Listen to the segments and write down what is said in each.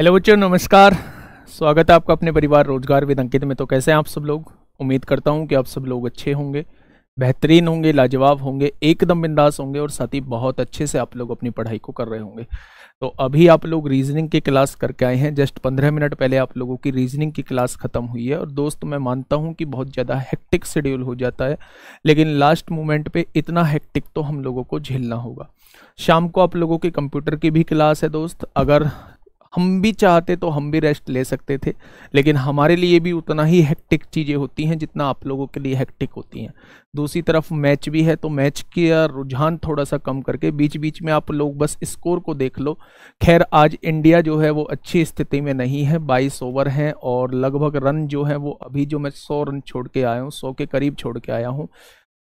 Hello बच्चों नमस्कार स्वागत है आपका अपने परिवार रोजगार विद अंकित में तो कैसे हैं आप सब लोग उम्मीद करता हूं कि आप सब लोग अच्छे होंगे बेहतरीन होंगे लाजवाब होंगे एकदम बिंदास होंगे और साथ ही बहुत अच्छे से आप लोग अपनी पढ़ाई को कर रहे होंगे तो अभी आप लोग रीजनिंग की क्लास करके आए हैं जस्ट पंद्रह मिनट पहले आप लोगों की रीजनिंग की क्लास ख़त्म हुई है और दोस्त मैं मानता हूँ कि बहुत ज़्यादा हेक्टिक शेड्यूल हो जाता है लेकिन लास्ट मोमेंट पर इतना हेक्टिक तो हम लोगों को झेलना होगा शाम को आप लोगों के कंप्यूटर की भी क्लास है दोस्त अगर हम भी चाहते तो हम भी रेस्ट ले सकते थे लेकिन हमारे लिए भी उतना ही हेक्टिक चीज़ें होती हैं जितना आप लोगों के लिए हेक्टिक होती हैं दूसरी तरफ मैच भी है तो मैच का रुझान थोड़ा सा कम करके बीच बीच में आप लोग बस स्कोर को देख लो खैर आज इंडिया जो है वो अच्छी स्थिति में नहीं है बाईस ओवर हैं और लगभग रन जो है वो अभी जो मैं सौ रन छोड़ के आया हूँ सौ के करीब छोड़ के आया हूँ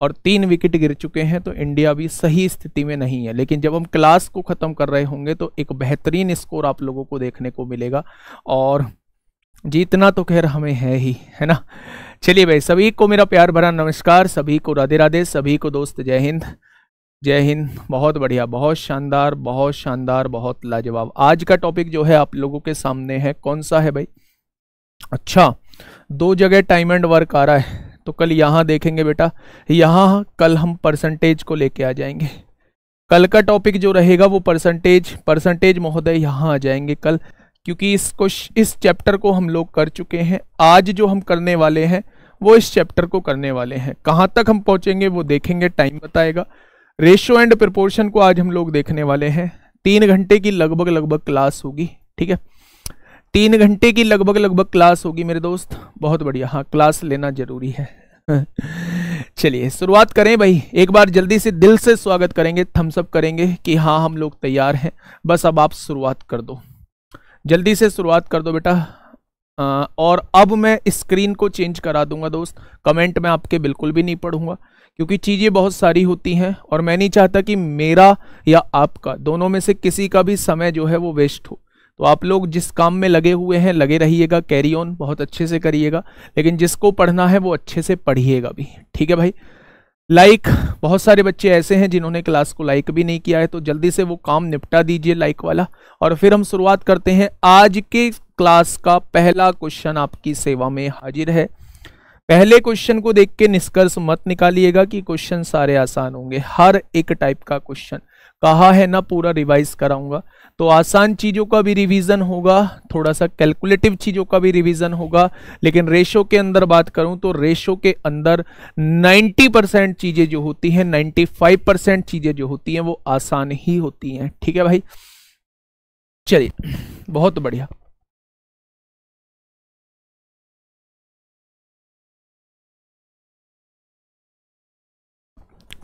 और तीन विकेट गिर चुके हैं तो इंडिया भी सही स्थिति में नहीं है लेकिन जब हम क्लास को ख़त्म कर रहे होंगे तो एक बेहतरीन स्कोर आप लोगों को देखने को मिलेगा और जीतना तो खैर हमें है ही है ना चलिए भाई सभी को मेरा प्यार भरा नमस्कार सभी को राधे राधे सभी को दोस्त जय हिंद जय हिंद बहुत बढ़िया बहुत शानदार बहुत शानदार बहुत लाजवाब आज का टॉपिक जो है आप लोगों के सामने है कौन सा है भाई अच्छा दो जगह टाइम एंड वर्क आ रहा है तो कल यहाँ देखेंगे बेटा यहाँ कल हम परसेंटेज को लेके आ जाएंगे कल का टॉपिक जो रहेगा वो परसेंटेज परसेंटेज महोदय यहाँ आ जाएंगे कल क्योंकि इस कुछ इस चैप्टर को हम लोग कर चुके हैं आज जो हम करने वाले हैं वो इस चैप्टर को करने वाले हैं कहाँ तक हम पहुँचेंगे वो देखेंगे टाइम बताएगा रेशो एंड प्रपोर्शन को आज हम लोग देखने वाले हैं तीन घंटे की लगभग लगभग क्लास होगी ठीक है तीन घंटे की लगभग लगभग क्लास होगी मेरे दोस्त बहुत बढ़िया हाँ क्लास लेना जरूरी है चलिए शुरुआत करें भाई एक बार जल्दी से दिल से स्वागत करेंगे थम्सअप करेंगे कि हाँ हम लोग तैयार हैं बस अब आप शुरुआत कर दो जल्दी से शुरुआत कर दो बेटा और अब मैं स्क्रीन को चेंज करा दूंगा दोस्त कमेंट मैं आपके बिल्कुल भी नहीं पढ़ूंगा क्योंकि चीज़ें बहुत सारी होती हैं और मैं नहीं चाहता कि मेरा या आपका दोनों में से किसी का भी समय जो है वो वेस्ट हो तो आप लोग जिस काम में लगे हुए हैं लगे रहिएगा कैरी ऑन बहुत अच्छे से करिएगा लेकिन जिसको पढ़ना है वो अच्छे से पढ़िएगा भी ठीक है भाई लाइक बहुत सारे बच्चे ऐसे हैं जिन्होंने क्लास को लाइक भी नहीं किया है तो जल्दी से वो काम निपटा दीजिए लाइक वाला और फिर हम शुरुआत करते हैं आज के क्लास का पहला क्वेश्चन आपकी सेवा में हाजिर है पहले क्वेश्चन को देख के निष्कर्ष मत निकालिएगा कि क्वेश्चन सारे आसान होंगे हर एक टाइप का क्वेश्चन कहा है ना पूरा रिवाइज कराऊंगा तो आसान चीज़ों का भी रिवीजन होगा थोड़ा सा कैलकुलेटिव चीज़ों का भी रिवीजन होगा लेकिन रेशो के अंदर बात करूं तो रेशो के अंदर 90 परसेंट चीज़ें जो होती हैं 95 परसेंट चीज़ें जो होती हैं वो आसान ही होती हैं ठीक है भाई चलिए बहुत बढ़िया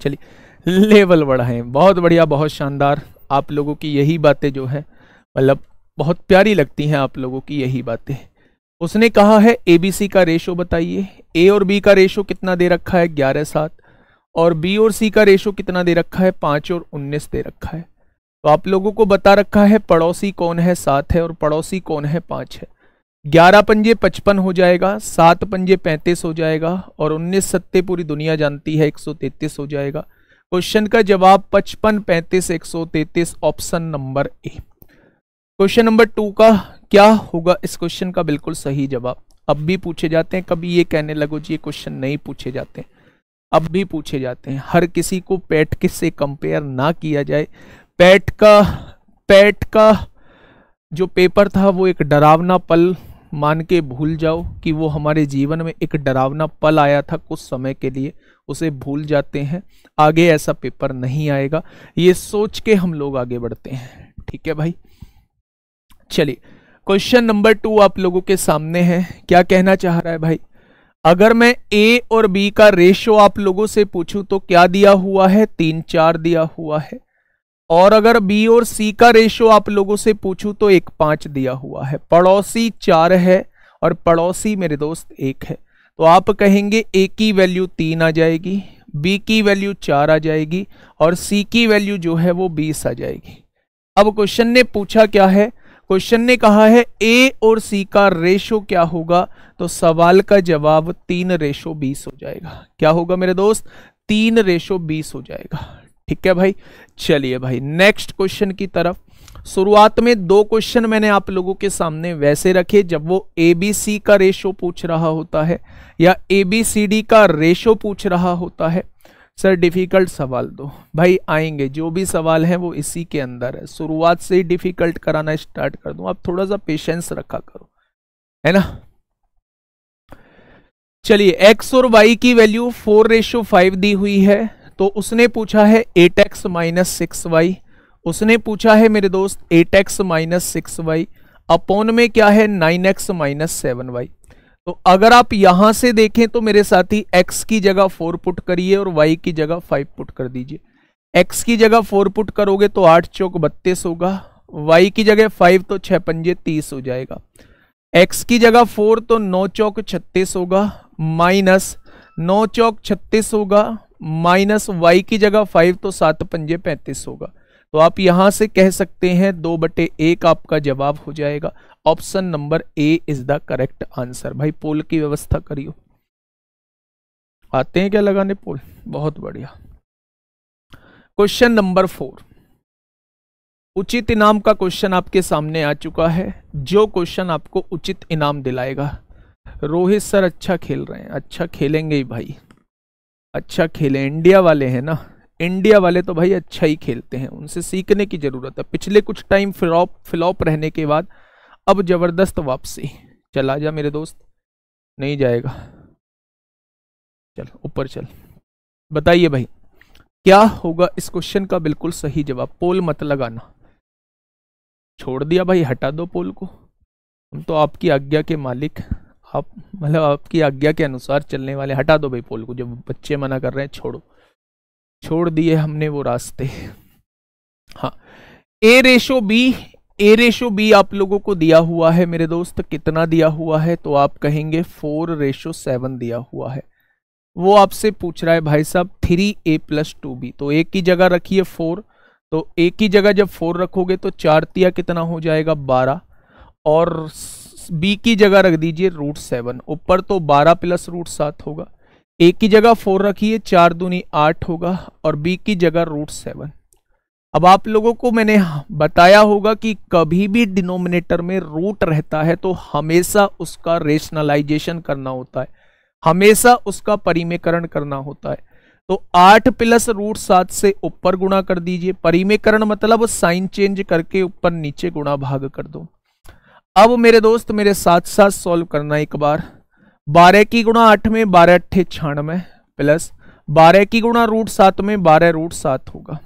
चलिए लेवल बढ़ाएं बहुत बढ़िया बहुत शानदार आप लोगों की यही बातें जो है मतलब बहुत प्यारी लगती हैं आप लोगों की यही बातें उसने कहा है ए बी सी का रेशो बताइए ए और बी का रेशो कितना दे रखा है ग्यारह सात और बी और सी का रेशो कितना दे रखा है पाँच और उन्नीस दे रखा है तो आप लोगों को बता रखा है पड़ोसी कौन है सात है और पड़ोसी कौन है पाँच है ग्यारह पंजे पचपन हो जाएगा सात पंजे पैंतीस हो जाएगा और उन्नीस सत्ते पूरी दुनिया जानती है एक सौ तैंतीस हो जाएगा क्वेश्चन का जवाब पचपन पैंतीस एक सौ तैतीस option number A question number two का क्या होगा इस क्वेश्चन का बिल्कुल सही जवाब अब भी पूछे जाते हैं कभी ये कहने लगो जी ये क्वेश्चन नहीं पूछे जाते हैं अब भी पूछे जाते हैं हर किसी को पैट किस से कंपेयर ना किया जाए पैट का पैट का जो पेपर था वो एक डरावना पल मान के भूल जाओ कि वो हमारे जीवन में एक डरावना पल आया था कुछ समय के लिए उसे भूल जाते हैं आगे ऐसा पेपर नहीं आएगा ये सोच के हम लोग आगे बढ़ते हैं ठीक है भाई चलिए क्वेश्चन नंबर टू आप लोगों के सामने है क्या कहना चाह रहा है भाई अगर मैं ए और बी का रेशो आप लोगों से पूछूं तो क्या दिया हुआ है तीन चार दिया हुआ है और अगर बी और सी का रेशो आप लोगों से पूछूं तो एक पांच दिया हुआ है पड़ोसी चार है और पड़ोसी मेरे दोस्त एक है तो आप कहेंगे ए की वैल्यू तीन आ जाएगी बी की वैल्यू चार आ जाएगी और सी की वैल्यू जो है वो बीस आ जाएगी अब क्वेश्चन ने पूछा क्या है क्वेश्चन ने कहा है ए और सी का रेशो क्या होगा तो सवाल का जवाब तीन रेशो बीस हो जाएगा क्या होगा मेरे दोस्त तीन रेशो बीस हो जाएगा ठीक है भाई चलिए भाई नेक्स्ट क्वेश्चन की तरफ शुरुआत में दो क्वेश्चन मैंने आप लोगों के सामने वैसे रखे जब वो ए बी सी का रेशो पूछ रहा होता है या ए बी सी डी का रेशो पूछ रहा होता है सर डिफ़िकल्ट सवाल दो भाई आएंगे जो भी सवाल है वो इसी के अंदर है शुरुआत से ही डिफ़िकल्ट कराना स्टार्ट कर दूं आप थोड़ा सा पेशेंस रखा करो है ना चलिए एक्स और वाई की वैल्यू फोर रेशो फाइव दी हुई है तो उसने पूछा है eight X minus six Y उसने पूछा है मेरे दोस्त eight X minus six Y upon में क्या है nine X minus seven Y तो अगर आप यहां से देखें तो मेरे साथी x की जगह फोर पुट करिए और y की जगह फाइव पुट कर दीजिए x की जगह फोर पुट करोगे तो आठ चौक बत्तीस होगा y की जगह फाइव तो छह पंजे तीस हो जाएगा x की जगह फोर तो नौ चौक छत्तीस होगा माइनस नौ चौक छत्तीस होगा माइनस वाई की जगह फाइव तो सात पंजे पैंतीस होगा तो आप यहां से कह सकते हैं दो बटे एक आपका जवाब हो जाएगा option number A is the correct answer भाई पोल की व्यवस्था करियो आते हैं क्या लगाने पोल बहुत बढ़िया क्वेश्चन नंबर फोर उचित इनाम का क्वेश्चन आपके सामने आ चुका है जो क्वेश्चन आपको उचित इनाम दिलाएगा रोहित सर अच्छा खेल रहे हैं अच्छा खेलेंगे ही भाई अच्छा खेले इंडिया वाले हैं ना इंडिया वाले तो भाई अच्छा ही खेलते हैं उनसे सीखने की ज़रूरत है पिछले कुछ टाइम फ्लॉप फ्लॉप रहने के बाद अब ज़बरदस्त वापसी चला जा मेरे दोस्त नहीं जाएगा चल ऊपर चल बताइए भाई क्या होगा इस क्वेश्चन का बिल्कुल सही जवाब पोल मत लगाना छोड़ दिया भाई हटा दो पोल को हम तो आपकी आज्ञा के मालिक आप मतलब आपकी आज्ञा के अनुसार चलने वाले हटा दो भाई पोल को जब बच्चे मना कर रहे हैं छोड़ो छोड़ दिए हमने वो रास्ते हाँ A ratio B A ratio B आप लोगों को दिया हुआ है मेरे दोस्त कितना दिया हुआ है तो आप कहेंगे फोर रेशो सेवन दिया हुआ है वो आपसे पूछ रहा है भाई साहब three A plus two B तो एक की जगह रखिए फोर तो एक की जगह जब फोर रखोगे तो चार तिया कितना हो जाएगा बारह और बी की जगह रख दीजिए रूट सेवन ऊपर तो बारह प्लस रूट सात होगा ए की जगह फोर रखिए चार दूनी आठ होगा और बी की जगह रूट सेवन अब आप लोगों को मैंने बताया होगा कि कभी भी डिनोमिनेटर में रूट रहता है तो हमेशा उसका रेशनलाइजेशन करना होता है हमेशा उसका परिमेकरण करना होता है तो आठ प्लस रूट सात से ऊपर गुणा कर दीजिए परिमेकरण मतलब साइन चेंज करके ऊपर नीचे गुणा भाग कर दो अब मेरे दोस्त मेरे साथ साथ सॉल्व करना एक बार बारह की गुणा आठ में बारह अट्ठे छियानवे प्लस बारह की गुणा रूट सात में बारह रूट सात होगा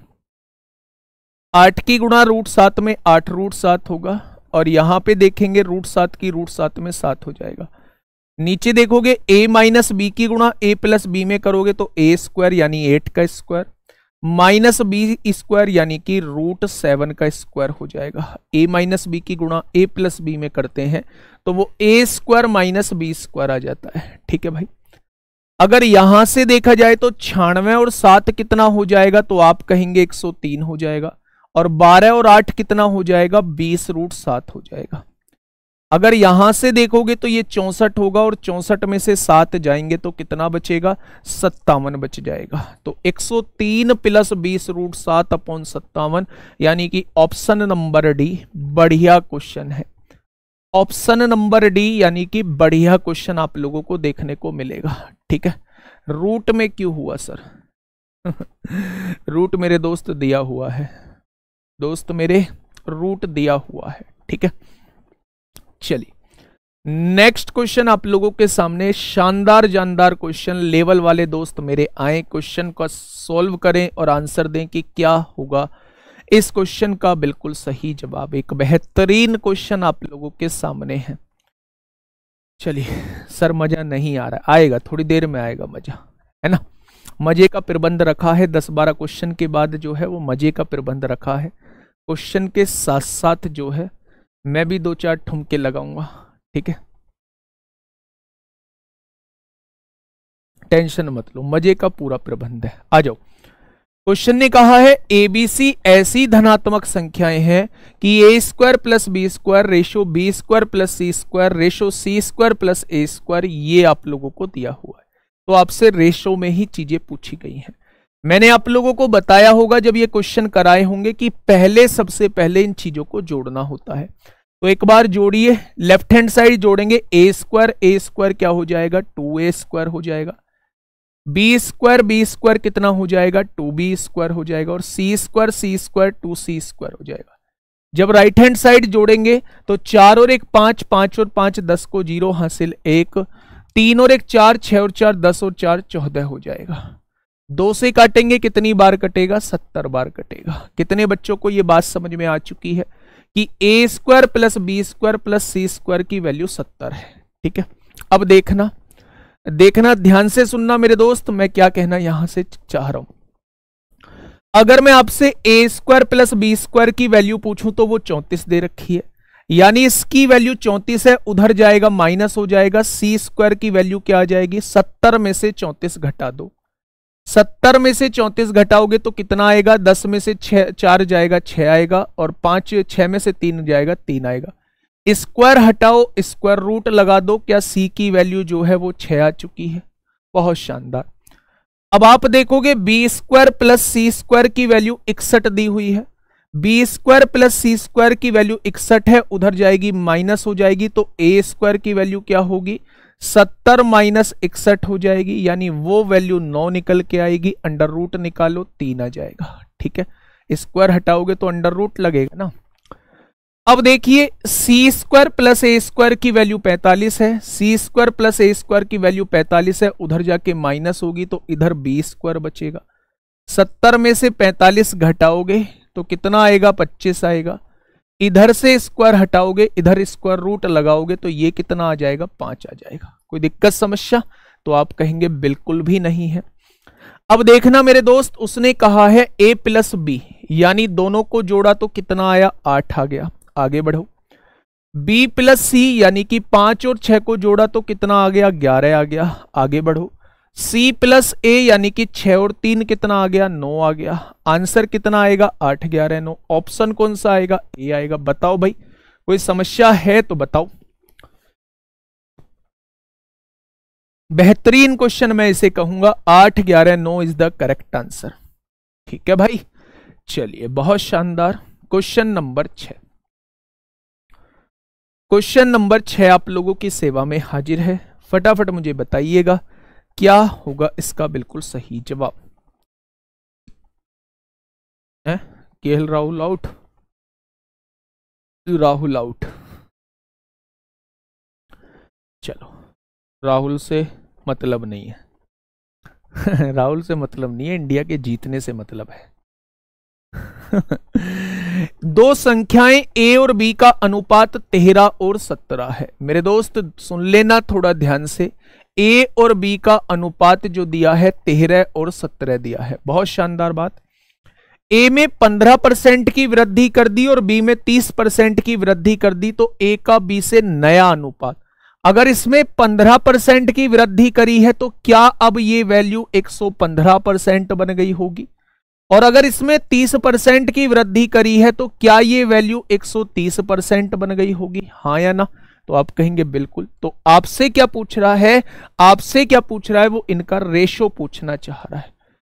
आठ की गुणा रूट सात में आठ रूट सात होगा और यहां पे देखेंगे रूट सात की रूट सात में सात हो जाएगा नीचे देखोगे a माइनस बी की गुणा ए प्लस बी में करोगे तो ए स्क्वायर यानी एट का स्क्वायर माइनस बी स्क्वायर यानी कि रूट सेवन का स्क्वायर हो जाएगा a माइनस बी की गुणा ए प्लस बी में करते हैं तो वो A square minus B square आ जाता है ठीक है भाई अगर यहां से देखा जाए तो छियानवे और सात कितना हो जाएगा तो आप कहेंगे 103 हो जाएगा और 12 और 8 कितना हो जाएगा बीस रूट सात हो जाएगा अगर यहां से देखोगे तो ये चौसठ होगा और चौसठ में से सात जाएंगे तो कितना बचेगा सत्तावन बच जाएगा तो 103 प्लस बीस रूट सात अपॉन सत्तावन यानी कि ऑप्शन नंबर डी बढ़िया क्वेश्चन है ऑप्शन नंबर डी यानी कि बढ़िया क्वेश्चन आप लोगों को देखने को मिलेगा ठीक है रूट में क्यों हुआ सर रूट मेरे दोस्त दिया हुआ है दोस्त मेरे रूट दिया हुआ है ठीक है चलिए नेक्स्ट क्वेश्चन आप लोगों के सामने शानदार जानदार क्वेश्चन लेवल वाले दोस्त मेरे आए क्वेश्चन को सॉल्व करें और आंसर दें कि क्या होगा इस क्वेश्चन का बिल्कुल सही जवाब एक बेहतरीन क्वेश्चन आप लोगों के सामने है चलिए सर मज़ा नहीं आ रहा आएगा थोड़ी देर में आएगा मज़ा है ना मज़े का प्रबंध रखा है दस बारह क्वेश्चन के बाद जो है वो मज़े का प्रबंध रखा है क्वेश्चन के साथ साथ जो है मैं भी दो चार ठुमके लगाऊंगा ठीक है टेंशन मत लो मज़े का पूरा प्रबंध है आ जाओ क्वेश्चन ने कहा है एबीसी ऐसी धनात्मक संख्याएं हैं कि A square plus B square ratio B square plus C square ratio C square plus A square ये आप लोगों को दिया हुआ है तो आपसे रेशो में ही चीजें पूछी गई हैं मैंने आप लोगों को बताया होगा जब ये क्वेश्चन कराए होंगे कि पहले सबसे पहले इन चीजों को जोड़ना होता है तो एक बार जोड़िए लेफ्ट हैंड साइड जोड़ेंगे ए स्क्वायर ए स्क्वायर क्या हो जाएगा टू ए स्क्वायर हो जाएगा बी स्क्वायर बी स्क्वायर कितना हो जाएगा टू बी स्क्वायर हो जाएगा और C square C square two C square हो जाएगा जब राइट हैंड साइड जोड़ेंगे तो चार और एक पांच पांच और पांच दस को जीरो हासिल एक तीन और एक चार छह और चार दस और चार चौदह हो जाएगा दो से काटेंगे कितनी बार कटेगा सत्तर बार कटेगा कितने बच्चों को यह बात समझ में आ चुकी है कि A square plus B square plus C square की वैल्यू सत्तर है ठीक है अब देखना देखना ध्यान से सुनना मेरे दोस्त मैं क्या कहना यहां से चाह रहा हूं अगर मैं आपसे A square plus B square की वैल्यू पूछूं तो वो चौंतीस दे रखी है यानी इसकी वैल्यू चौंतीस है उधर जाएगा माइनस हो जाएगा सी स्क्वायर की वैल्यू क्या आ जाएगी सत्तर में से चौंतीस घटा दो सत्तर में से चौंतीस घटाओगे तो कितना आएगा दस में से छ चार जाएगा छ आएगा और पांच छह में से तीन जाएगा तीन आएगा स्क्वायर हटाओ स्क्वायर रूट लगा दो क्या सी की वैल्यू जो है वो छ आ चुकी है बहुत शानदार अब आप देखोगे B square plus C square की वैल्यू इकसठ दी हुई है B square plus C square की वैल्यू इकसठ है उधर जाएगी माइनस हो जाएगी तो ए स्क्वायर की वैल्यू क्या होगी सत्तर माइनस इकसठ हो जाएगी यानी वो वैल्यू नौ निकल के आएगी अंडर रूट निकालो तीन आ जाएगा ठीक है स्क्वायर हटाओगे तो अंडर रूट लगेगा ना अब देखिए C square plus A square की वैल्यू 45 है C square plus A square की वैल्यू 45 है उधर जाके माइनस होगी तो इधर बी स्क्वायर बचेगा 70 में से 45 घटाओगे तो कितना आएगा 25 आएगा इधर से स्क्वायर हटाओगे इधर स्क्वायर रूट लगाओगे तो ये कितना आ जाएगा पांच आ जाएगा कोई दिक्कत समस्या तो आप कहेंगे बिल्कुल भी नहीं है अब देखना मेरे दोस्त उसने कहा है ए प्लस बी यानी दोनों को जोड़ा तो कितना आया आठ आ गया आगे बढ़ो b प्लस सी यानी कि पांच और छह को जोड़ा तो कितना आ गया ग्यारह आ गया आगे बढ़ो c प्लस ए यानी कि छह और तीन कितना आ गया नौ आ गया आंसर कितना आएगा आठ ग्यारह नौ ऑप्शन कौन सा आएगा ए आएगा बताओ भाई कोई समस्या है तो बताओ बेहतरीन क्वेश्चन मैं इसे कहूंगा आठ ग्यारह नौ इज द करेक्ट आंसर ठीक है भाई चलिए बहुत शानदार क्वेश्चन नंबर छह क्वेश्चन नंबर छह आप लोगों की सेवा में हाजिर है फटाफट मुझे बताइएगा क्या होगा इसका बिल्कुल सही जवाब KL Rahul out Rahul out चलो राहुल से मतलब नहीं है राहुल से मतलब नहीं है इंडिया के जीतने से मतलब है दो संख्याएं ए और बी का अनुपात तेरह और सत्रह है मेरे दोस्त सुन लेना थोड़ा ध्यान से ए और बी का अनुपात जो दिया है तेरह और सत्रह दिया है बहुत शानदार बात ए में पंद्रह परसेंट की वृद्धि कर दी और बी में तीस परसेंट की वृद्धि कर दी तो ए का बी से नया अनुपात अगर इसमें पंद्रह परसेंट की वृद्धि करी है तो क्या अब ये वैल्यू एक सौ पंद्रह परसेंट बन गई होगी और अगर इसमें 30 परसेंट की वृद्धि करी है तो क्या ये वैल्यू 130 परसेंट बन गई होगी हाँ या ना तो आप कहेंगे बिल्कुल तो आपसे क्या पूछ रहा है आपसे क्या पूछ रहा है वो इनका रेशो पूछना चाह रहा है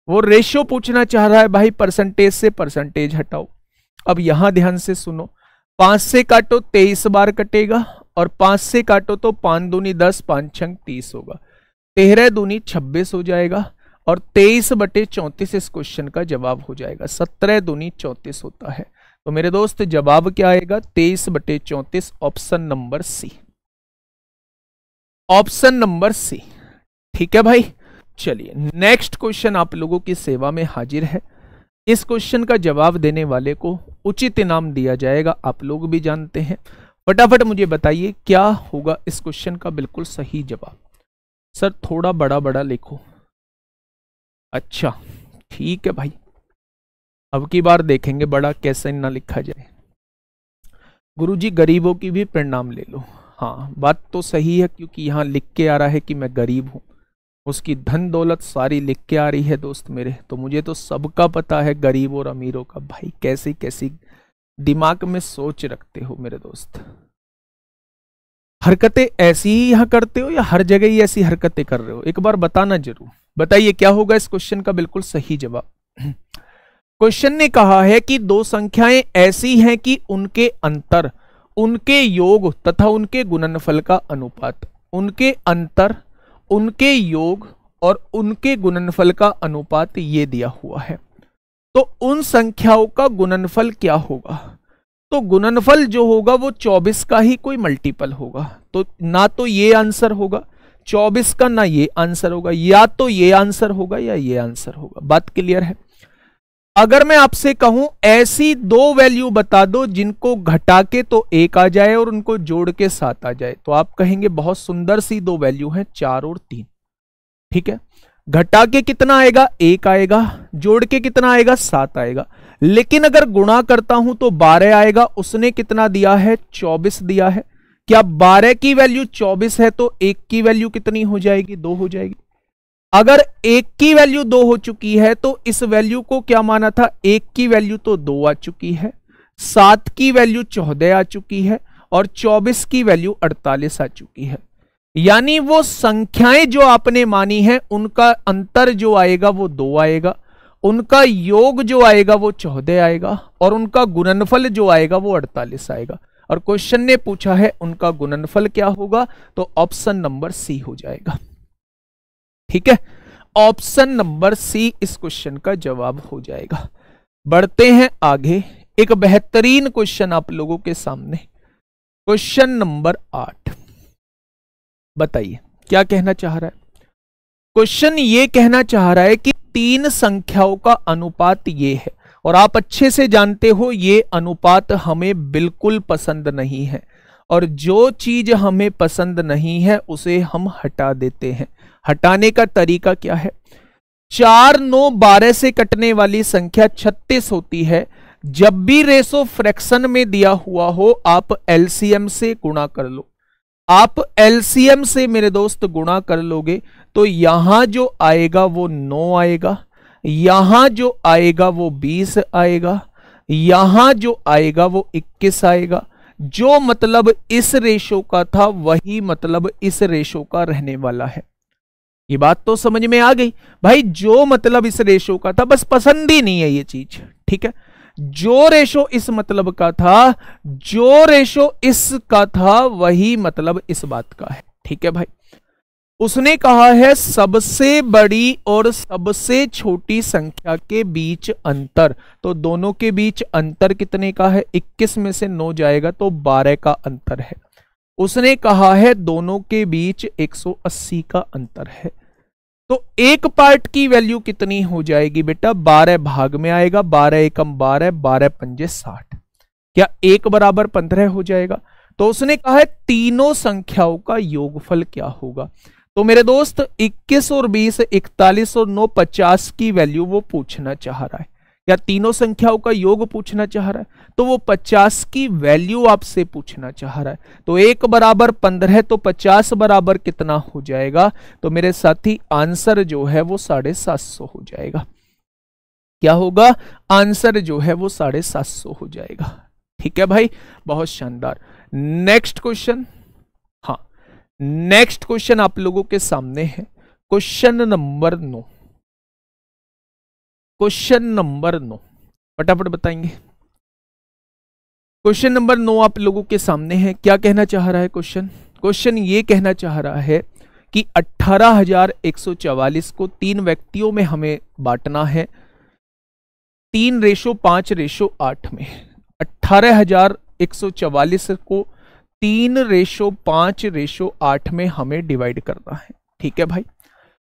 वो रेशियो पूछना चाह रहा है भाई परसेंटेज से परसेंटेज हटाओ अब यहां ध्यान से सुनो पांच से काटो तेईस बार कटेगा और पांच से काटो तो पांच दूनी दस पांच छंग तीस होगा तेरह दूनी छब्बीस हो जाएगा और तेईस बटे चौंतीस इस क्वेश्चन का जवाब हो जाएगा सत्रह दूनी चौंतीस होता है तो मेरे दोस्त जवाब क्या आएगा तेईस बटे चौंतीस option number C option number C ठीक है भाई चलिए नेक्स्ट क्वेश्चन आप लोगों की सेवा में हाजिर है इस क्वेश्चन का जवाब देने वाले को उचित इनाम दिया जाएगा आप लोग भी जानते हैं फटाफट मुझे बताइए क्या होगा इस क्वेश्चन का बिल्कुल सही जवाब सर थोड़ा बड़ा बड़ा लिखो अच्छा ठीक है भाई अब की बार देखेंगे बड़ा कैसे ना लिखा जाए गुरुजी गरीबों की भी परिणाम ले लो हाँ बात तो सही है क्योंकि यहाँ लिख के आ रहा है कि मैं गरीब हूँ उसकी धन दौलत सारी लिख के आ रही है दोस्त मेरे तो मुझे तो सबका पता है गरीब और अमीरों का भाई कैसी कैसी दिमाग में सोच रखते हो मेरे दोस्त हरकतें ऐसी ही यहाँ करते हो या हर जगह ही ऐसी हरकतें कर रहे हो एक बार बताना जरूर बताइए क्या होगा इस क्वेश्चन का बिल्कुल सही जवाब क्वेश्चन ने कहा है कि दो संख्याएं ऐसी हैं कि उनके अंतर उनके योग तथा उनके गुणनफल का अनुपात उनके अंतर उनके योग और उनके गुणनफल का अनुपात ये दिया हुआ है तो उन संख्याओं का गुणनफल क्या होगा तो गुणनफल जो होगा वो 24 का ही कोई मल्टीपल होगा तो ना तो ये आंसर होगा चौबीस का ना ये आंसर होगा या तो ये आंसर होगा या ये आंसर होगा बात क्लियर है अगर मैं आपसे कहूं ऐसी दो वैल्यू बता दो जिनको घटा के तो एक आ जाए और उनको जोड़ के सात आ जाए तो आप कहेंगे बहुत सुंदर सी दो वैल्यू है चार और तीन ठीक है घटा के कितना आएगा एक आएगा जोड़ के कितना आएगा सात आएगा लेकिन अगर गुणा करता हूं तो बारह आएगा उसने कितना दिया है चौबीस दिया है क्या बारह की वैल्यू चौबीस है तो एक की वैल्यू कितनी हो जाएगी दो हो जाएगी अगर एक की वैल्यू दो हो चुकी है तो इस वैल्यू को क्या माना था एक की वैल्यू तो दो आ चुकी है सात की वैल्यू चौदह आ चुकी है और चौबीस की वैल्यू अड़तालीस आ चुकी है यानी वो संख्याएं जो आपने मानी है उनका अंतर जो आएगा वो दो आएगा उनका योग जो आएगा वो चौदह आएगा और उनका गुणनफल जो आएगा वो अड़तालीस आएगा और क्वेश्चन ने पूछा है उनका गुणनफल क्या होगा तो ऑप्शन नंबर सी हो जाएगा ठीक है ऑप्शन नंबर सी इस क्वेश्चन का जवाब हो जाएगा बढ़ते हैं आगे एक बेहतरीन क्वेश्चन आप लोगों के सामने क्वेश्चन नंबर आठ बताइए क्या कहना चाह रहा है क्वेश्चन ये कहना चाह रहा है कि तीन संख्याओं का अनुपात ये है और आप अच्छे से जानते हो ये अनुपात हमें बिल्कुल पसंद नहीं है और जो चीज हमें पसंद नहीं है उसे हम हटा देते हैं हटाने का तरीका क्या है चार नौ बारह से कटने वाली संख्या छत्तीस होती है जब भी रेसो फ्रैक्शन में दिया हुआ हो आप एलसीएम से गुणा कर लो आप एलसीएम से मेरे दोस्त गुणा कर लोगे तो यहां जो आएगा वो नौ आएगा यहां जो आएगा वो 20 आएगा यहां जो आएगा वो 21 आएगा जो मतलब इस रेशो का था वही मतलब इस रेशो का रहने वाला है ये बात तो समझ में आ गई भाई जो मतलब इस रेशो का था बस पसंद ही नहीं है ये चीज ठीक है जो रेशो इस मतलब का था जो रेशो इसका था वही मतलब इस बात का है ठीक है भाई उसने कहा है सबसे बड़ी और सबसे छोटी संख्या के बीच अंतर तो दोनों के बीच अंतर कितने का है 21 में से 9 जाएगा तो 12 का अंतर है उसने कहा है दोनों के बीच 180 का अंतर है तो एक पार्ट की वैल्यू कितनी हो जाएगी बेटा 12 भाग में आएगा 12 एकम 12 12 पंजे 60 क्या एक बराबर 15 हो जाएगा तो उसने कहा है तीनों संख्याओं का योगफल क्या होगा तो मेरे दोस्त 21 और 20 इकतालीस और नौ पचास की वैल्यू वो पूछना चाह रहा है या तीनों संख्याओं का योग पूछना चाह रहा है तो वो 50 की वैल्यू आपसे पूछना चाह रहा है तो एक बराबर पंद्रह तो 50 बराबर कितना हो जाएगा तो मेरे साथी आंसर जो है वो साढ़े सात सौ हो जाएगा क्या होगा आंसर जो है वो साढ़े सात सौ हो जाएगा ठीक है भाई बहुत शानदार नेक्स्ट क्वेश्चन नेक्स्ट क्वेश्चन आप लोगों के सामने है क्वेश्चन नंबर नो क्वेश्चन नंबर नो फटाफट बताएंगे क्वेश्चन नंबर नो आप लोगों के सामने है क्या कहना चाह रहा है क्वेश्चन क्वेश्चन ये कहना चाह रहा है कि 18,144 को तीन व्यक्तियों में हमें बांटना है तीन रेशो पांच रेशो आठ में 18,144 को तीन रेशो पांच रेशो आठ में हमें डिवाइड करना है ठीक है भाई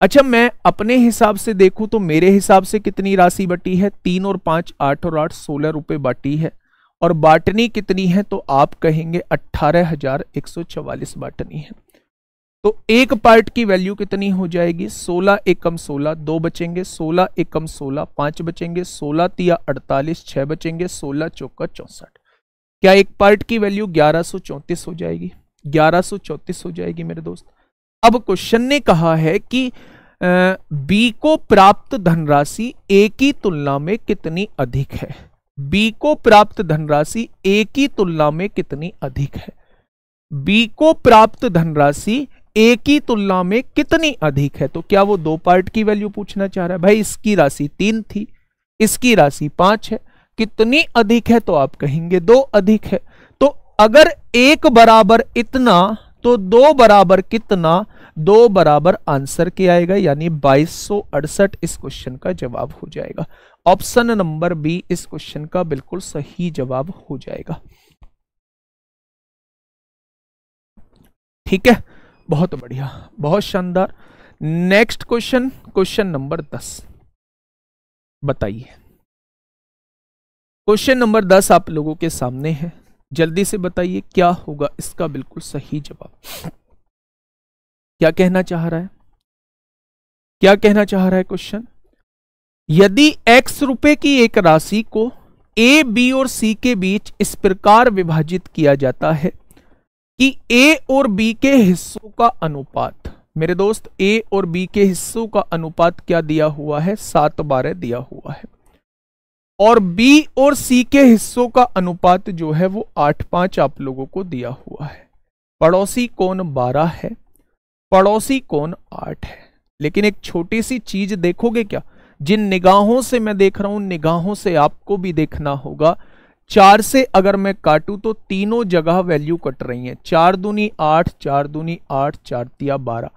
अच्छा मैं अपने हिसाब से देखूं तो मेरे हिसाब से कितनी राशि बटी है तीन और पांच आठ और आठ सोलह रुपए बाटी है और बाटनी कितनी है तो आप कहेंगे अट्ठारह हजार एक सौ चवालीस बाटनी है तो एक पार्ट की वैल्यू कितनी हो जाएगी सोलह एकम सोलह दो बचेंगे सोलह एकम सोलह पांच बचेंगे सोलह तिया अड़तालीस छह बचेंगे सोलह चौका चौसठ क्या एक पार्ट की वैल्यू 1134 हो जाएगी 1134 हो जाएगी मेरे दोस्त अब क्वेश्चन ने कहा है कि बी को प्राप्त धनराशि ए की तुलना में कितनी अधिक है बी को प्राप्त धनराशि ए की तुलना में कितनी अधिक है बी को प्राप्त धनराशि ए की तुलना में कितनी अधिक है तो क्या वो दो पार्ट की वैल्यू पूछना चाह रहा है भाई इसकी राशि तीन थी इसकी राशि पांच है कितनी अधिक है तो आप कहेंगे दो अधिक है तो अगर एक बराबर इतना तो दो बराबर कितना दो बराबर आंसर क्या आएगा यानी बाईस इस क्वेश्चन का जवाब हो जाएगा ऑप्शन नंबर बी इस क्वेश्चन का बिल्कुल सही जवाब हो जाएगा ठीक है बहुत बढ़िया बहुत शानदार नेक्स्ट क्वेश्चन क्वेश्चन नंबर दस बताइए क्वेश्चन नंबर दस आप लोगों के सामने है जल्दी से बताइए क्या होगा इसका बिल्कुल सही जवाब क्या कहना चाह रहा है क्या कहना चाह रहा है क्वेश्चन यदि एक्स रुपए की एक राशि को ए बी और सी के बीच इस प्रकार विभाजित किया जाता है कि ए और बी के हिस्सों का अनुपात मेरे दोस्त ए और बी के हिस्सों का अनुपात क्या दिया हुआ है सात बारह दिया हुआ है और बी और सी के हिस्सों का अनुपात जो है वो आठ पांच आप लोगों को दिया हुआ है पड़ोसी कौन बारह है पड़ोसी कौन आठ है लेकिन एक छोटी सी चीज देखोगे क्या जिन निगाहों से मैं देख रहा हूं निगाहों से आपको भी देखना होगा चार से अगर मैं काटू तो तीनों जगह वैल्यू कट रही है चार दूनी आठ चार दूनी आठ चार तिया बारह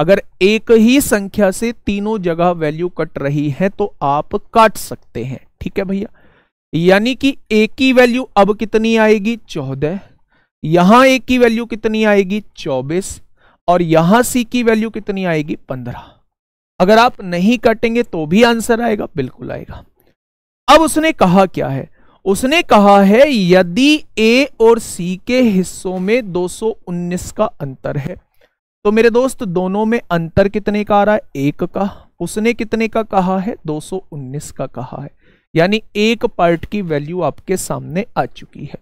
अगर एक ही संख्या से तीनों जगह वैल्यू कट रही है तो आप काट सकते हैं ठीक है भैया यानी कि ए की वैल्यू अब कितनी आएगी चौदह यहां ए की वैल्यू कितनी आएगी चौबीस और यहां सी की वैल्यू कितनी आएगी पंद्रह अगर आप नहीं काटेंगे तो भी आंसर आएगा बिल्कुल आएगा अब उसने कहा क्या है उसने कहा है यदि ए और सी के हिस्सों में 219 का अंतर है तो मेरे दोस्त दोनों में अंतर कितने का आ रहा है एक का उसने कितने का कहा है 219 का कहा है यानी एक पार्ट की वैल्यू आपके सामने आ चुकी है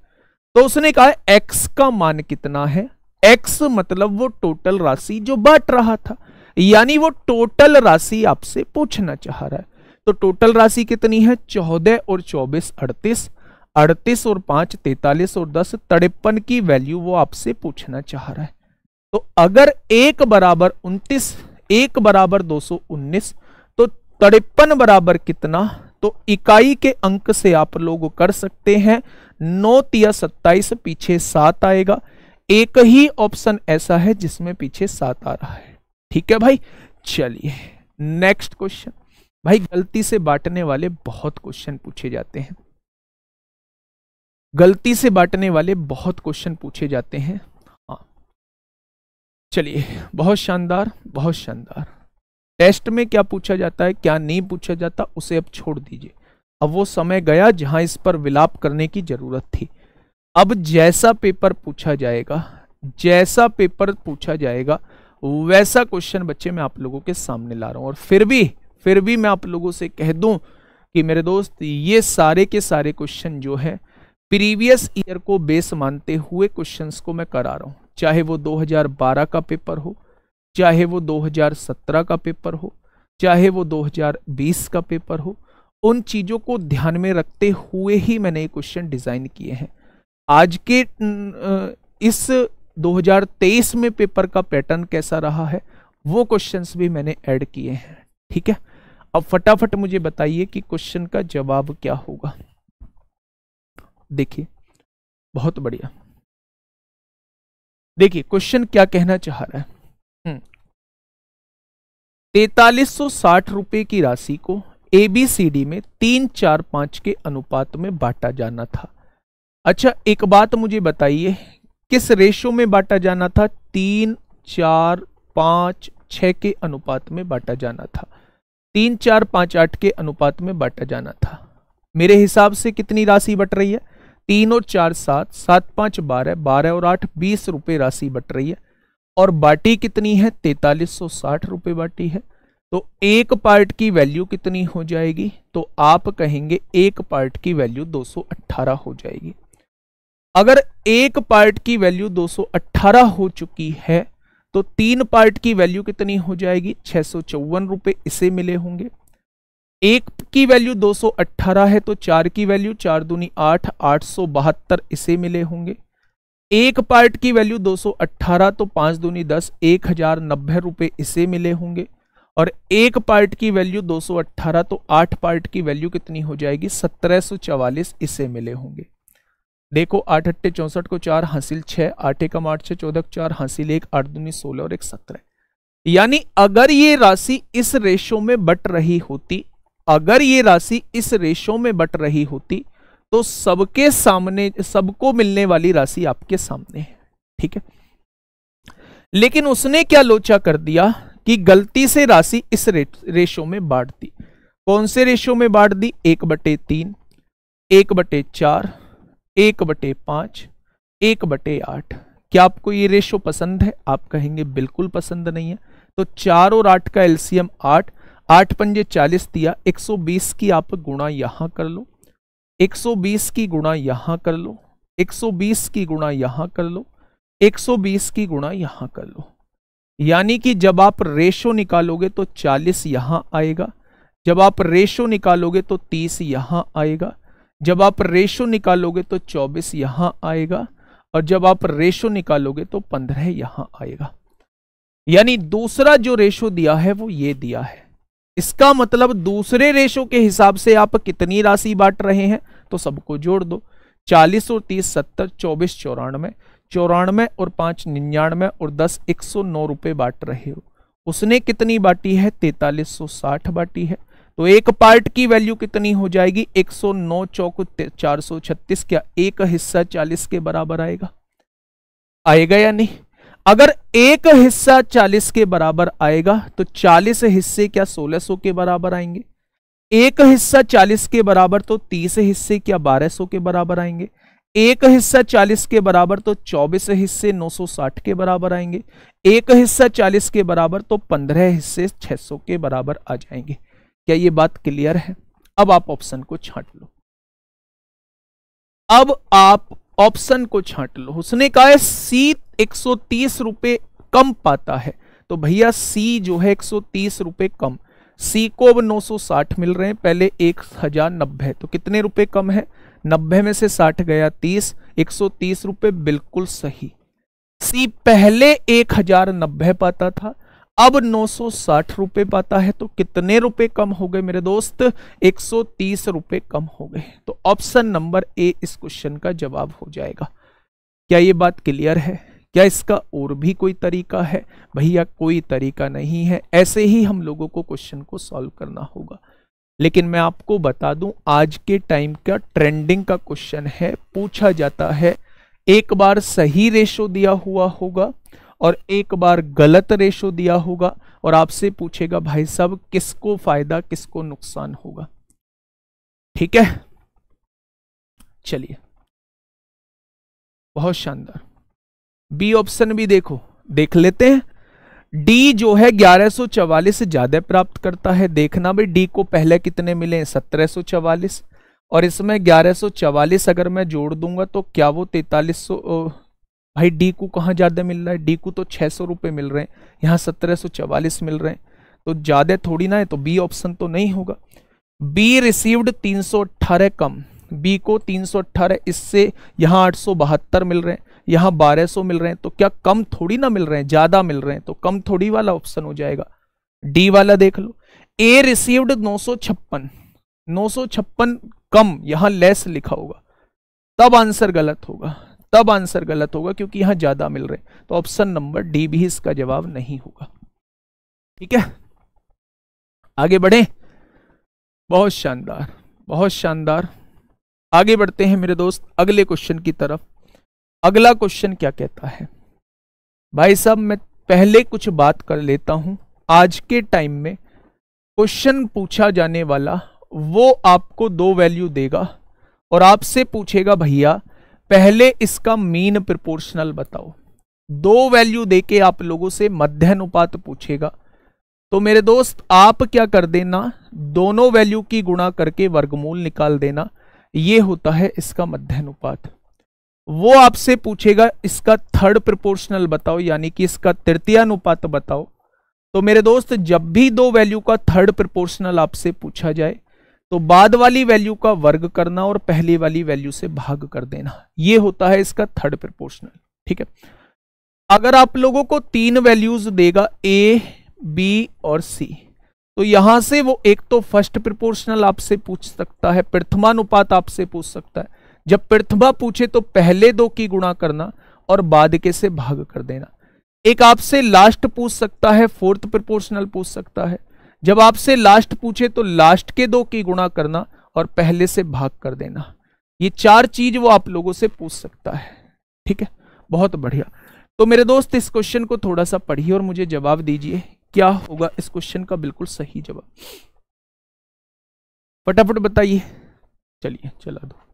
तो उसने कहा एक्स का मान कितना है एक्स मतलब वो टोटल राशि जो बांट रहा था यानी वो टोटल राशि आपसे पूछना चाह रहा है तो टोटल राशि कितनी है चौदह और चौबीस अड़तीस अड़तीस और पांच तैतालीस और दस तड़पन की वैल्यू वो आपसे पूछना चाह रहा है तो अगर एक बराबर उन्तीस एक बराबर दो सौ उन्नीस तो तड़पन बराबर कितना तो इकाई के अंक से आप लोग कर सकते हैं नौ तिया सत्ताईस पीछे सात आएगा एक ही ऑप्शन ऐसा है जिसमें पीछे सात आ रहा है ठीक है भाई चलिए नेक्स्ट क्वेश्चन भाई गलती से बांटने वाले बहुत क्वेश्चन पूछे जाते हैं गलती से बांटने वाले बहुत क्वेश्चन पूछे जाते हैं हाँ चलिए बहुत शानदार बहुत शानदार टेस्ट में क्या पूछा जाता है क्या नहीं पूछा जाता उसे अब छोड़ दीजिए अब वो समय गया जहां इस पर विलाप करने की जरूरत थी अब जैसा पेपर पूछा जाएगा जैसा पेपर पूछा जाएगा वैसा क्वेश्चन बच्चे मैं आप लोगों के सामने ला रहा हूँ और फिर भी फिर भी मैं आप लोगों से कह दूं कि मेरे दोस्त ये सारे के सारे क्वेश्चन जो है प्रीवियस ईयर को बेस मानते हुए क्वेश्चंस को मैं करा रहा हूँ चाहे वो 2012 का पेपर हो चाहे वो 2017 का पेपर हो चाहे वो 2020 का पेपर हो उन चीज़ों को ध्यान में रखते हुए ही मैंने ये क्वेश्चन डिज़ाइन किए हैं आज के इस 2023 में पेपर का पैटर्न कैसा रहा है वो क्वेश्चंस भी मैंने ऐड किए हैं ठीक है अब फटाफट मुझे बताइए कि क्वेश्चन का जवाब क्या होगा देखिए बहुत बढ़िया देखिए क्वेश्चन क्या कहना चाह रहा है तैतालीस हम्म। सौ साठ रुपए की राशि को ए बी सी डी में तीन चार पांच के अनुपात में बांटा जाना था अच्छा एक बात मुझे बताइए किस रेशो में बांटा जाना था तीन चार पांच छ के अनुपात में बांटा जाना था तीन चार पांच आठ के अनुपात में बांटा जाना था मेरे हिसाब से कितनी राशि बट रही है तीन और चार सात सात पांच बारह बारह और आठ बीस रुपए राशि बट रही है और बाटी कितनी है तैतालीस सौ साठ रुपए बाटी है तो एक पार्ट की वैल्यू कितनी हो जाएगी तो आप कहेंगे एक पार्ट की वैल्यू 218 हो जाएगी अगर एक पार्ट की वैल्यू 218 हो चुकी है तो तीन पार्ट की वैल्यू कितनी हो जाएगी छह सौ रुपए इसे मिले होंगे एक की वैल्यू 218 है तो चार की वैल्यू चार दूनी आठ आठ सौ बहत्तर इसे मिले होंगे एक पार्ट की वैल्यू 218 तो पांच दूनी दस एक हजार नब्बे रुपए इसे मिले होंगे और एक पार्ट की वैल्यू 218 तो आठ पार्ट की वैल्यू कितनी हो जाएगी 1744 इसे मिले होंगे देखो आठ अट्ठे चौंसठ को चार हासिल छह आठ एक आठ छह चौदह चार हासिल एक आठ दूनी सोलह और एक सत्रह यानी अगर ये राशि इस रेशो में बट रही होती अगर ये राशि इस रेशो में बट रही होती तो सबके सामने सबको मिलने वाली राशि आपके सामने है ठीक है लेकिन उसने क्या लोचा कर दिया कि गलती से राशि इस रे, रेशो में बांट दी कौन से रेशो में बांट दी एक बटे तीन एक बटे चार एक बटे पांच एक बटे आठ क्या आपको ये रेशो पसंद है आप कहेंगे बिल्कुल पसंद नहीं है तो चार और आठ का एलसीएम आठ आठ पंजे चालीस दिया एक सौ बीस की आप गुणा यहां कर लो 120 की गुणा यहां कर लो 120 की गुणा यहां कर लो 120 की गुणा यहां कर लो यानी कि जब आप रेशो निकालोगे तो 40 यहां आएगा जब आप रेशो निकालोगे तो 30 यहां आएगा जब आप रेशो निकालोगे तो 24 यहां आएगा और जब आप रेशो निकालोगे तो 15 यहां आएगा यानी दूसरा जो रेशो दिया है वो ये दिया है इसका मतलब दूसरे रेशो के हिसाब से आप कितनी राशि बांट रहे हैं तो सबको जोड़ दो चालीस और तीस सत्तर चौबीस चौरानवे चौरानवे और पांच निन्यानवे और दस एक सौ नौ रुपए बांट रहे हो उसने कितनी बांटी है तैतालीस सौ साठ बांटी है तो एक पार्ट की वैल्यू कितनी हो जाएगी एक सौ नौ चौक चार सौ छत्तीस क्या एक हिस्सा चालीस के बराबर आएगा आएगा या नहीं अगर एक हिस्सा 40 के बराबर आएगा तो 40 हिस्से क्या 1600 के बराबर आएंगे एक हिस्सा 40 के बराबर तो 30 हिस्से क्या 1200 के बराबर आएंगे एक हिस्सा 40 के बराबर तो 24 हिस्से 960 के बराबर आएंगे एक हिस्सा 40 के बराबर तो 15 हिस्से 600 के बराबर आ जाएंगे क्या ये बात क्लियर है अब आप ऑप्शन को छांट लो अब आप ऑप्शन को छांट लो उसने कहा है सी 130 रुपए कम पाता है तो भैया सी जो है 130 रुपए कम सी को अब 960 मिल रहे हैं पहले एक हजार नब्बे तो कितने रुपए कम है नब्बे में से साठ गया तीस एक सौ तीस रुपये बिल्कुल सही सी पहले एक हजार नब्बे पाता था अब 960 रुपए पाता है तो कितने रुपए कम हो गए मेरे दोस्त 130 रुपए कम हो गए तो ऑप्शन नंबर ए इस क्वेश्चन का जवाब हो जाएगा क्या ये बात क्लियर है क्या इसका और भी कोई तरीका है भैया कोई तरीका नहीं है ऐसे ही हम लोगों को क्वेश्चन को सॉल्व करना होगा लेकिन मैं आपको बता दूं आज के टाइम का ट्रेंडिंग का क्वेश्चन है पूछा जाता है एक बार सही रेशो दिया हुआ होगा और एक बार गलत रेशो दिया होगा और आपसे पूछेगा भाई साहब किसको फायदा किसको नुकसान होगा ठीक है चलिए बहुत शानदार बी ऑप्शन भी देखो देख लेते हैं डी जो है 1144 से ज्यादा प्राप्त करता है देखना भाई डी को पहले कितने मिले 1744 और इसमें 1144 अगर मैं जोड़ दूंगा तो क्या वो तैतालीस भाई डी को कहाँ ज़्यादा मिल रहा है डी को तो छह सौ रुपए मिल रहे हैं यहाँ सत्रह सो चवालीस मिल रहे हैं तो ज़्यादा थोड़ी ना है तो बी ऑप्शन तो नहीं होगा बी रिसीव्ड तीन सौ अट्ठारह कम बी को तीन सौ अट्ठारह इससे यहाँ आठ सौ बहत्तर मिल रहे हैं यहां 1200 मिल रहे हैं तो क्या कम थोड़ी ना मिल रहे हैं ज्यादा मिल रहे हैं तो कम थोड़ी वाला ऑप्शन हो जाएगा डी वाला देख लो ए रिसीव्ड नौ सौ छप्पन नौ सौ छप्पन कम यहां लेस लिखा होगा तब आंसर गलत होगा तब आंसर गलत होगा क्योंकि यहां ज्यादा मिल रहे हैं तो ऑप्शन नंबर डी भी इसका जवाब नहीं होगा ठीक है आगे बढ़े बहुत शानदार बहुत शानदार आगे बढ़ते हैं मेरे दोस्त अगले क्वेश्चन की तरफ अगला क्वेश्चन क्या कहता है भाई साहब मैं पहले कुछ बात कर लेता हूं आज के टाइम में क्वेश्चन पूछा जाने वाला वो आपको दो वैल्यू देगा और आपसे पूछेगा भैया पहले इसका मीन प्रोपोर्शनल बताओ दो वैल्यू देके आप लोगों से मध्य अनुपात पूछेगा तो मेरे दोस्त आप क्या कर देना दोनों वैल्यू की गुणा करके वर्गमूल निकाल देना ये होता है इसका मध्य अनुपात वो आपसे पूछेगा इसका थर्ड प्रोपोर्शनल बताओ यानी कि इसका तृतीय अनुपात बताओ तो मेरे दोस्त जब भी दो वैल्यू का थर्ड प्रोपोर्शनल आपसे पूछा जाए तो बाद वाली वैल्यू का वर्ग करना और पहली वाली वैल्यू से भाग कर देना ये होता है इसका थर्ड प्रोपोर्शनल ठीक है अगर आप लोगों को तीन वैल्यूज देगा ए बी और सी तो यहां से वो एक तो फर्स्ट प्रोपोर्शनल आपसे पूछ सकता है प्रथमानुपात आपसे पूछ सकता है जब प्रतिभा पूछे तो पहले दो की गुणा करना और बाद के से भाग कर देना एक आपसे लास्ट पूछ सकता है फोर्थ प्रपोर्शनल पूछ सकता है जब आपसे लास्ट पूछे तो लास्ट के दो की गुणा करना और पहले से भाग कर देना ये चार चीज वो आप लोगों से पूछ सकता है ठीक है बहुत बढ़िया तो मेरे दोस्त इस क्वेश्चन को थोड़ा सा पढ़िए और मुझे जवाब दीजिए क्या होगा इस क्वेश्चन का बिल्कुल सही जवाब फटाफट बताइए चलिए चला दो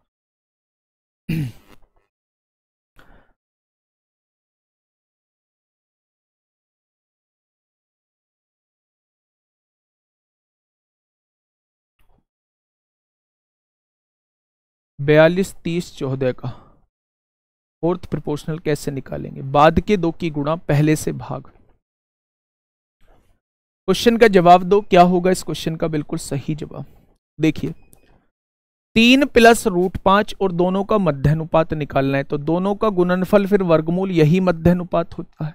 बयालीस तीस चौदह का फोर्थ प्रोपोर्शनल कैसे निकालेंगे बाद के दो की गुणा पहले से भाग क्वेश्चन का जवाब दो क्या होगा इस क्वेश्चन का बिल्कुल सही जवाब देखिए तीन प्लस रूट पांच और दोनों का अनुपात निकालना है तो दोनों का गुणनफल फिर वर्गमूल यही मध्य अनुपात होता है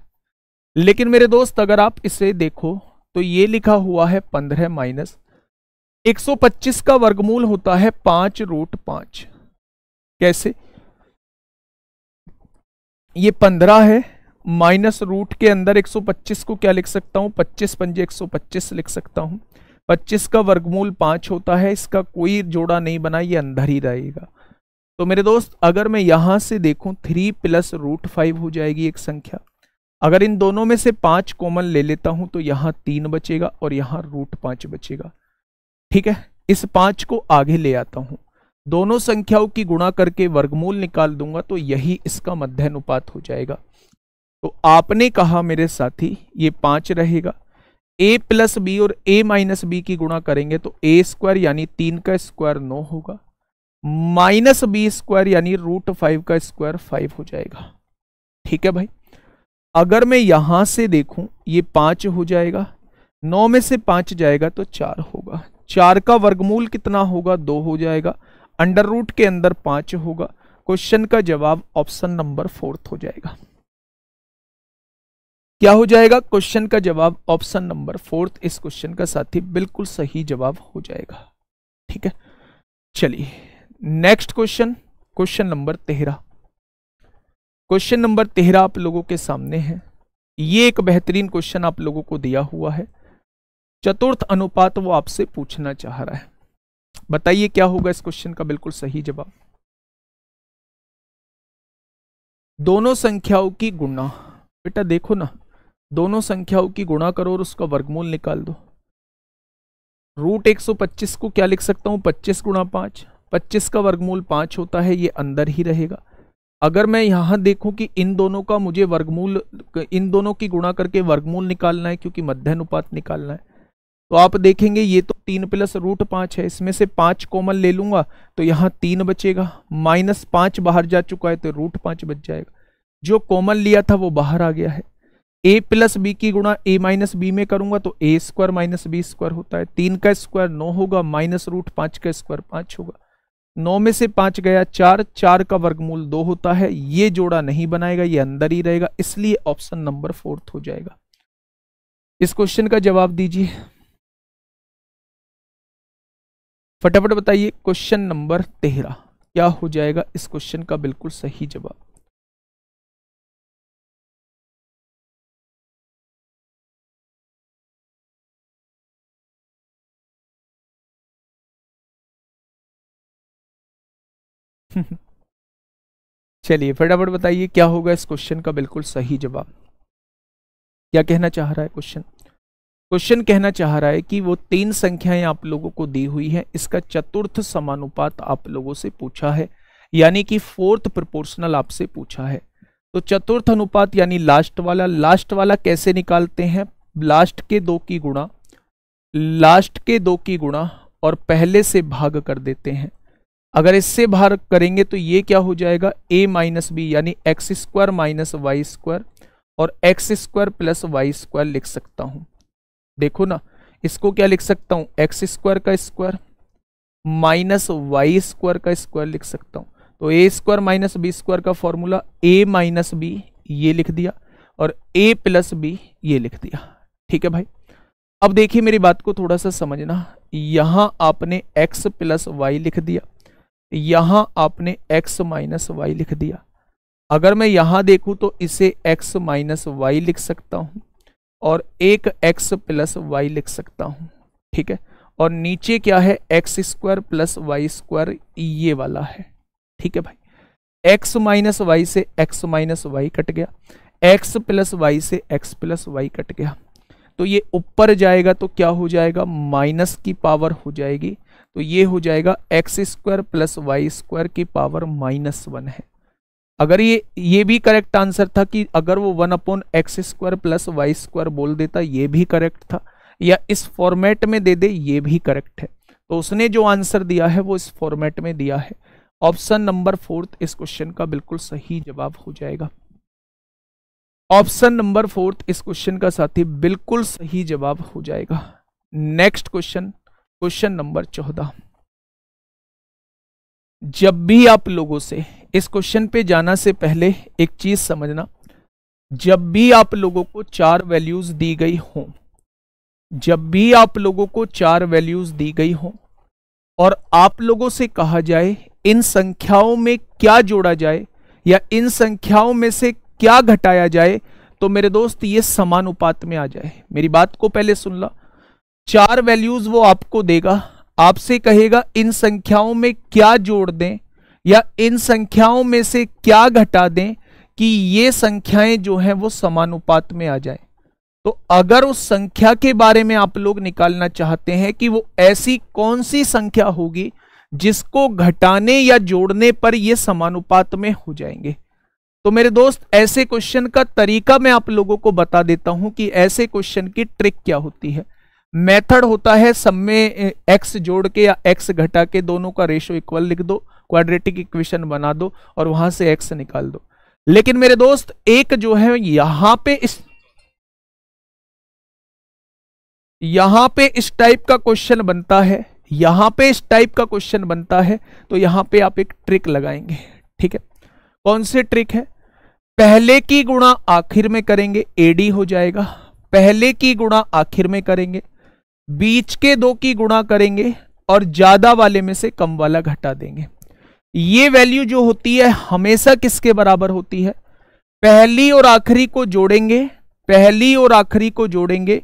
लेकिन मेरे दोस्त अगर आप इसे देखो तो ये लिखा हुआ है पंद्रह माइनस एक सौ पच्चीस का वर्गमूल होता है पांच रूट पांच कैसे ये पंद्रह है माइनस रूट के अंदर एक सौ पच्चीस को क्या लिख सकता हूं पच्चीस पंजे एक सौ पच्चीस लिख सकता हूं पच्चीस का वर्गमूल पांच होता है इसका कोई जोड़ा नहीं बना ये अंदर ही रहेगा तो मेरे दोस्त अगर मैं यहां से देखूं थ्री प्लस रूट फाइव हो जाएगी एक संख्या अगर इन दोनों में से पांच कॉमन ले लेता हूँ तो यहाँ तीन बचेगा और यहाँ रूट पांच बचेगा ठीक है इस पांच को आगे ले आता हूँ दोनों संख्याओं की गुणा करके वर्गमूल निकाल दूंगा तो यही इसका अनुपात हो जाएगा तो आपने कहा मेरे साथी ये पांच रहेगा ए प्लस बी और ए माइनस बी की गुणा करेंगे तो ए स्क्वायर यानी तीन का स्क्वायर नौ होगा माइनस बी स्क्वायर यानी रूट फाइव का स्क्वायर फाइव हो जाएगा ठीक है भाई अगर मैं यहां से देखूं ये पांच हो जाएगा नौ में से पांच जाएगा तो चार होगा चार का वर्गमूल कितना होगा दो हो जाएगा अंडर रूट के अंदर पांच होगा क्वेश्चन का जवाब ऑप्शन नंबर फोर्थ हो जाएगा क्या हो जाएगा क्वेश्चन का जवाब ऑप्शन नंबर फोर्थ इस क्वेश्चन का साथी बिल्कुल सही जवाब हो जाएगा ठीक है चलिए नेक्स्ट क्वेश्चन क्वेश्चन नंबर तेहरा क्वेश्चन नंबर तेहरा आप लोगों के सामने है ये एक बेहतरीन क्वेश्चन आप लोगों को दिया हुआ है चतुर्थ अनुपात वो आपसे पूछना चाह रहा है बताइए क्या होगा इस क्वेश्चन का बिल्कुल सही जवाब दोनों संख्याओं की गुणा बेटा देखो ना दोनों संख्याओं की गुणा करो और उसका वर्गमूल निकाल दो रूट एक सौ पच्चीस को क्या लिख सकता हूँ पच्चीस गुणा पाँच पच्चीस का वर्गमूल पांच होता है ये अंदर ही रहेगा अगर मैं यहाँ देखूँ कि इन दोनों का मुझे वर्गमूल इन दोनों की गुणा करके वर्गमूल निकालना है क्योंकि अनुपात निकालना है तो आप देखेंगे ये तो तीन प्लस रूट पाँच है इसमें से पाँच कॉमन ले लूँगा तो यहाँ तीन बचेगा माइनस पाँच बाहर जा चुका है तो रूट पाँच बच जाएगा जो कॉमन लिया था वो बाहर आ गया है ए प्लस बी की गुणा ए माइनस बी में करूंगा तो A square minus B square होता है तीन का स्क्वायर नौ होगा माइनस रूट पांच का स्क्वायर पांच होगा नौ में से पांच गया चार चार का वर्गमूल दो होता है ये जोड़ा नहीं बनाएगा ये अंदर ही रहेगा इसलिए ऑप्शन नंबर फोर्थ हो जाएगा इस क्वेश्चन का जवाब दीजिए फटाफट बताइए क्वेश्चन नंबर तेरह क्या हो जाएगा इस क्वेश्चन का बिल्कुल सही जवाब चलिए फटाफट बताइए क्या होगा इस क्वेश्चन का बिल्कुल सही जवाब क्या कहना चाह रहा है क्वेश्चन क्वेश्चन कहना चाह रहा है कि वो तीन संख्याएं आप लोगों को दी हुई है इसका चतुर्थ समानुपात आप लोगों से पूछा है यानी कि फोर्थ प्रोपोर्शनल आपसे पूछा है तो चतुर्थ अनुपात यानी लास्ट वाला लास्ट वाला कैसे निकालते हैं लास्ट के दो की गुणा लास्ट के दो की गुणा और पहले से भाग कर देते हैं अगर इससे बाहर करेंगे तो ये क्या हो जाएगा ए माइनस बी यानी X square minus Y square और X square plus Y square लिख सकता हूं देखो ना इसको क्या लिख सकता हूं एक्स स्क्वायर का स्क्वायर माइनस वाई स्क्वायर का स्क्वायर लिख सकता हूं तो A square minus B square का फॉर्मूला ए माइनस बी ये लिख दिया और ए प्लस बी ये लिख दिया ठीक है भाई अब देखिए मेरी बात को थोड़ा सा समझना यहां आपने एक्स प्लस वाई लिख दिया यहां आपने x माइनस वाई लिख दिया अगर मैं यहां देखूं तो इसे x माइनस वाई लिख सकता हूं और एक x प्लस वाई लिख सकता हूं ठीक है और नीचे क्या है X square plus Y square ये वाला है ठीक है भाई x माइनस वाई से x माइनस वाई कट गया x प्लस वाई से x प्लस वाई कट गया तो ये ऊपर जाएगा तो क्या हो जाएगा माइनस की पावर हो जाएगी तो ये हो जाएगा X square plus Y square की पावर माइनस वन है अगर ये ये भी करेक्ट आंसर था कि अगर वो one upon X square plus Y square बोल देता ये भी करेक्ट था या इस फॉर्मेट में दे दे ये भी करेक्ट है तो उसने जो आंसर दिया है वो इस फॉर्मेट में दिया है ऑप्शन नंबर फोर्थ इस क्वेश्चन का बिल्कुल सही जवाब हो जाएगा ऑप्शन नंबर फोर्थ इस क्वेश्चन का साथी बिल्कुल सही जवाब हो जाएगा नेक्स्ट क्वेश्चन क्वेश्चन नंबर चौदह जब भी आप लोगों से इस क्वेश्चन पे जाना से पहले एक चीज समझना जब भी आप लोगों को चार वैल्यूज दी गई हो जब भी आप लोगों को चार वैल्यूज दी गई हो और आप लोगों से कहा जाए इन संख्याओं में क्या जोड़ा जाए या इन संख्याओं में से क्या घटाया जाए तो मेरे दोस्त ये समानुपात में आ जाए मेरी बात को पहले सुन ला चार वैल्यूज वो आपको देगा आपसे कहेगा इन संख्याओं में क्या जोड़ दें या इन संख्याओं में से क्या घटा दें कि ये संख्याएं जो हैं वो समानुपात में आ जाए तो अगर उस संख्या के बारे में आप लोग निकालना चाहते हैं कि वो ऐसी कौन सी संख्या होगी जिसको घटाने या जोड़ने पर ये समानुपात में हो जाएंगे तो मेरे दोस्त ऐसे क्वेश्चन का तरीका मैं आप लोगों को बता देता हूं कि ऐसे क्वेश्चन की ट्रिक क्या होती है मेथड होता है सब में एक्स जोड़ के या एक्स घटा के दोनों का रेशो इक्वल लिख दो क्वाड्रेटिक इक्वेशन बना दो और वहां से एक्स निकाल दो लेकिन मेरे दोस्त एक जो है यहां पे इस यहां पे इस टाइप का क्वेश्चन बनता है यहां पे इस टाइप का क्वेश्चन बनता है तो यहां पे आप एक ट्रिक लगाएंगे ठीक है कौन सी ट्रिक है पहले की गुणा आखिर में करेंगे एडी हो जाएगा पहले की गुणा आखिर में करेंगे बीच के दो की गुणा करेंगे और ज्यादा वाले में से कम वाला घटा देंगे ये वैल्यू जो होती है हमेशा किसके बराबर होती है पहली और आखिरी को जोड़ेंगे पहली और आखिरी को जोड़ेंगे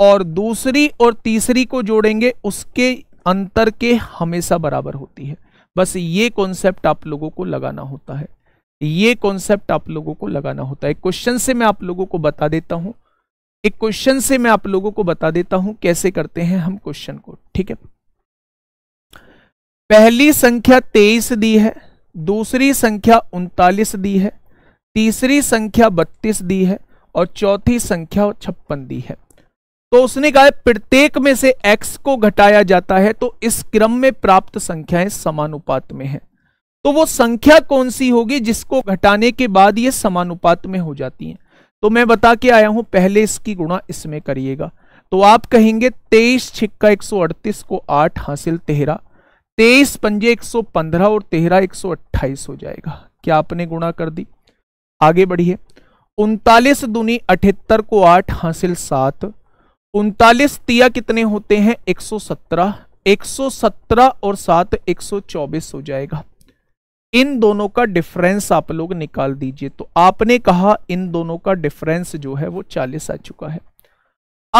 और दूसरी और तीसरी को जोड़ेंगे उसके अंतर के हमेशा बराबर होती है बस ये कॉन्सेप्ट आप लोगों को लगाना होता है ये कॉन्सेप्ट आप लोगों को लगाना होता है क्वेश्चन से मैं आप लोगों को बता देता हूं एक क्वेश्चन से मैं आप लोगों को बता देता हूं कैसे करते हैं हम क्वेश्चन को ठीक है पहली संख्या तेईस दी है दूसरी संख्या उनतालीस दी है तीसरी संख्या बत्तीस दी है और चौथी संख्या छप्पन दी है तो उसने कहा प्रत्येक में से x को घटाया जाता है तो इस क्रम में प्राप्त संख्याएं समानुपात में है तो वो संख्या कौन सी होगी जिसको घटाने के बाद ये समानुपात में हो जाती हैं तो मैं बता के आया हूं पहले इसकी गुणा इसमें करिएगा तो आप कहेंगे तेईस छिक्का एक सौ अड़तीस को आठ हासिल तेहरा तेईस पंजे एक सौ पंद्रह और तेहरा एक सौ अट्ठाईस हो जाएगा क्या आपने गुणा कर दी आगे बढ़िए उनतालीस दुनी अठहत्तर को आठ हासिल सात उनतालीस तिया कितने होते हैं एक सौ सत्रह एक सौ सत्रह और सात एक सौ चौबीस हो जाएगा इन दोनों का डिफरेंस आप लोग निकाल दीजिए तो आपने कहा इन दोनों का डिफरेंस जो है वो चालीस आ चुका है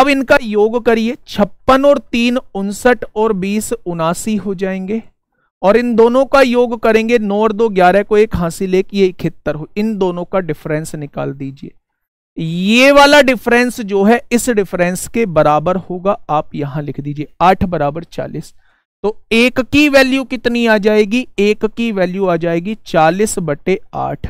अब इनका योग करिए छप्पन और तीन उनसठ और बीस उनासी हो जाएंगे और इन दोनों का योग करेंगे नौ और दो ग्यारह को एक हांसी लेके ये इकहत्तर हो इन दोनों का डिफरेंस निकाल दीजिए ये वाला डिफरेंस जो है इस डिफरेंस के बराबर होगा आप यहां लिख दीजिए आठ बराबर चालीस तो एक की वैल्यू कितनी आ जाएगी एक की वैल्यू आ जाएगी चालीस बटे आठ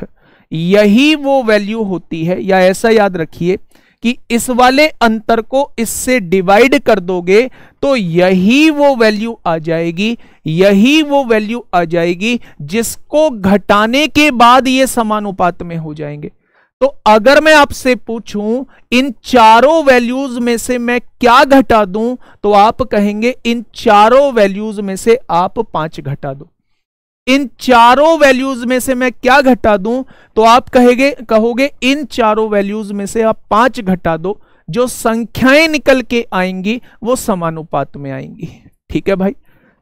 यही वो वैल्यू होती है या ऐसा याद रखिए कि इस वाले अंतर को इससे डिवाइड कर दोगे तो यही वो वैल्यू आ जाएगी यही वो वैल्यू आ जाएगी जिसको घटाने के बाद ये समानुपात में हो जाएंगे तो अगर मैं आपसे पूछूं इन चारों वैल्यूज में से मैं क्या घटा दूं तो आप कहेंगे इन चारों वैल्यूज में से आप पांच घटा दो इन चारों वैल्यूज में से मैं क्या घटा दूं तो आप कहेंगे कहोगे इन चारों वैल्यूज में से आप पांच घटा दो जो संख्याएं निकल के आएंगी वो समानुपात में आएंगी ठीक है भाई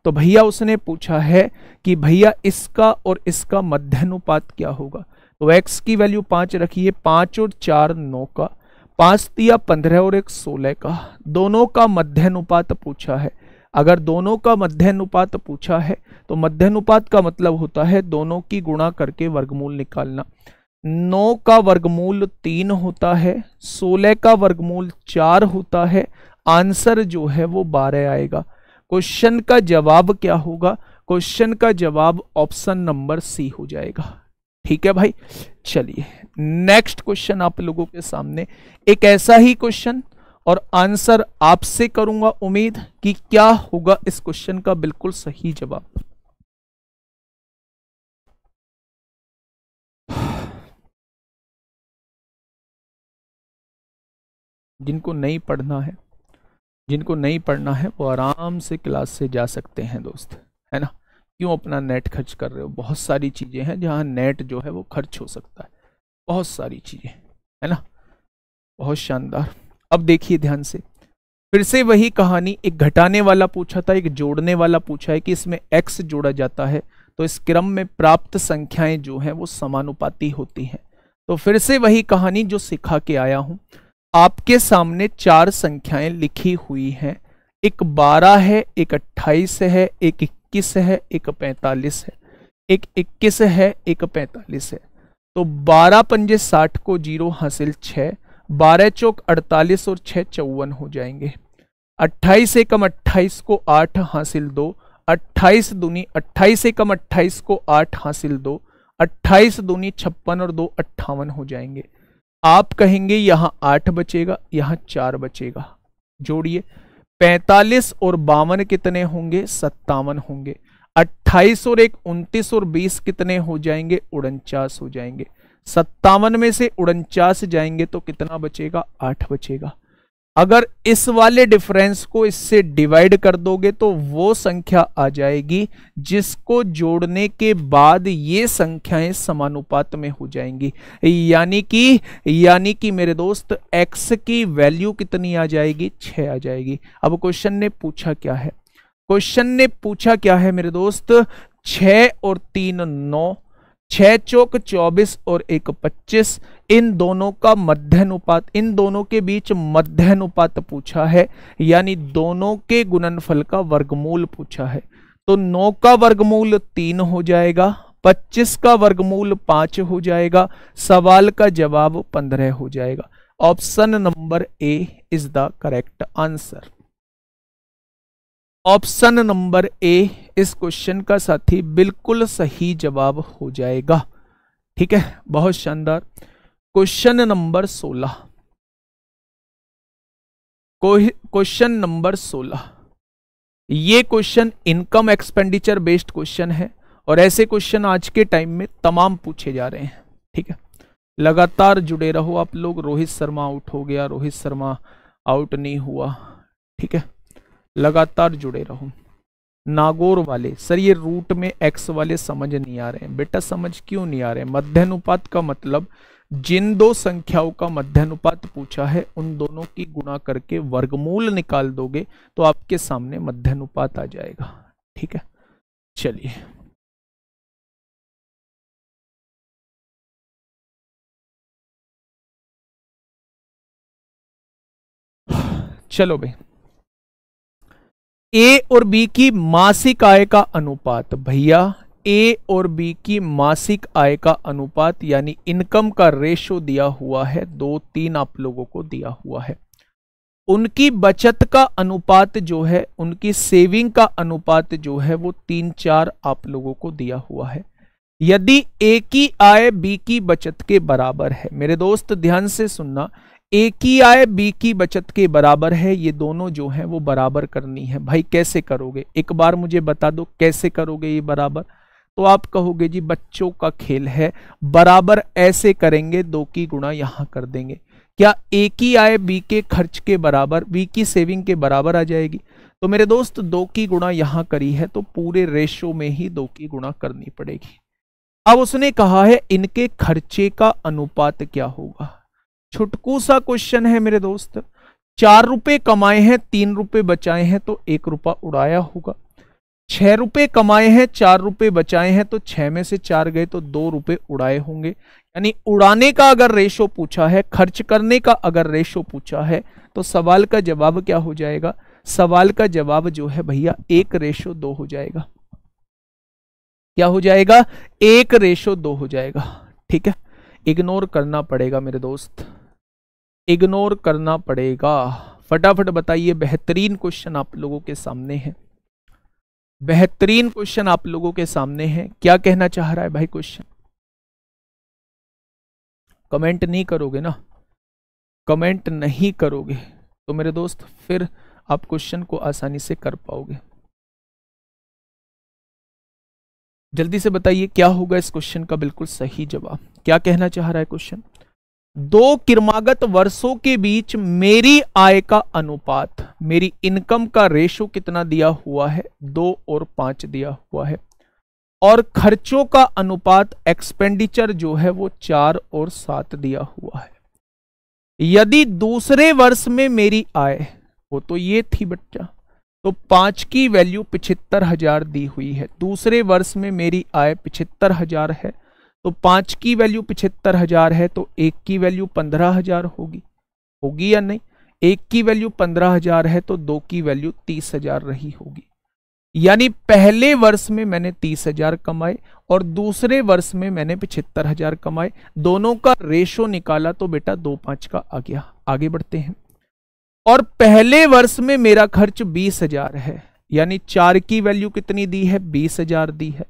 तो भैया उसने पूछा है कि भैया इसका और इसका मध्यानुपात क्या होगा तो एक्स की वैल्यू पांच रखिए पांच और चार नौ का पांच दिया पंद्रह और एक सोलह का दोनों का मध्य अनुपात पूछा है अगर दोनों का मध्य अनुपात पूछा है तो मध्य अनुपात का मतलब होता है दोनों की गुणा करके वर्गमूल निकालना नौ का वर्गमूल तीन होता है सोलह का वर्गमूल चार होता है आंसर जो है वो बारह आएगा क्वेश्चन का जवाब क्या होगा क्वेश्चन का जवाब ऑप्शन नंबर सी हो जाएगा ठीक है भाई चलिए नेक्स्ट क्वेश्चन आप लोगों के सामने एक ऐसा ही क्वेश्चन और आंसर आपसे करूंगा उम्मीद कि क्या होगा इस क्वेश्चन का बिल्कुल सही जवाब जिनको नहीं पढ़ना है जिनको नहीं पढ़ना है वो आराम से क्लास से जा सकते हैं दोस्त है ना क्यों अपना नेट खर्च कर रहे हो बहुत सारी चीज़ें हैं जहाँ नेट जो है वो खर्च हो सकता है बहुत सारी चीज़ें है ना बहुत शानदार अब देखिए ध्यान से फिर से वही कहानी एक घटाने वाला पूछा था एक जोड़ने वाला पूछा है कि इसमें एक्स जोड़ा जाता है तो इस क्रम में प्राप्त संख्याएं जो हैं वो समानुपाती होती हैं तो फिर से वही कहानी जो सिखा के आया हूं आपके सामने चार संख्याएं लिखी हुई हैं एक बारह है एक अट्ठाईस है एक इक्कीस है एक पैंतालीस है एक इक्कीस है एक पैंतालीस है तो बारह पंजे साठ को जीरो हासिल छः बारह चौक अड़तालीस और छः चौवन हो जाएंगे अट्ठाईस एकम अट्ठाईस को आठ हासिल दो अट्ठाईस दूनी अट्ठाईस एकम अट्ठाईस को आठ हासिल दो अट्ठाईस दूनी छप्पन और दो अट्ठावन हो जाएंगे आप कहेंगे यहां आठ बचेगा यहाँ चार बचेगा जोड़िए पैंतालीस और बावन कितने होंगे सत्तावन होंगे अट्ठाईस और एक उन्तीस और बीस कितने हो जाएंगे उनचास हो जाएंगे सत्तावन में से उनचास जाएंगे तो कितना बचेगा आठ बचेगा अगर इस वाले डिफरेंस को इससे डिवाइड कर दोगे तो वो संख्या आ जाएगी जिसको जोड़ने के बाद ये संख्याएं समानुपात में हो जाएंगी यानी कि यानी कि मेरे दोस्त x की वैल्यू कितनी आ जाएगी 6 आ जाएगी अब क्वेश्चन ने पूछा क्या है क्वेश्चन ने पूछा क्या है मेरे दोस्त 6 और तीन नौ छह चौक चौबीस और एक पच्चीस इन दोनों का मध्य अनुपात इन दोनों के बीच मध्य अनुपात पूछा है यानी दोनों के गुणनफल का वर्गमूल पूछा है तो नौ का वर्गमूल तीन हो जाएगा पच्चीस का वर्गमूल पांच हो जाएगा सवाल का जवाब पंद्रह हो जाएगा option number A is the correct answer option number A इस क्वेश्चन का साथी बिल्कुल सही जवाब हो जाएगा ठीक है बहुत शानदार क्वेश्चन नंबर सोलह क्वेश्चन नंबर सोलह ये question income expenditure based question है और ऐसे क्वेश्चन आज के टाइम में तमाम पूछे जा रहे हैं ठीक है लगातार जुड़े रहो आप लोग रोहित शर्मा आउट हो गया रोहित शर्मा आउट नहीं हुआ ठीक है लगातार जुड़े रहो नागौर वाले सर ये रूट में एक्स वाले समझ नहीं आ रहे हैं बेटा समझ क्यों नहीं आ रहे हैं मध्यानुपात का मतलब जिन दो संख्याओं का मध्यानुपात पूछा है उन दोनों की गुणा करके वर्गमूल निकाल दोगे तो आपके सामने मध्यानुपात आ जाएगा ठीक है चलिए चलो भाई ए और बी की मासिक आय का अनुपात भैया ए और बी की मासिक आय का अनुपात यानी इनकम का रेशो दिया हुआ है दो तीन आप लोगों को दिया हुआ है उनकी बचत का अनुपात जो है उनकी सेविंग का अनुपात जो है वो तीन चार आप लोगों को दिया हुआ है यदि ए की आय बी की बचत के बराबर है मेरे दोस्त ध्यान से सुनना ए की आय बी की बचत के बराबर है ये दोनों जो है वो बराबर करनी है भाई कैसे करोगे एक बार मुझे बता दो कैसे करोगे ये बराबर तो आप कहोगे जी बच्चों का खेल है बराबर ऐसे करेंगे दो की गुणा यहाँ कर देंगे क्या ए की आय बी के खर्च के बराबर बी की सेविंग के बराबर आ जाएगी तो मेरे दोस्त दो की गुणा यहाँ करी है तो पूरे रेशो में ही दो की गुणा करनी पड़ेगी अब उसने कहा है इनके खर्चे का अनुपात क्या होगा छुटकू सा क्वेश्चन है मेरे दोस्त चार रुपए कमाए हैं तीन रुपए बचाए हैं तो एक रुपया उड़ाया होगा छह रुपए कमाए हैं चार रुपए बचाए हैं तो छह में से चार गए तो दो रुपए उड़ाए होंगे यानी उड़ाने का अगर रेशो पूछा है खर्च करने का अगर रेशो पूछा है तो सवाल का जवाब क्या हो जाएगा सवाल का जवाब जो है भैया एक रेशो दो हो जाएगा क्या हो जाएगा एक रेशो दो हो जाएगा ठीक है इग्नोर करना पड़ेगा मेरे दोस्त इग्नोर करना पड़ेगा फटाफट बताइए बेहतरीन क्वेश्चन आप लोगों के सामने है बेहतरीन क्वेश्चन आप लोगों के सामने है क्या कहना चाह रहा है भाई क्वेश्चन कमेंट नहीं करोगे ना कमेंट नहीं करोगे तो मेरे दोस्त फिर आप क्वेश्चन को आसानी से कर पाओगे जल्दी से बताइए क्या होगा इस क्वेश्चन का बिल्कुल सही जवाब क्या कहना चाह रहा है क्वेश्चन दो किरमागत वर्षों के बीच मेरी आय का अनुपात मेरी इनकम का रेशो कितना दिया हुआ है दो और पांच दिया हुआ है और खर्चों का अनुपात एक्सपेंडिचर जो है वो चार और सात दिया हुआ है यदि दूसरे वर्ष में मेरी आय वो तो ये थी बच्चा तो पांच की वैल्यू पिछहत्तर हजार दी हुई है दूसरे वर्ष में मेरी आय पिछहत्तर हजार है तो पांच की वैल्यू पिछहत्तर हजार है तो एक की वैल्यू पंद्रह हजार होगी होगी या नहीं एक की वैल्यू पंद्रह हजार है तो दो की वैल्यू तीस हजार रही होगी यानी पहले वर्ष में मैंने तीस हजार कमाए और दूसरे वर्ष में मैंने पिछहत्तर हजार कमाए दोनों का रेशो निकाला तो बेटा दो पांच का आ गया आगे बढ़ते हैं और पहले वर्ष में मेरा खर्च बीस हजार है यानी चार की वैल्यू कितनी दी है बीस हजार दी है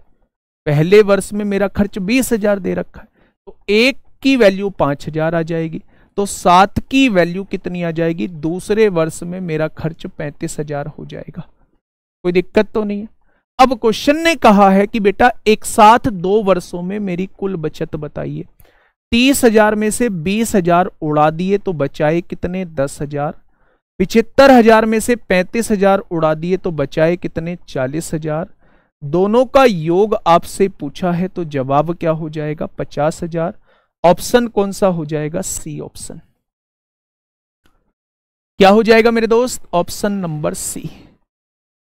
पहले वर्ष में मेरा खर्च बीस हजार दे रखा है तो एक की वैल्यू पांच हजार आ जाएगी तो सात की वैल्यू कितनी आ जाएगी दूसरे वर्ष में मेरा खर्च पैंतीस हजार हो जाएगा कोई दिक्कत तो नहीं है अब क्वेश्चन ने कहा है कि बेटा एक साथ दो वर्षों में मेरी कुल बचत बताइए तीस हजार में से बीस हजार उड़ा दिए तो बचाए कितने दस हजार पिछहत्तर हजार में से पैंतीस हजार उड़ा दिए तो बचाए कितने चालीस हजार दोनों का योग आपसे पूछा है तो जवाब क्या हो जाएगा पचास हजार ऑप्शन कौन सा हो जाएगा सी ऑप्शन क्या हो जाएगा मेरे दोस्त ऑप्शन नंबर सी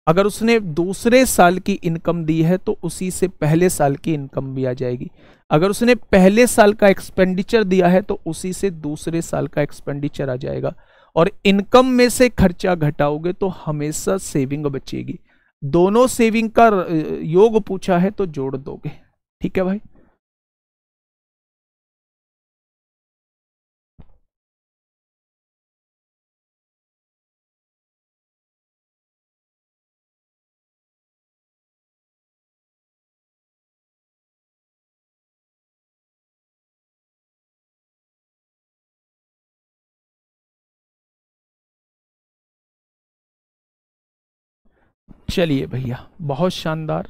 अगर उसने दूसरे साल की इनकम दी है तो उसी से पहले साल की इनकम भी आ जाएगी अगर उसने पहले साल का एक्सपेंडिचर दिया है तो उसी से दूसरे साल का एक्सपेंडिचर आ जाएगा और इनकम में से खर्चा घटाओगे तो हमेशा सेविंग बचेगी दोनों सेविंग का योग पूछा है तो जोड़ दोगे ठीक है भाई चलिए भैया बहुत शानदार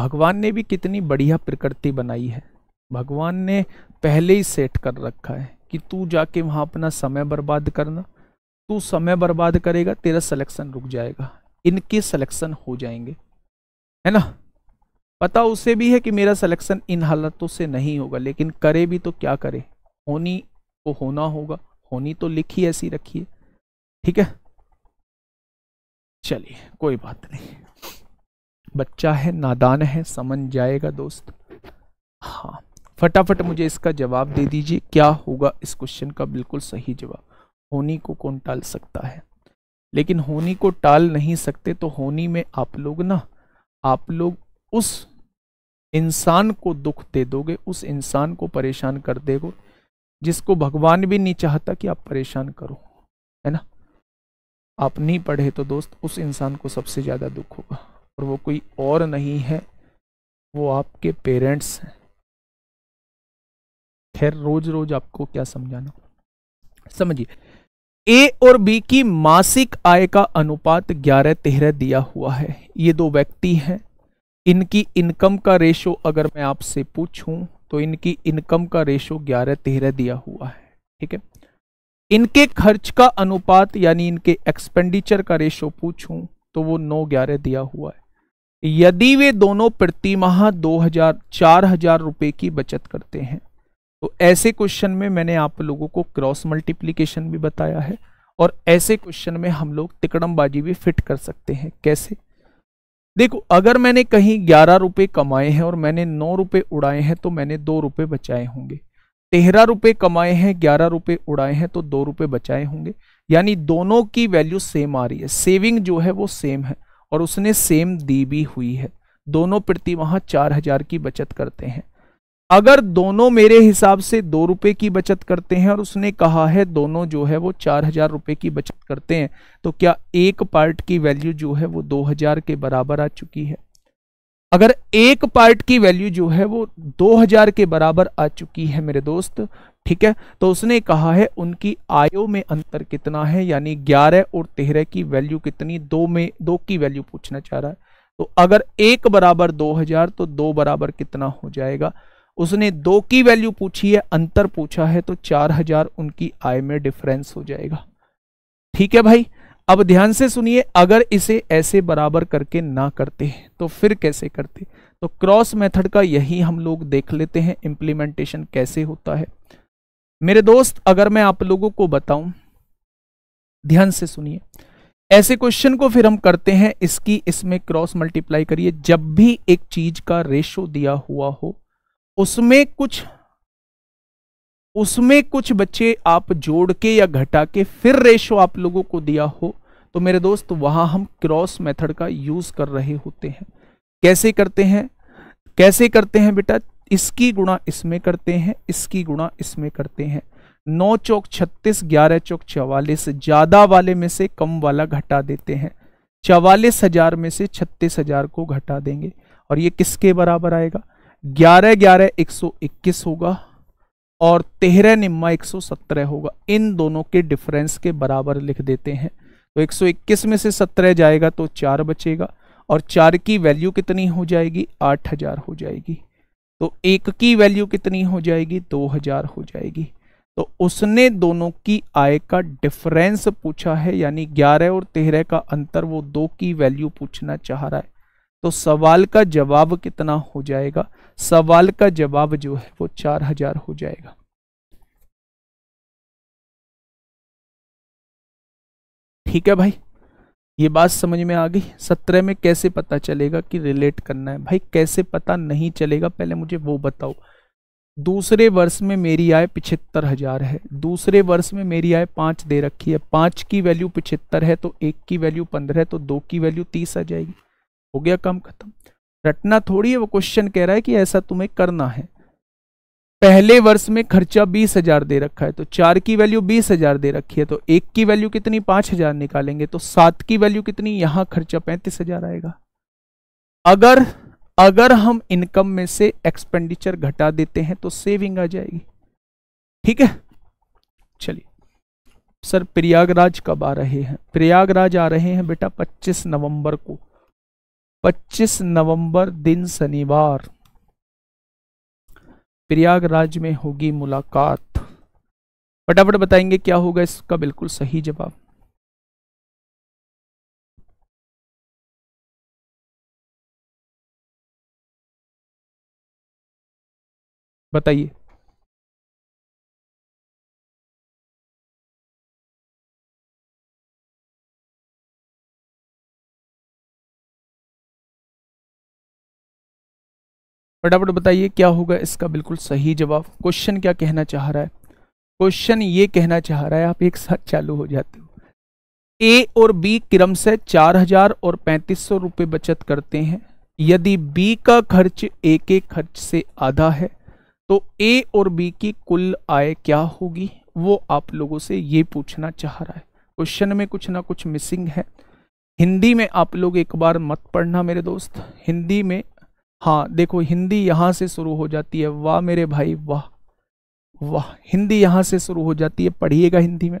भगवान ने भी कितनी बढ़िया प्रकृति बनाई है भगवान ने पहले ही सेट कर रखा है कि तू जाके वहां अपना समय बर्बाद करना तू समय बर्बाद करेगा तेरा सिलेक्शन रुक जाएगा इनके सिलेक्शन हो जाएंगे है ना पता उसे भी है कि मेरा सिलेक्शन इन हालातों से नहीं होगा लेकिन करे भी तो क्या करे होनी को तो होना होगा होनी तो लिखी ऐसी रखिए ठीक है चलिए कोई बात नहीं बच्चा है नादान है समझ जाएगा दोस्त हाँ फटाफट मुझे इसका जवाब दे दीजिए क्या होगा इस क्वेश्चन का बिल्कुल सही जवाब होनी को कौन टाल सकता है लेकिन होनी को टाल नहीं सकते तो होनी में आप लोग ना आप लोग उस इंसान को दुख दे दोगे उस इंसान को परेशान कर देगो जिसको भगवान भी नहीं चाहता कि आप परेशान करो है ना आप नहीं पढ़े तो दोस्त उस इंसान को सबसे ज़्यादा दुख होगा और वो कोई और नहीं है वो आपके पेरेंट्स हैं खैर रोज रोज आपको क्या समझाना समझिए ए और बी की मासिक आय का अनुपात ग्यारह तेरह दिया हुआ है ये दो व्यक्ति हैं इनकी इनकम का रेशो अगर मैं आपसे पूछूं तो इनकी इनकम का रेशो ग्यारह तेरह दिया हुआ है ठीक है इनके खर्च का अनुपात यानी इनके एक्सपेंडिचर का रेशो पूछूं तो वो नौ ग्यारह दिया हुआ है यदि वे दोनों प्रति माह दो हजार चार हजार रुपए की बचत करते हैं तो ऐसे क्वेश्चन में मैंने आप लोगों को क्रॉस मल्टीप्लीकेशन भी बताया है और ऐसे क्वेश्चन में हम लोग तिकड़मबाजी भी फिट कर सकते हैं कैसे देखो अगर मैंने कहीं ग्यारह रुपए कमाए हैं और मैंने नौ रुपए उड़ाए हैं तो मैंने दो रुपए बचाए होंगे तेरह रुपए कमाए हैं ग्यारह रुपए उड़ाए हैं तो दो रुपये बचाए होंगे यानी दोनों की वैल्यू सेम आ रही है सेविंग जो है वो सेम है और उसने सेम दी भी हुई है दोनों प्रति माह चार हजार की बचत करते हैं अगर दोनों मेरे हिसाब से दो रुपए की बचत करते हैं और उसने कहा है दोनों जो है वो चार हजार रुपए की बचत करते हैं तो क्या एक पार्ट की वैल्यू जो है वो दो हजार के बराबर आ चुकी है अगर एक पार्ट की वैल्यू जो है वो 2000 के बराबर आ चुकी है मेरे दोस्त ठीक है तो उसने कहा है उनकी आयो में अंतर कितना है यानी 11 और 13 की वैल्यू कितनी दो में दो की वैल्यू पूछना चाह रहा है तो अगर एक बराबर 2000 तो दो बराबर कितना हो जाएगा उसने दो की वैल्यू पूछी है अंतर पूछा है तो चार उनकी आय में डिफरेंस हो जाएगा ठीक है भाई अब ध्यान से सुनिए अगर इसे ऐसे बराबर करके ना करते तो फिर कैसे करते तो क्रॉस मेथड का यही हम लोग देख लेते हैं इंप्लीमेंटेशन कैसे होता है मेरे दोस्त अगर मैं आप लोगों को बताऊं ध्यान से सुनिए ऐसे क्वेश्चन को फिर हम करते हैं इसकी इसमें क्रॉस मल्टीप्लाई करिए जब भी एक चीज का रेशो दिया हुआ हो उसमें कुछ उसमें कुछ बच्चे आप जोड़ के या घटा के फिर रेशो आप लोगों को दिया हो तो मेरे दोस्त वहां हम क्रॉस मेथड का यूज कर रहे होते हैं कैसे करते हैं कैसे करते हैं बेटा इसकी गुणा इसमें करते हैं इसकी गुणा इसमें करते हैं नौ चौक छत्तीस ग्यारह चौक चवालीस ज्यादा वाले में से कम वाला घटा देते हैं चवालीस हजार में से छत्तीस हजार को घटा देंगे और ये किसके बराबर आएगा ग्यारह ग्यारह एक सौ इक्कीस होगा और तेरह निम्मा एक होगा इन दोनों के डिफरेंस के बराबर लिख देते हैं तो 121 में से 17 जाएगा तो चार बचेगा और चार की वैल्यू कितनी हो जाएगी 8000 हो जाएगी तो एक की वैल्यू कितनी हो जाएगी 2000 हो जाएगी तो उसने दोनों की आय का डिफरेंस पूछा है यानी 11 और 13 का अंतर वो दो की वैल्यू पूछना चाह रहा है तो सवाल का जवाब कितना हो जाएगा सवाल का जवाब जो है वो चार हजार हो जाएगा ठीक है भाई ये बात समझ में आ गई सत्रह में कैसे पता चलेगा कि रिलेट करना है भाई कैसे पता नहीं चलेगा पहले मुझे वो बताओ दूसरे वर्ष में मेरी आय पिछहत्तर हजार है दूसरे वर्ष में मेरी आय पांच दे रखी है पांच की वैल्यू पिछहत्तर है तो एक की वैल्यू पंद्रह है तो दो की वैल्यू तीस आ जाएगी हो गया काम खत्म रटना थोड़ी है वो क्वेश्चन कह रहा है कि ऐसा तुम्हें करना है पहले वर्ष में खर्चा बीस हजार दे रखा है तो चार की वैल्यू बीस हजार दे रखी है तो एक की वैल्यू कितनी पांच हजार निकालेंगे तो सात की वैल्यू कितनी यहां खर्चा पैंतीस हजार आएगा अगर अगर हम इनकम में से एक्सपेंडिचर घटा देते हैं तो सेविंग आ जाएगी ठीक है चलिए सर प्रयागराज कब आ रहे हैं प्रयागराज आ रहे हैं बेटा पच्चीस नवंबर को पच्चीस नवंबर दिन शनिवार प्रयागराज में होगी मुलाकात फटाफट बताएंगे क्या होगा इसका बिल्कुल सही जवाब बताइए फटाफट बताइए क्या होगा इसका बिल्कुल सही जवाब क्वेश्चन क्या कहना चाह रहा है क्वेश्चन ये कहना चाह रहा है आप एक साथ चालू हो जाते हो ए और बी क्रम से हजार और पैंतीस सौ रुपये बचत करते हैं यदि बी का खर्च ए के खर्च से आधा है तो ए और बी की कुल आय क्या होगी वो आप लोगों से ये पूछना चाह रहा है क्वेश्चन में कुछ ना कुछ मिसिंग है हिंदी में आप लोग एक बार मत पढ़ना मेरे दोस्त हिंदी में हाँ देखो हिंदी यहाँ से शुरू हो जाती है वाह मेरे भाई वाह वाह हिंदी यहाँ से शुरू हो जाती है पढ़िएगा हिंदी में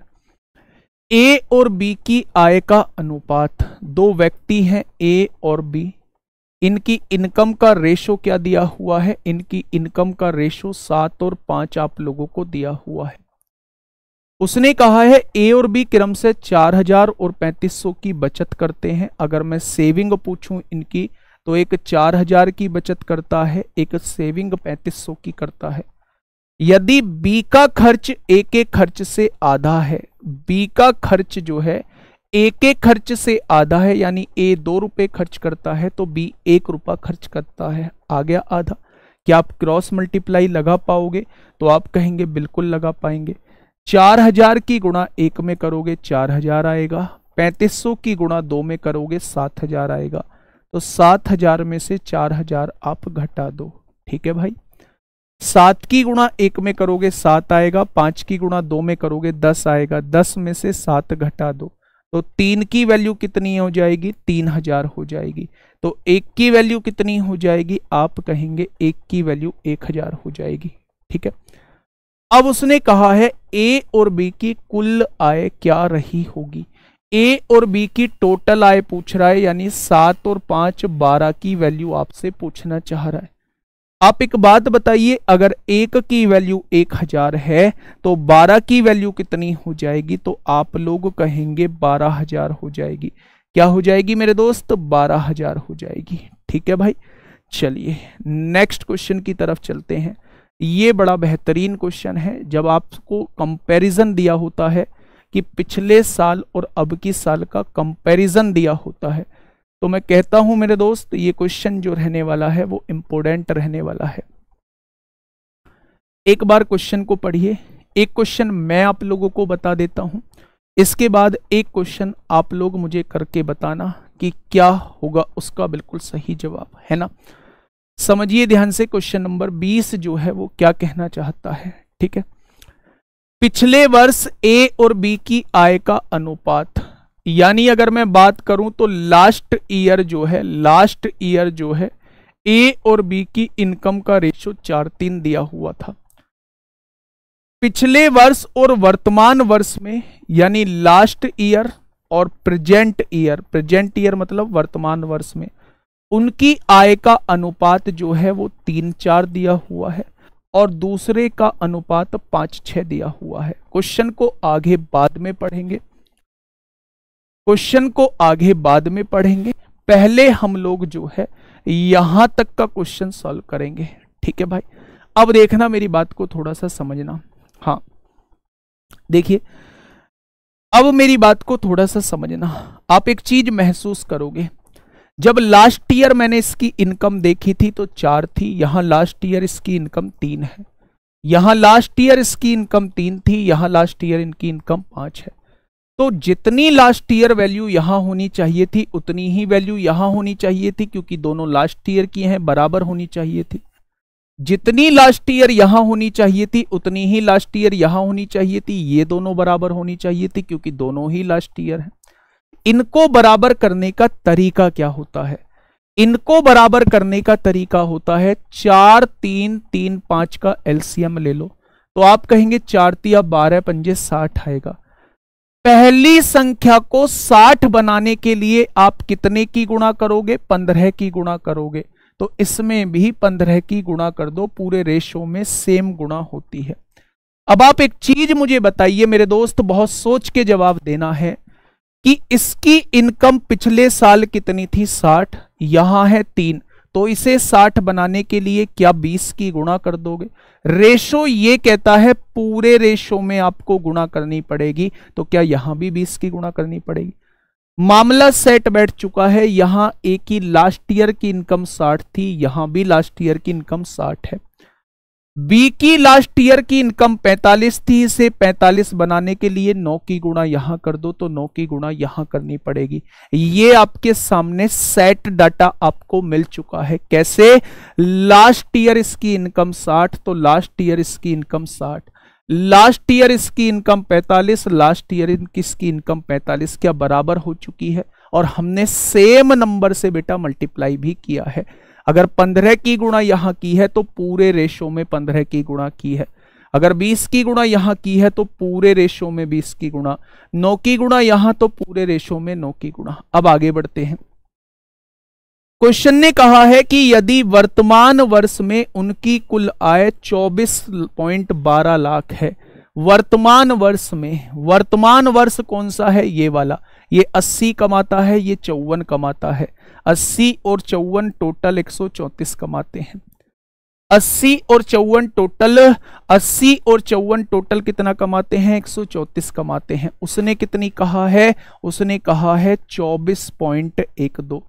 ए और बी की आय का अनुपात दो व्यक्ति हैं ए और बी इनकी इनकम का रेशो क्या दिया हुआ है इनकी इनकम का रेशो सात और पांच आप लोगों को दिया हुआ है उसने कहा है ए और बी क्रम से चार हजार और पैंतीस सौ की बचत करते हैं अगर मैं सेविंग पूछूं इनकी तो एक चार हजार की बचत करता है एक सेविंग पैंतीस सौ की करता है यदि बी का खर्च ए के खर्च से आधा है बी का खर्च जो है ए के खर्च से आधा है यानी ए दो रुपए खर्च करता है तो बी एक रुपया खर्च करता है आ गया आधा क्या आप क्रॉस मल्टीप्लाई लगा पाओगे तो आप कहेंगे बिल्कुल लगा पाएंगे चार हजार की गुणा एक में करोगे चार हजार आएगा पैंतीस सौ की गुणा दो में करोगे सात हजार आएगा तो सात हजार में से चार हजार आप घटा दो ठीक है भाई सात की गुणा एक में करोगे सात आएगा पांच की गुणा दो में करोगे दस आएगा दस में से सात घटा दो तो तीन की वैल्यू कितनी हो जाएगी तीन हजार हो जाएगी तो एक की वैल्यू कितनी हो जाएगी आप कहेंगे एक की वैल्यू एक हजार हो जाएगी ठीक है अब उसने कहा है ए और बी की कुल आय क्या रही होगी ए और बी की टोटल आय पूछ रहा है यानी सात और पांच बारह की वैल्यू आपसे पूछना चाह रहा है आप एक बात बताइए अगर एक की वैल्यू एक हजार है तो बारह की वैल्यू कितनी हो जाएगी तो आप लोग कहेंगे बारह हजार हो जाएगी क्या हो जाएगी मेरे दोस्त बारह हजार हो जाएगी ठीक है भाई चलिए नेक्स्ट क्वेश्चन की तरफ चलते हैं ये बड़ा बेहतरीन क्वेश्चन है जब आपको कंपेरिजन दिया होता है कि पिछले साल और अब की साल का कंपैरिजन दिया होता है तो मैं कहता हूं मेरे दोस्त ये क्वेश्चन जो रहने वाला है वो इंपॉर्टेंट रहने वाला है एक बार क्वेश्चन को पढ़िए एक क्वेश्चन मैं आप लोगों को बता देता हूं इसके बाद एक क्वेश्चन आप लोग मुझे करके बताना कि क्या होगा उसका बिल्कुल सही जवाब है ना समझिए ध्यान से क्वेश्चन नंबर 20 जो है वो क्या कहना चाहता है ठीक है पिछले वर्ष ए और बी की आय का अनुपात यानी अगर मैं बात करूं तो लास्ट ईयर जो है लास्ट ईयर जो है ए और बी की इनकम का रेशो चार तीन दिया हुआ था पिछले वर्ष और वर्तमान वर्ष में यानी लास्ट ईयर और प्रेजेंट ईयर प्रेजेंट ईयर मतलब वर्तमान वर्ष में उनकी आय का अनुपात जो है वो तीन चार दिया हुआ है और दूसरे का अनुपात पांच छह दिया हुआ है क्वेश्चन को आगे बाद में पढ़ेंगे क्वेश्चन को आगे बाद में पढ़ेंगे पहले हम लोग जो है यहां तक का क्वेश्चन सॉल्व करेंगे ठीक है भाई अब देखना मेरी बात को थोड़ा सा समझना हाँ देखिए अब मेरी बात को थोड़ा सा समझना आप एक चीज महसूस करोगे जब लास्ट ईयर मैंने इसकी इनकम देखी थी तो चार थी यहां लास्ट ईयर इसकी इनकम तीन है यहां लास्ट ईयर इसकी इनकम तीन थी यहां लास्ट ईयर इनकी इनकम पांच है तो जितनी लास्ट ईयर वैल्यू यहां होनी चाहिए थी उतनी ही वैल्यू यहां होनी चाहिए थी क्योंकि दोनों लास्ट ईयर की हैं बराबर होनी चाहिए थी जितनी लास्ट ईयर यहां होनी चाहिए थी उतनी ही लास्ट ईयर यहां होनी चाहिए थी ये दोनों बराबर होनी चाहिए थी क्योंकि दोनों ही लास्ट ईयर हैं इनको बराबर करने का तरीका क्या होता है इनको बराबर करने का तरीका होता है चार तीन तीन पांच का एलसीएम ले लो तो आप कहेंगे चार तिया बारह पंजे साठ आएगा पहली संख्या को साठ बनाने के लिए आप कितने की गुणा करोगे पंद्रह की गुणा करोगे तो इसमें भी पंद्रह की गुणा कर दो पूरे रेशो में सेम गुणा होती है अब आप एक चीज मुझे बताइए मेरे दोस्त बहुत सोच के जवाब देना है कि इसकी इनकम पिछले साल कितनी थी साठ यहां है तीन तो इसे साठ बनाने के लिए क्या बीस की गुणा कर दोगे रेशो ये कहता है पूरे रेशो में आपको गुणा करनी पड़ेगी तो क्या यहां भी बीस की गुणा करनी पड़ेगी मामला सेट बैठ चुका है यहां एक ही लास्ट ईयर की इनकम साठ थी यहां भी लास्ट ईयर की इनकम साठ है बी की लास्ट ईयर की इनकम 45 थी इसे 45 बनाने के लिए 9 की गुणा यहां कर दो तो 9 की गुणा यहां करनी पड़ेगी ये आपके सामने सेट डाटा आपको मिल चुका है कैसे लास्ट ईयर इसकी इनकम 60 तो लास्ट ईयर इसकी इनकम 60 लास्ट ईयर इसकी इनकम 45 लास्ट ईयर इसकी इनकम 45 क्या बराबर हो चुकी है और हमने सेम नंबर से बेटा मल्टीप्लाई भी किया है अगर पंद्रह की गुणा यहां की है तो पूरे रेशो में पंद्रह की गुणा की है अगर 20 की गुणा यहां की है तो पूरे रेशो में 20 की गुणा नौ की गुणा यहां तो पूरे रेशो में नौ की गुणा अब आगे बढ़ते हैं क्वेश्चन ने कहा है कि यदि वर्तमान वर्ष में उनकी कुल आय 24.12 लाख है वर्तमान वर्ष में वर्तमान वर्ष कौन सा है ये वाला ये 80 कमाता है ये चौवन कमाता है 80 और चौवन टोटल 134 कमाते हैं 80 और चौवन टोटल 80 और चौवन टोटल कितना कमाते हैं 134 कमाते हैं उसने कितनी कहा है उसने कहा है 24.12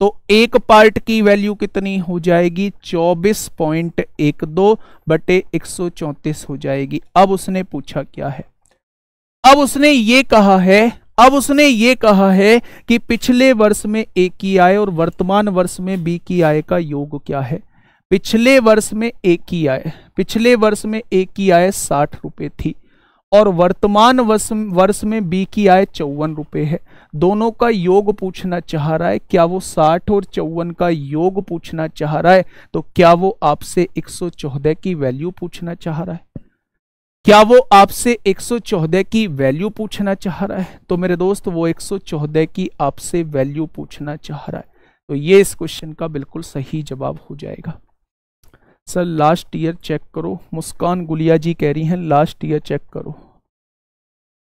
तो एक पार्ट की वैल्यू कितनी हो जाएगी 24.12 बटे 134 हो जाएगी अब उसने पूछा क्या है अब उसने ये कहा है अब उसने ये कहा है कि पिछले वर्ष में ए की आय और वर्तमान वर्ष में बी की आय का योग क्या है पिछले वर्ष में ए की आय पिछले वर्ष में ए की आय साठ रुपये थी और वर्तमान वर्ष वर्ष में बी की आय चौवन रुपये है दोनों का योग पूछना चाह रहा है क्या वो साठ और चौवन का योग पूछना चाह रहा है तो क्या वो आपसे एक की वैल्यू पूछना चाह रहा है क्या वो आपसे 114 की वैल्यू पूछना चाह रहा है तो मेरे दोस्त वो 114 की आपसे वैल्यू पूछना चाह रहा है तो ये इस क्वेश्चन का बिल्कुल सही जवाब हो जाएगा सर लास्ट ईयर चेक करो मुस्कान गुलिया जी कह रही हैं लास्ट ईयर चेक करो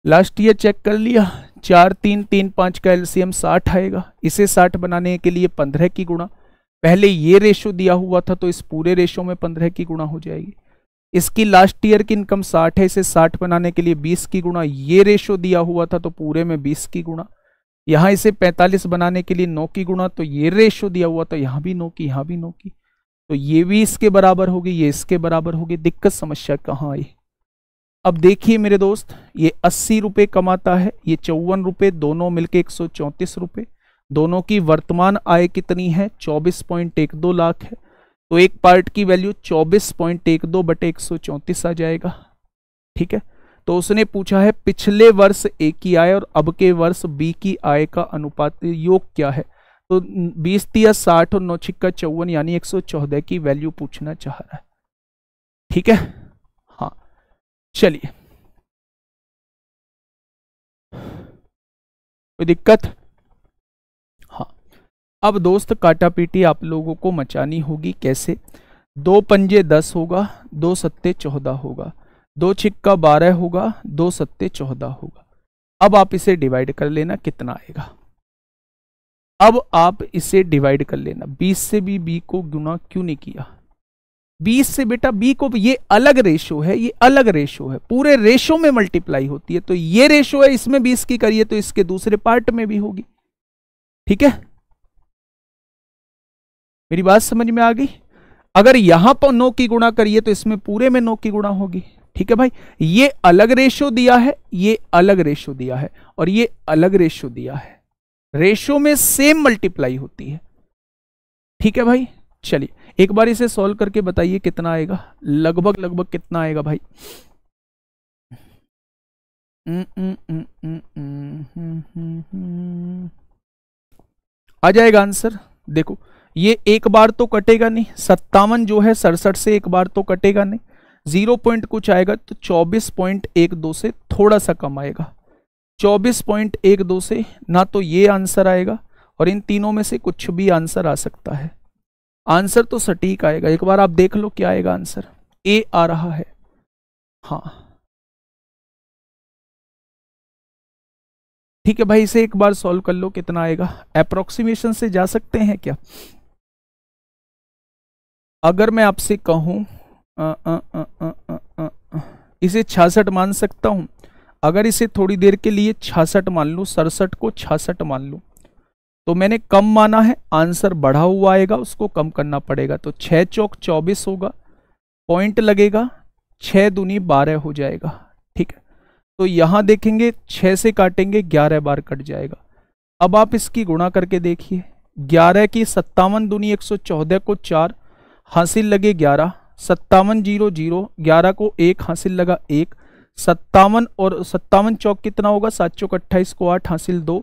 लास्ट ईयर चेक कर लिया चार तीन तीन पाँच का एलसीएम साठ आएगा इसे साठ बनाने के लिए पंद्रह की गुणा पहले ये रेशो दिया हुआ था तो इस पूरे रेशो में पंद्रह की गुणा हो जाएगी इसकी लास्ट ईयर की इनकम 60 है इसे 60 बनाने के लिए 20 की गुणा ये रेशो दिया हुआ था तो पूरे में 20 की गुणा यहाँ इसे 45 बनाने के लिए 9 की गुणा तो ये रेशो दिया हुआ था यहाँ भी 9 की यहाँ भी 9 की तो ये भी इसके बराबर होगी ये इसके बराबर होगी दिक्कत समस्या कहाँ आई अब देखिए मेरे दोस्त ये अस्सी रुपये कमाता है ये चौवन रुपये दोनों मिलकर एक सौ चौंतीस दोनों की वर्तमान आय कितनी है चौबीस पॉइंट एक दो लाख है तो एक पार्ट की वैल्यू चौबीस पॉइंट एक दो बटे एक सौ चौंतीस आ जाएगा ठीक है तो उसने पूछा है पिछले वर्ष ए की आय और अब के वर्ष बी की आय का अनुपात योग क्या है तो बीस तिया साठ और नौ छिक्का चौवन यानी एक सौ चौदह की वैल्यू पूछना चाह रहा है ठीक है हाँ चलिए कोई दिक्कत अब दोस्त काटा पीटी आप लोगों को मचानी होगी कैसे दो पंजे दस होगा दो सत्ते चौदह होगा दो छिक्का बारह होगा दो सत्ते चौदह होगा अब आप इसे डिवाइड कर लेना कितना आएगा अब आप इसे डिवाइड कर लेना बीस से भी बी को गुना क्यों नहीं किया बीस से बेटा बी को ये अलग रेशो है ये अलग रेशो है पूरे रेशो में मल्टीप्लाई होती है तो ये रेशो है इसमें बीस की करिए तो इसके दूसरे पार्ट में भी होगी ठीक है मेरी बात समझ में आ गई अगर यहां पर नौ की गुणा करिए तो इसमें पूरे में नौ की गुणा होगी ठीक है भाई ये अलग रेशो दिया है ये अलग रेशो दिया है और ये अलग रेशो दिया है रेशो में सेम मल्टीप्लाई होती है ठीक है भाई चलिए एक बार इसे सॉल्व करके बताइए कितना आएगा लगभग लगभग कितना आएगा भाई हम्म, हम्म, हम्म, आ जाएगा आंसर देखो ये एक बार तो कटेगा नहीं सत्तावन जो है सड़सठ से एक बार तो कटेगा नहीं जीरो पॉइंट कुछ आएगा तो चौबीस पॉइंट एक दो से थोड़ा सा कम आएगा चौबीस पॉइंट एक दो से ना तो ये आंसर आएगा और इन तीनों में से कुछ भी आंसर आ सकता है आंसर तो सटीक आएगा एक बार आप देख लो क्या आएगा आंसर ए आ रहा है हाँ ठीक है भाई इसे एक बार सॉल्व कर लो कितना आएगा अप्रोक्सीमेशन से जा सकते हैं क्या अगर मैं आपसे कहूं इसे छियासठ मान सकता हूं अगर इसे थोड़ी देर के लिए छियासठ मान लू सड़सठ को छियासठ मान लू तो मैंने कम माना है आंसर बढ़ा हुआ आएगा उसको कम करना पड़ेगा तो छह चौक चौबीस होगा पॉइंट लगेगा छः दूनी बारह हो जाएगा ठीक है तो यहां देखेंगे छह से काटेंगे ग्यारह बार कट जाएगा अब आप इसकी गुणा करके देखिए ग्यारह की सत्तावन दूनी एक सौ चौदह को चार हासिल लगे ग्यारह सत्तावन जीरो जीरो ग्यारह को एक हासिल लगा एक सत्तावन और सत्तावन चौक कितना होगा सात चौक अट्ठाईस को आठ हासिल दो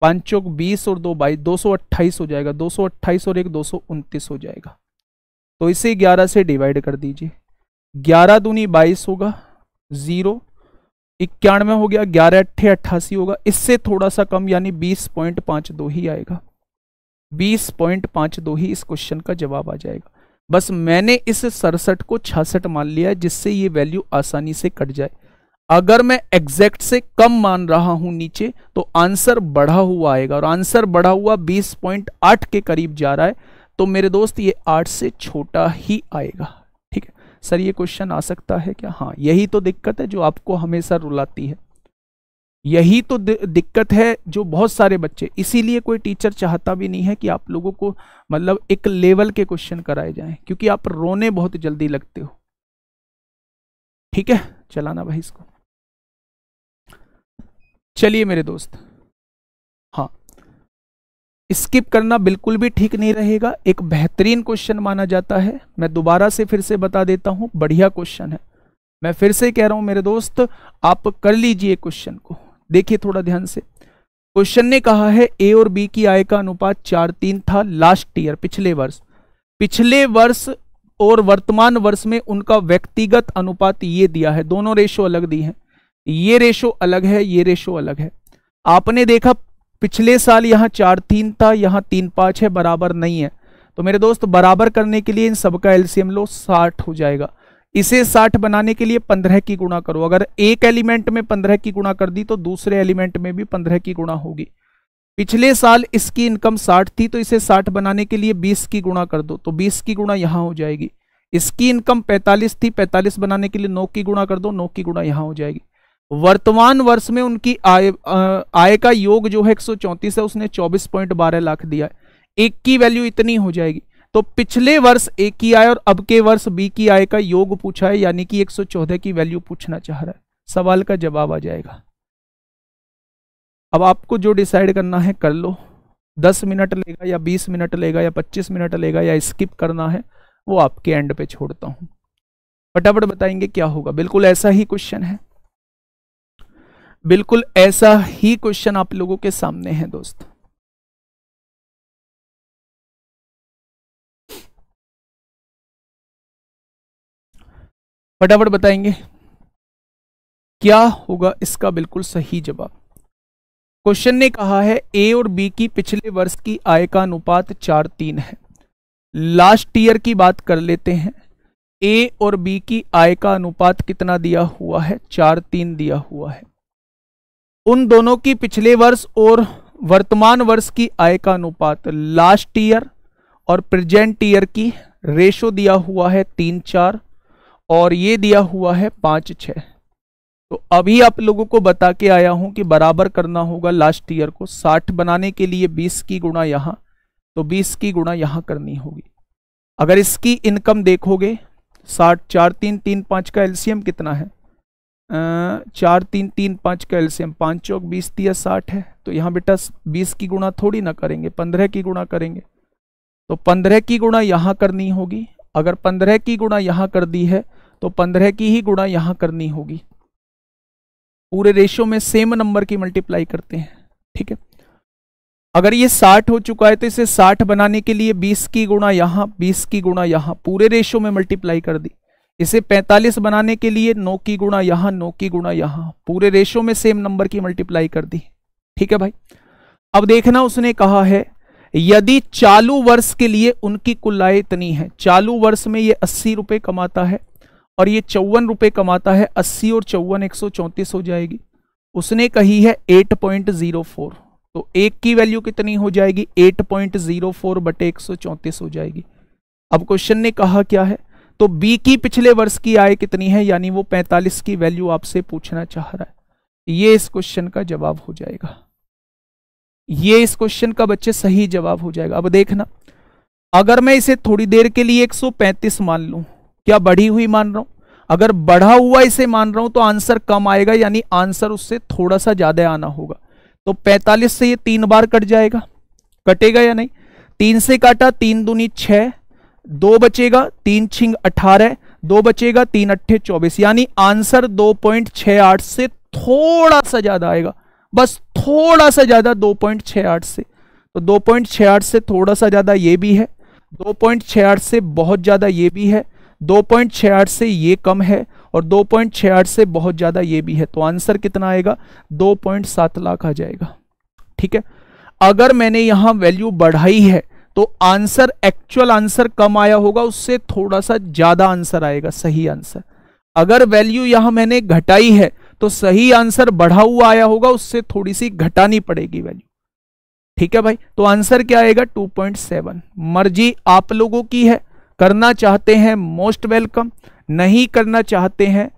पाँच चौक बीस और दो बाईस दो सौ अट्ठाईस हो जाएगा दो सौ अट्ठाईस और एक दो सौ उनतीस हो जाएगा तो इसे ग्यारह से डिवाइड कर दीजिए ग्यारह दूनी बाईस होगा ज़ीरो इक्यानवे हो गया ग्यारह अट्ठे अट्ठासी होगा इससे थोड़ा सा कम यानी बीस पॉइंट पाँच दो ही आएगा बीस पॉइंट पाँच दो ही इस क्वेश्चन का जवाब आ जाएगा बस मैंने इस सड़सठ को छसठ मान लिया है जिससे ये वैल्यू आसानी से कट जाए अगर मैं एग्जैक्ट से कम मान रहा हूं नीचे तो आंसर बढ़ा हुआ आएगा और आंसर बढ़ा हुआ 20.8 के करीब जा रहा है तो मेरे दोस्त ये 8 से छोटा ही आएगा ठीक है सर ये क्वेश्चन आ सकता है क्या हाँ यही तो दिक्कत है जो आपको हमेशा रुलाती है यही तो दिक्कत है जो बहुत सारे बच्चे इसीलिए कोई टीचर चाहता भी नहीं है कि आप लोगों को मतलब एक लेवल के क्वेश्चन कराए जाएं क्योंकि आप रोने बहुत जल्दी लगते हो ठीक है चलाना भाई इसको चलिए मेरे दोस्त हाँ स्किप करना बिल्कुल भी ठीक नहीं रहेगा एक बेहतरीन क्वेश्चन माना जाता है मैं दोबारा से फिर से बता देता हूं बढ़िया क्वेश्चन है मैं फिर से कह रहा हूं मेरे दोस्त आप कर लीजिए क्वेश्चन को देखिए थोड़ा ध्यान से क्वेश्चन ने कहा है ए और बी की आय का अनुपात चार तीन था लास्ट ईयर पिछले वर्ष पिछले वर्ष और वर्तमान वर्ष में उनका व्यक्तिगत अनुपात ये दिया है दोनों रेशो अलग दी है ये रेशो अलग है ये रेशो अलग है आपने देखा पिछले साल यहाँ चार तीन था यहाँ तीन पाँच है बराबर नहीं है तो मेरे दोस्त बराबर करने के लिए इन सबका एलसीएम लो साठ हो जाएगा इसे 60 बनाने के लिए 15 की गुणा करो अगर एक एलिमेंट में 15 की गुणा कर दी तो दूसरे एलिमेंट में भी 15 की गुणा होगी पिछले साल इसकी इनकम 60 थी तो इसे 60 बनाने के लिए 20 की गुणा कर दो तो 20 की गुणा यहां हो जाएगी इसकी इनकम 45 थी 45 बनाने के लिए 9 की गुणा कर दो 9 की गुणा यहां हो जाएगी वर्तमान वर्ष में उनकी आय आय का योग जो है एक है उसने चौबीस पॉइंट बारह लाख दिया है एक की वैल्यू इतनी हो जाएगी तो पिछले वर्ष ए की आय और अब के वर्ष बी की आय का योग पूछा है यानी कि 114 की वैल्यू पूछना चाह रहा है सवाल का जवाब आ जाएगा अब आपको जो डिसाइड करना है कर लो दस मिनट लेगा या बीस मिनट लेगा या पच्चीस मिनट लेगा या स्किप करना है वो आपके एंड पे छोड़ता हूं फटाफट बताएंगे क्या होगा बिल्कुल ऐसा ही क्वेश्चन है बिल्कुल ऐसा ही क्वेश्चन आप लोगों के सामने है दोस्त फटाफट बताएंगे क्या होगा इसका बिल्कुल सही जवाब क्वेश्चन ने कहा है ए और बी की पिछले वर्ष की आय का अनुपात चार तीन है लास्ट ईयर की बात कर लेते हैं ए और बी की आय का अनुपात कितना दिया हुआ है चार तीन दिया हुआ है उन दोनों की पिछले वर्ष और वर्तमान वर्ष की आय का अनुपात लास्ट ईयर और प्रेजेंट ईयर की रेशो दिया हुआ है तीन चार और ये दिया हुआ है पाँच छः तो अभी आप लोगों को बता के आया हूँ कि बराबर करना होगा लास्ट ईयर को साठ बनाने के लिए बीस की गुणा यहाँ तो बीस की गुणा यहाँ करनी होगी अगर इसकी इनकम देखोगे साठ चार तीन तीन पाँच का एलसीएम कितना है चार तीन तीन पाँच का एलसीएम पाँच चौक बीस दिया साठ है तो यहाँ बेटा बीस की गुणा थोड़ी ना करेंगे पंद्रह की गुणा करेंगे तो पंद्रह की गुणा यहाँ करनी होगी अगर पंद्रह की गुणा यहाँ कर दी है तो पंद्रह की ही गुणा यहां करनी होगी पूरे रेशियो में सेम नंबर की मल्टीप्लाई करते हैं ठीक है अगर ये साठ हो चुका है तो इसे साठ बनाने के लिए बीस की गुणा यहां बीस की गुणा यहां पूरे रेशियो में मल्टीप्लाई कर दी इसे पैंतालीस बनाने के लिए नौ की गुणा यहां नौ की गुणा यहां पूरे रेशो में सेम नंबर की मल्टीप्लाई कर दी ठीक है भाई अब देखना उसने कहा है यदि चालू वर्ष के लिए उनकी कुल आय इतनी है चालू वर्ष में ये अस्सी रुपए कमाता है और ये चौवन रुपए कमाता है अस्सी और चौवन एक सौ चौंतीस हो जाएगी उसने कही है एट पॉइंट जीरो फोर तो एक की वैल्यू कितनी हो जाएगी एट पॉइंट जीरो फोर बटे एक सौ चौंतीस हो जाएगी अब क्वेश्चन ने कहा क्या है तो बी की पिछले वर्ष की आय कितनी है यानी वो पैंतालीस की वैल्यू आपसे पूछना चाह रहा है ये इस क्वेश्चन का जवाब हो जाएगा ये इस क्वेश्चन का बच्चे सही जवाब हो जाएगा अब देखना अगर मैं इसे थोड़ी देर के लिए 135 मान लूं क्या बढ़ी हुई मान रहा हूं अगर बढ़ा हुआ इसे मान रहा हूं तो आंसर कम आएगा यानी आंसर उससे थोड़ा सा ज्यादा आना होगा तो 45 से ये तीन बार कट जाएगा कटेगा या नहीं तीन से काटा तीन दूनी छह दो बचेगा तीन छिंग अठारह दो बचेगा तीन अट्ठे चौबीस यानी आंसर दो पॉइंट छह आठ से थोड़ा सा ज्यादा आएगा बस थोड़ा सा ज्यादा दो पॉइंट छह आठ से तो दो पॉइंट छह आठ से थोड़ा सा ज्यादा ये भी है दो पॉइंट छह आठ से बहुत ज्यादा ये भी है 2.68 से ये कम है और 2.68 से बहुत ज़्यादा ये भी है तो आंसर कितना आएगा 2.7 लाख आ जाएगा ठीक है अगर मैंने यहां वैल्यू बढ़ाई है तो आंसर एक्चुअल आंसर कम आया होगा उससे थोड़ा सा ज़्यादा आंसर आएगा सही आंसर अगर वैल्यू यहां मैंने घटाई है तो सही आंसर बढ़ा हुआ आया होगा उससे थोड़ी सी घटानी पड़ेगी वैल्यू ठीक है भाई तो आंसर क्या आएगा 2.7 मर्जी आप लोगों की है करना चाहते हैं मोस्ट वेलकम नहीं करना चाहते हैं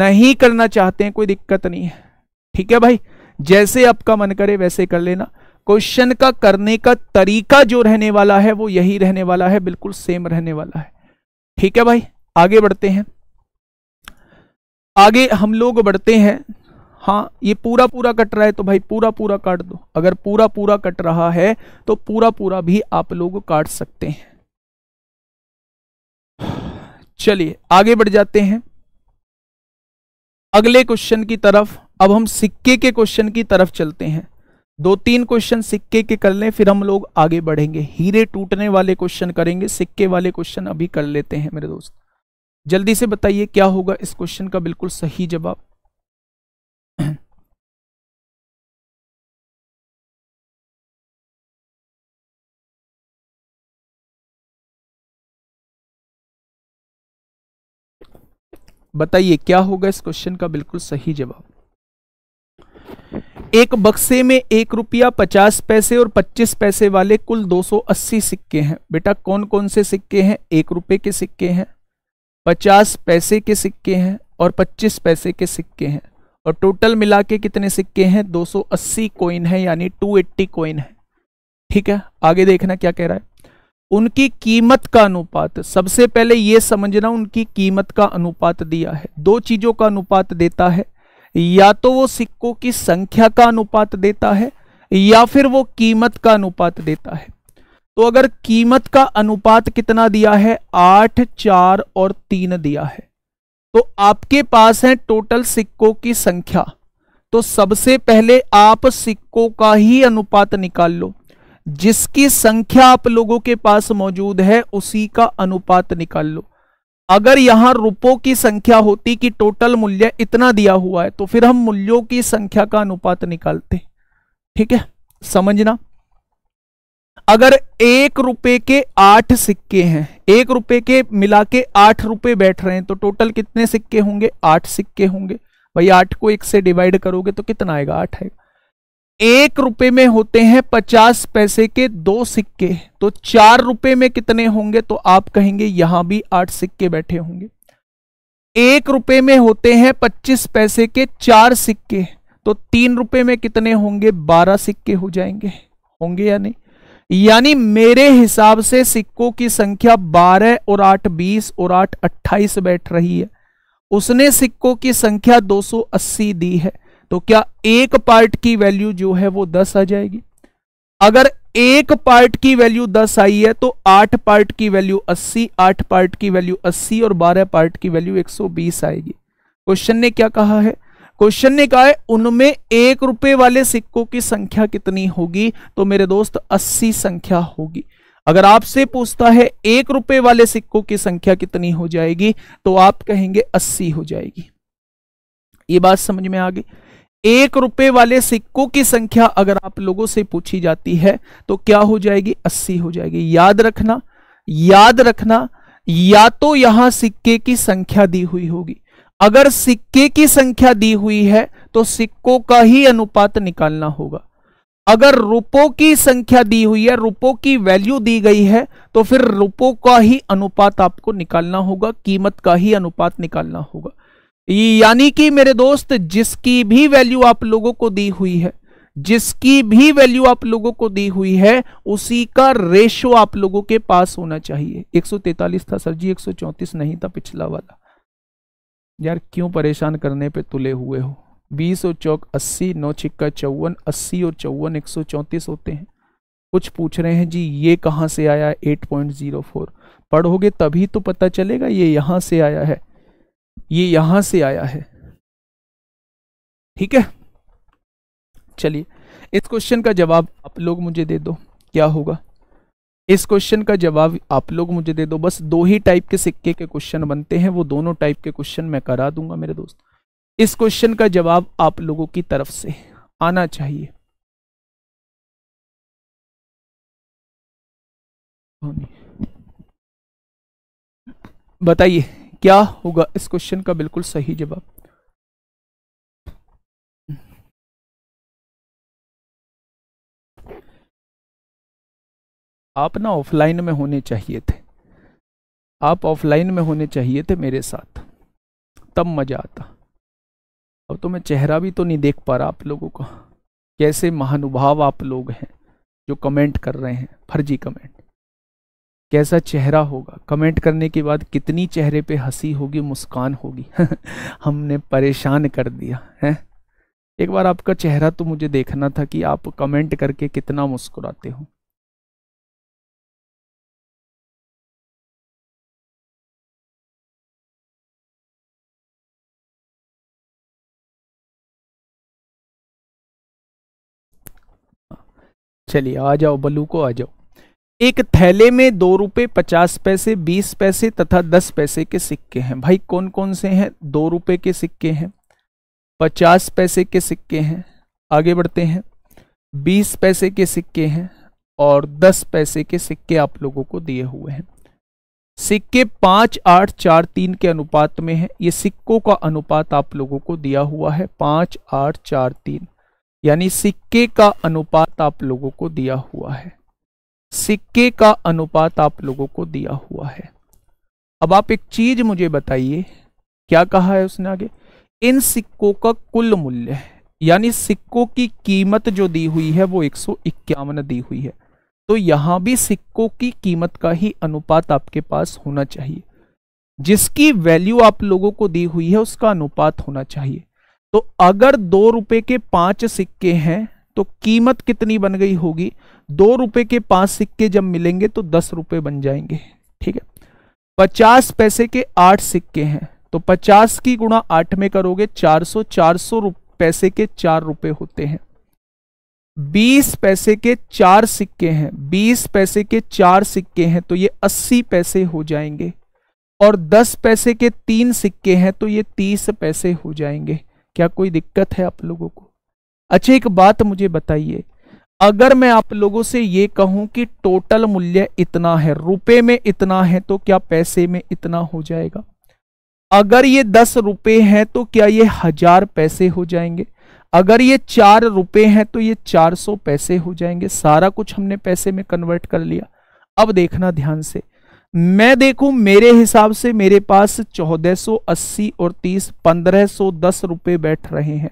नहीं करना चाहते हैं कोई दिक्कत नहीं है ठीक है भाई जैसे आपका मन करे वैसे कर लेना क्वेश्चन का करने का तरीका जो रहने वाला है वो यही रहने वाला है बिल्कुल सेम रहने वाला है ठीक है भाई आगे बढ़ते हैं आगे हम लोग बढ़ते हैं हाँ ये पूरा पूरा कट रहा है तो भाई पूरा पूरा काट दो अगर पूरा पूरा कट रहा है तो पूरा पूरा भी आप लोग काट सकते हैं चलिए आगे बढ़ जाते हैं अगले क्वेश्चन की तरफ अब हम सिक्के के क्वेश्चन की तरफ चलते हैं दो तीन क्वेश्चन सिक्के के कर लें फिर हम लोग आगे बढ़ेंगे हीरे टूटने वाले क्वेश्चन करेंगे सिक्के वाले क्वेश्चन अभी कर लेते हैं मेरे दोस्त जल्दी से बताइए क्या होगा इस क्वेश्चन का बिल्कुल सही जवाब बताइए क्या होगा इस क्वेश्चन का बिल्कुल सही जवाब एक बक्से में एक रुपया पचास पैसे और पच्चीस पैसे वाले कुल दो सौ अस्सी सिक्के हैं बेटा कौन कौन से सिक्के हैं एक रुपए के सिक्के हैं पचास पैसे के सिक्के हैं और पच्चीस पैसे के सिक्के हैं और टोटल मिला के कितने सिक्के हैं दो अस्सी कॉइन है यानी टू एट्टी कॉइन है ठीक है आगे देखना क्या कह रहा है उनकी कीमत का अनुपात सबसे पहले यह समझना उनकी कीमत का अनुपात दिया है दो चीजों का अनुपात देता है या तो वो सिक्कों की संख्या का अनुपात देता है या फिर वो कीमत का अनुपात देता है तो अगर कीमत का अनुपात कितना दिया है आठ चार और तीन दिया है तो आपके पास है टोटल सिक्कों की संख्या तो सबसे पहले आप सिक्कों का ही अनुपात निकाल लो जिसकी संख्या आप लोगों के पास मौजूद है उसी का अनुपात निकाल लो अगर यहां रुपयों की संख्या होती कि टोटल मूल्य इतना दिया हुआ है तो फिर हम मूल्यों की संख्या का अनुपात निकालते ठीक है समझना अगर एक रुपए के आठ सिक्के हैं एक रुपए के मिला के आठ रुपए बैठ रहे हैं तो टोटल कितने सिक्के होंगे आठ सिक्के होंगे भाई आठ को एक से डिवाइड करोगे तो कितना आएगा आठ आएगा एक रुपए में होते हैं पचास पैसे के दो सिक्के तो चार रुपए में कितने होंगे तो आप कहेंगे यहां भी आठ सिक्के बैठे होंगे एक रुपए में होते हैं पच्चीस पैसे के चार सिक्के तो तीन रुपए में कितने होंगे बारह सिक्के हो जाएंगे होंगे या नहीं यानी मेरे हिसाब से सिक्कों की संख्या बारह और आठ बीस और आठ अट्ठाईस बैठ रही है उसने सिक्कों की संख्या दो दी है तो क्या एक पार्ट की वैल्यू जो है वो दस आ जाएगी अगर एक पार्ट की वैल्यू दस आई है तो आठ पार्ट की वैल्यू अस्सी आठ पार्ट की वैल्यू अस्सी और बारह पार्ट की वैल्यू एक सौ बीस आएगी क्वेश्चन ने क्या कहा है क्वेश्चन ने कहा है उनमें एक रुपए वाले सिक्कों की संख्या कितनी होगी तो मेरे दोस्त अस्सी संख्या होगी अगर आपसे पूछता है एक रुपए वाले सिक्कों की संख्या कितनी हो जाएगी तो आप कहेंगे अस्सी हो जाएगी ये बात समझ में आ गई एक रुपए वाले सिक्कों की संख्या अगर आप लोगों से पूछी जाती है तो क्या हो जाएगी अस्सी हो जाएगी याद रखना याद रखना या तो यहां सिक्के की संख्या दी हुई होगी अगर सिक्के की संख्या दी हुई है तो सिक्कों का ही अनुपात निकालना होगा अगर रुपयों की संख्या दी हुई है रुपयों की वैल्यू दी गई है तो फिर रुपयों का ही अनुपात आपको निकालना होगा कीमत का ही अनुपात निकालना होगा यानी कि मेरे दोस्त जिसकी भी वैल्यू आप लोगों को दी हुई है जिसकी भी वैल्यू आप लोगों को दी हुई है उसी का रेशो आप लोगों के पास होना चाहिए 143 था सर जी एक नहीं था पिछला वाला यार क्यों परेशान करने पे तुले हुए हो बीस और चौक अस्सी नौ छिक्का चौवन अस्सी और चौवन एक सौ चौंतीस होते हैं कुछ पूछ रहे हैं जी ये कहाँ से आया एट पॉइंट जीरो फोर पढ़ोगे तभी तो पता चलेगा ये यहाँ से आया है ये यहां से आया है ठीक है चलिए इस क्वेश्चन का जवाब आप लोग मुझे दे दो क्या होगा इस क्वेश्चन का जवाब आप लोग मुझे दे दो बस दो ही टाइप के सिक्के के क्वेश्चन बनते हैं वो दोनों टाइप के क्वेश्चन मैं करा दूंगा मेरे दोस्त इस क्वेश्चन का जवाब आप लोगों की तरफ से आना चाहिए बताइए क्या होगा इस क्वेश्चन का बिल्कुल सही जवाब आप ना ऑफलाइन में होने चाहिए थे आप ऑफलाइन में होने चाहिए थे मेरे साथ तब मज़ा आता अब तो मैं चेहरा भी तो नहीं देख पा रहा आप लोगों का कैसे महानुभाव आप लोग हैं जो कमेंट कर रहे हैं फर्जी कमेंट कैसा चेहरा होगा कमेंट करने के बाद कितनी चेहरे पे हंसी होगी मुस्कान होगी हमने परेशान कर दिया है एक बार आपका चेहरा तो मुझे देखना था कि आप कमेंट करके कितना मुस्कुराते हो चलिए आ जाओ बलू को आ जाओ एक थैले में दो रुपये पचास पैसे बीस पैसे तथा दस पैसे के सिक्के हैं भाई कौन कौन से हैं दो रुपये के सिक्के हैं पचास पैसे के सिक्के हैं आगे बढ़ते हैं बीस पैसे के सिक्के हैं और दस पैसे के सिक्के आप लोगों को दिए हुए हैं सिक्के पाँच आठ चार तीन के अनुपात में है ये सिक्कों का अनुपात आप लोगों को दिया हुआ है पाँच आठ चार तीन यानी सिक्के का अनुपात आप लोगों को दिया हुआ है सिक्के का अनुपात आप लोगों को दिया हुआ है अब आप एक चीज मुझे बताइए क्या कहा है उसने आगे इन सिक्कों का कुल मूल्य है यानी सिक्कों की कीमत जो दी हुई है वो एक दी हुई है तो यहां भी सिक्कों की कीमत का ही अनुपात आपके पास होना चाहिए जिसकी वैल्यू आप लोगों को दी हुई है उसका अनुपात होना चाहिए तो अगर दो रुपए के पांच सिक्के हैं तो कीमत कितनी बन गई होगी दो रुपए के पांच सिक्के जब मिलेंगे तो दस रुपए बन जाएंगे ठीक है पचास पैसे के आठ सिक्के हैं तो पचास की गुणा आठ में करोगे चार सौ चार सौ पैसे के चार रुपए होते हैं बीस पैसे के चार सिक्के हैं बीस पैसे के चार सिक्के हैं तो ये अस्सी पैसे हो जाएंगे और दस पैसे के तीन सिक्के हैं तो ये तीस पैसे हो जाएंगे क्या कोई दिक्कत है आप लोगों को अच्छा एक बात मुझे बताइए अगर मैं आप लोगों से ये कहूं कि टोटल मूल्य इतना है रुपए में इतना है तो क्या पैसे में इतना हो जाएगा अगर ये दस रुपए हैं तो क्या ये हजार पैसे हो जाएंगे अगर ये चार रुपए हैं तो ये चार सौ पैसे हो जाएंगे सारा कुछ हमने पैसे में कन्वर्ट कर लिया अब देखना ध्यान से मैं देखूं मेरे हिसाब से मेरे पास चौदह सौ अस्सी और तीस पंद्रह सौ दस रुपए बैठ रहे हैं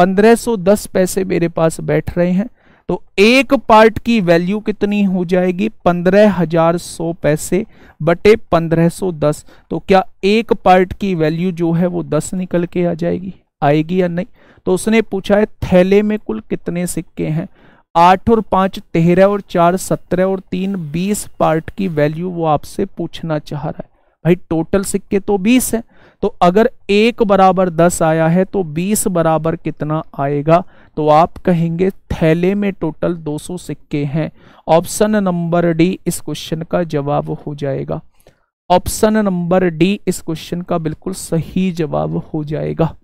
1510 पैसे मेरे पास बैठ रहे हैं तो एक पार्ट की वैल्यू कितनी हो जाएगी पंद्रह हजार सौ पैसे बटे पंद्रह दस तो क्या एक पार्ट की वैल्यू जो है वो दस निकल के आ जाएगी आएगी या नहीं तो उसने पूछा है थैले में कुल कितने सिक्के हैं आठ और पांच तेरह और चार सत्रह और तीन बीस पार्ट की वैल्यू वो आपसे पूछना चाह रहा है भाई टोटल सिक्के तो बीस है तो अगर एक बराबर दस आया है तो बीस बराबर कितना आएगा तो आप कहेंगे थैले में टोटल दो सौ सिक्के हैं ऑप्शन नंबर डी इस क्वेश्चन का जवाब हो जाएगा ऑप्शन नंबर डी इस क्वेश्चन का बिल्कुल सही जवाब हो जाएगा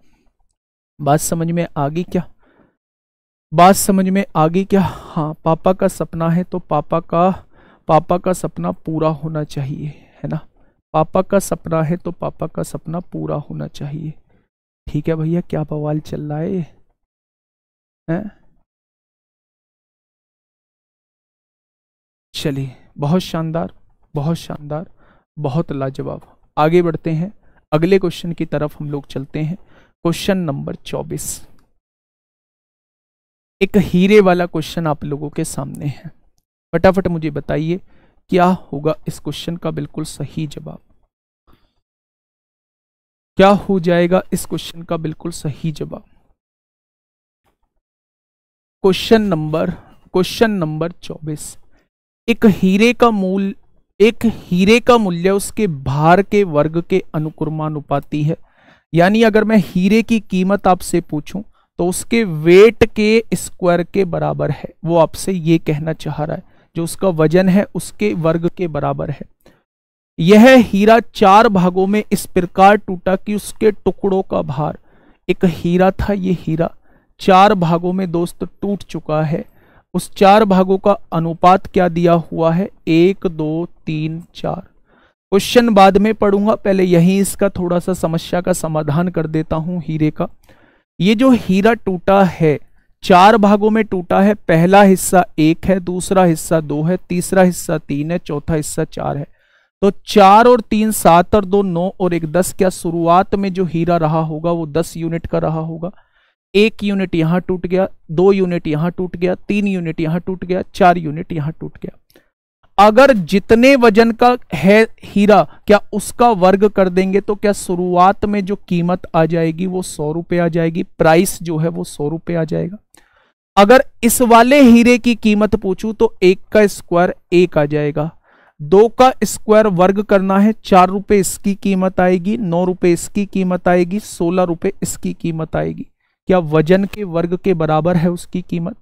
बात समझ में आ गई क्या बात समझ में आ गई क्या हाँ पापा का सपना है तो पापा का पापा का सपना पूरा होना चाहिए है ना पापा का सपना है तो पापा का सपना पूरा होना चाहिए ठीक है भैया क्या बवाल चल रहा है हैं चलिए बहुत शानदार बहुत शानदार बहुत लाजवाब आगे बढ़ते हैं अगले क्वेश्चन की तरफ हम लोग चलते हैं क्वेश्चन नंबर चौबीस एक हीरे वाला क्वेश्चन आप लोगों के सामने है फटाफट मुझे बताइए क्या होगा इस क्वेश्चन का बिल्कुल सही जवाब क्या हो जाएगा इस क्वेश्चन का बिल्कुल सही जवाब क्वेश्चन नंबर क्वेश्चन नंबर चौबीस एक हीरे का मूल एक हीरे का मूल्य उसके भार के वर्ग के अनुक्रमानुपाती है यानी अगर मैं हीरे की कीमत आपसे पूछूं तो उसके वेट के स्क्वायर के बराबर है वो आपसे ये कहना चाह रहा है जो उसका वजन है उसके वर्ग के बराबर है यह हीरा चार भागों में इस प्रकार टूटा कि उसके टुकड़ों का भार एक हीरा था ये हीरा चार भागों में दोस्त टूट चुका है उस चार भागों का अनुपात क्या दिया हुआ है एक दो तीन चार क्वेश्चन बाद में पढ़ूंगा पहले यही इसका थोड़ा सा समस्या का समाधान कर देता हूं हीरे का ये जो हीरा टूटा है चार भागों में टूटा है पहला हिस्सा एक है दूसरा हिस्सा दो है तीसरा हिस्सा तीन है चौथा हिस्सा चार है तो चार और तीन सात और दो नौ और एक दस क्या शुरुआत में जो हीरा रहा होगा वो दस यूनिट का रहा होगा एक यूनिट यहां टूट गया दो यूनिट यहां टूट गया तीन यूनिट यहां टूट गया चार यूनिट यहां टूट गया अगर जितने वजन का है हीरा क्या उसका वर्ग कर देंगे तो क्या शुरुआत में जो कीमत आ जाएगी वो सौ रुपये आ जाएगी प्राइस जो है वो सौ रुपये आ जाएगा अगर इस वाले हीरे की कीमत पूछूं तो एक का स्क्वायर एक आ जाएगा दो का स्क्वायर वर्ग करना है चार रुपये इसकी कीमत आएगी नौ रुपये इसकी कीमत आएगी सोलह रुपये इसकी कीमत आएगी क्या वजन के वर्ग के बराबर है उसकी कीमत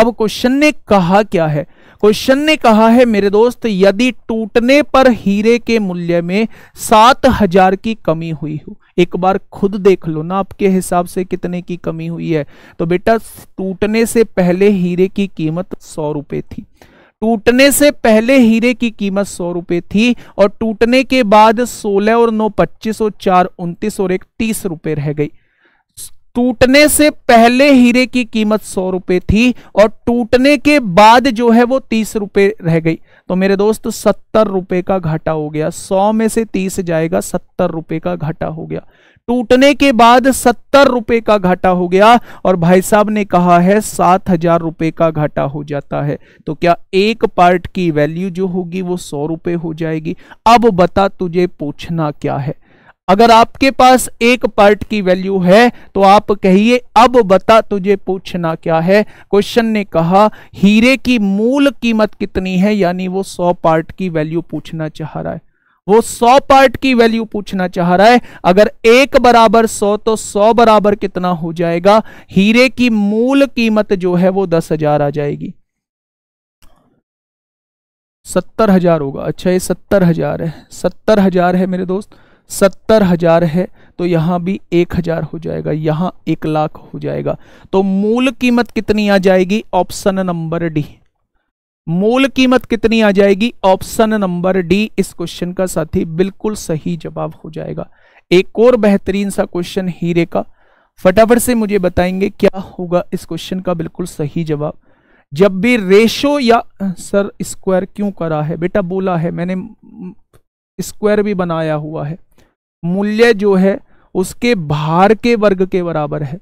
अब क्वेश्चन ने कहा क्या है क्वेश्चन ने कहा है मेरे दोस्त यदि टूटने पर हीरे के मूल्य में सात हजार की कमी हुई हो एक बार खुद देख लो ना आपके हिसाब से कितने की कमी हुई है तो बेटा टूटने से पहले हीरे की कीमत सौ रुपए थी टूटने से पहले हीरे की कीमत सौ रुपए थी और टूटने के बाद सोलह और नौ पच्चीस और चार उन्तीस और एक तीस रुपए रह गई टूटने से पहले हीरे की कीमत सौ रुपए थी और टूटने के बाद जो है वो तीस रुपए रह गई तो मेरे दोस्त सत्तर रुपए का घाटा हो गया सौ में से तीस जाएगा सत्तर रुपए का घाटा हो गया टूटने के बाद सत्तर रुपए का घाटा हो गया और भाई साहब ने कहा है सात हजार रुपए का घाटा हो जाता है तो क्या एक पार्ट की वैल्यू जो होगी वो सौ रुपए हो जाएगी अब बता तुझे पूछना क्या है अगर आपके पास एक पार्ट की वैल्यू है तो आप कहिए अब बता तुझे पूछना क्या है क्वेश्चन ने कहा हीरे की मूल कीमत कितनी है यानी वो सौ पार्ट की वैल्यू पूछना चाह रहा है वो सौ पार्ट की वैल्यू पूछना चाह रहा है अगर एक बराबर सौ तो सौ बराबर कितना हो जाएगा हीरे की मूल कीमत जो है वो दस हजार आ जाएगी सत्तर हजार होगा अच्छा ये सत्तर हजार है सत्तर हजार है मेरे दोस्त सत्तर हजार है तो यहां भी एक हजार हो जाएगा यहां एक लाख हो जाएगा तो मूल कीमत कितनी आ जाएगी ऑप्शन नंबर डी मूल कीमत कितनी आ जाएगी ऑप्शन नंबर डी इस क्वेश्चन का साथी बिल्कुल सही जवाब हो जाएगा एक और बेहतरीन सा क्वेश्चन हीरे का फटाफट से मुझे बताएंगे क्या होगा इस क्वेश्चन का बिल्कुल सही जवाब जब भी रेशो या सर स्क्वायर क्यों करा है बेटा बोला है मैंने स्क्वायर भी बनाया हुआ है मूल्य जो है उसके भार के वर्ग के बराबर है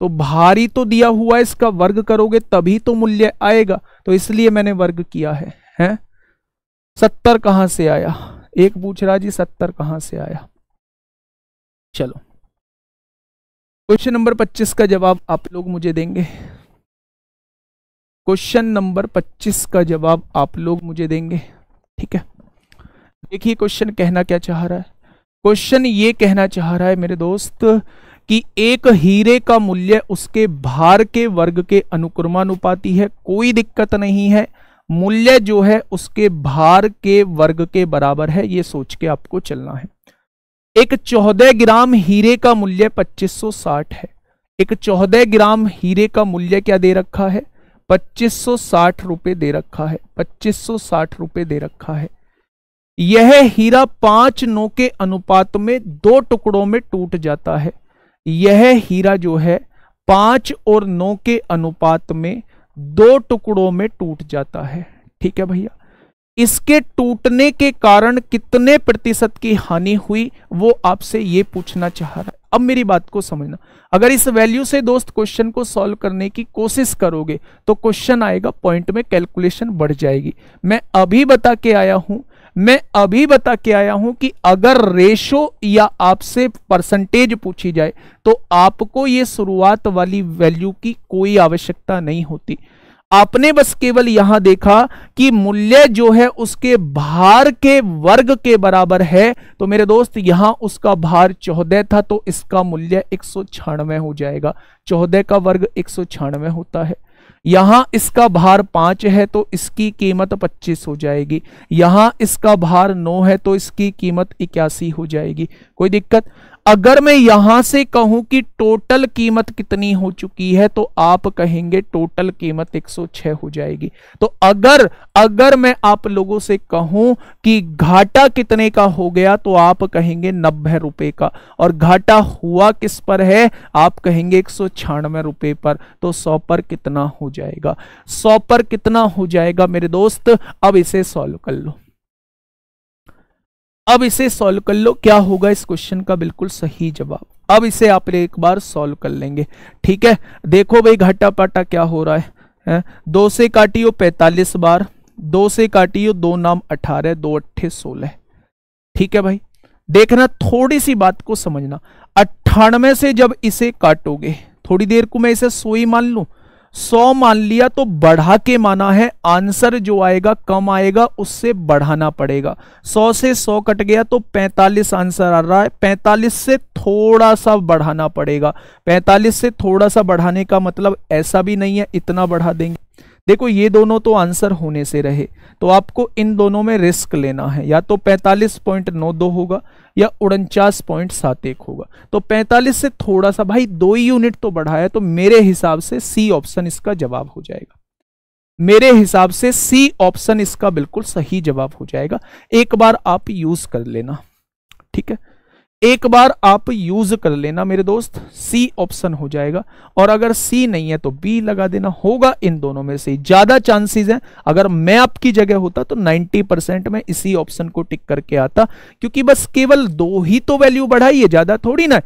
तो भारी तो दिया हुआ है इसका वर्ग करोगे तभी तो मूल्य आएगा तो इसलिए मैंने वर्ग किया है हैं सत्तर कहां से आया एक पूछ रहा जी सत्तर कहां से आया चलो क्वेश्चन नंबर पच्चीस का जवाब आप लोग मुझे देंगे क्वेश्चन नंबर पच्चीस का जवाब आप लोग मुझे देंगे ठीक है देखिए क्वेश्चन कहना क्या चाह रहा है क्वेश्चन ये कहना चाह रहा है मेरे दोस्त कि एक हीरे का मूल्य उसके भार के वर्ग के अनुक्रमानुपाती है कोई दिक्कत नहीं है मूल्य जो है उसके भार के वर्ग के बराबर है ये सोच के आपको चलना है एक चौदह ग्राम हीरे का मूल्य 2560 है एक चौदह ग्राम हीरे का मूल्य क्या दे रखा है 2560 रुपए दे रखा है 2560 रुपए दे रखा है यह हीरा पांच नो के अनुपात में दो टुकड़ों में टूट जाता है यह हीरा जो है पांच और नौ के अनुपात में दो टुकड़ों में टूट जाता है ठीक है भैया इसके टूटने के कारण कितने प्रतिशत की हानि हुई वो आपसे ये पूछना चाह रहा है अब मेरी बात को समझना अगर इस वैल्यू से दोस्त क्वेश्चन को सॉल्व करने की कोशिश करोगे तो क्वेश्चन आएगा पॉइंट में कैलकुलेशन बढ़ जाएगी मैं अभी बता के आया हूं मैं अभी बता के आया हूं कि अगर रेशो या आपसे परसेंटेज पूछी जाए तो आपको ये शुरुआत वाली वैल्यू की कोई आवश्यकता नहीं होती आपने बस केवल यहां देखा कि मूल्य जो है उसके भार के वर्ग के बराबर है तो मेरे दोस्त यहां उसका भार चौदह था तो इसका मूल्य एक हो जाएगा चौदह का वर्ग एक होता है यहां इसका भार पांच है तो इसकी कीमत पच्चीस हो जाएगी यहां इसका भार नौ है तो इसकी कीमत इक्यासी हो जाएगी कोई दिक्कत अगर मैं यहां से कहूं कि टोटल कीमत कितनी हो चुकी है तो आप कहेंगे टोटल कीमत 106 हो जाएगी तो अगर अगर मैं आप लोगों से कहूं कि घाटा कितने का हो गया तो आप कहेंगे नब्बे रुपए का और घाटा हुआ किस पर है आप कहेंगे एक रुपए पर तो सौ पर कितना हो जाएगा सौ पर कितना हो जाएगा मेरे दोस्त अब इसे सॉल्व कर लो अब इसे सॉल्व कर लो क्या होगा इस क्वेश्चन का बिल्कुल सही जवाब अब इसे आप एक बार सॉल्व कर लेंगे ठीक है देखो भाई घाटा पाटा क्या हो रहा है, है? दो से काटियो पैतालीस बार दो से काटियो दो नाम अठारह दो अट्ठे सोलह ठीक है भाई देखना थोड़ी सी बात को समझना अट्ठानवे से जब इसे काटोगे थोड़ी देर को मैं इसे सोई मान लू सौ मान लिया तो बढ़ा के माना है आंसर जो आएगा कम आएगा उससे बढ़ाना पड़ेगा सौ से सौ कट गया तो पैंतालीस आंसर आ रहा है पैंतालीस से थोड़ा सा बढ़ाना पड़ेगा पैंतालीस से थोड़ा सा बढ़ाने का मतलब ऐसा भी नहीं है इतना बढ़ा देंगे देखो ये दोनों तो आंसर होने से रहे तो आपको इन दोनों में रिस्क लेना है या तो 45.92 होगा या उनचास पॉइंट सात एक होगा तो 45 से थोड़ा सा भाई दो ही यूनिट तो बढ़ाया तो मेरे हिसाब से सी ऑप्शन इसका जवाब हो जाएगा मेरे हिसाब से सी ऑप्शन इसका बिल्कुल सही जवाब हो जाएगा एक बार आप यूज कर लेना ठीक है एक बार आप यूज कर लेना मेरे दोस्त सी ऑप्शन हो जाएगा और अगर सी नहीं है तो बी लगा देना होगा इन दोनों में से ज्यादा चांसेस हैं अगर मैं आपकी जगह होता तो 90 परसेंट में इसी ऑप्शन को टिक करके आता क्योंकि बस केवल दो ही तो वैल्यू बढ़ाई है ज्यादा थोड़ी ना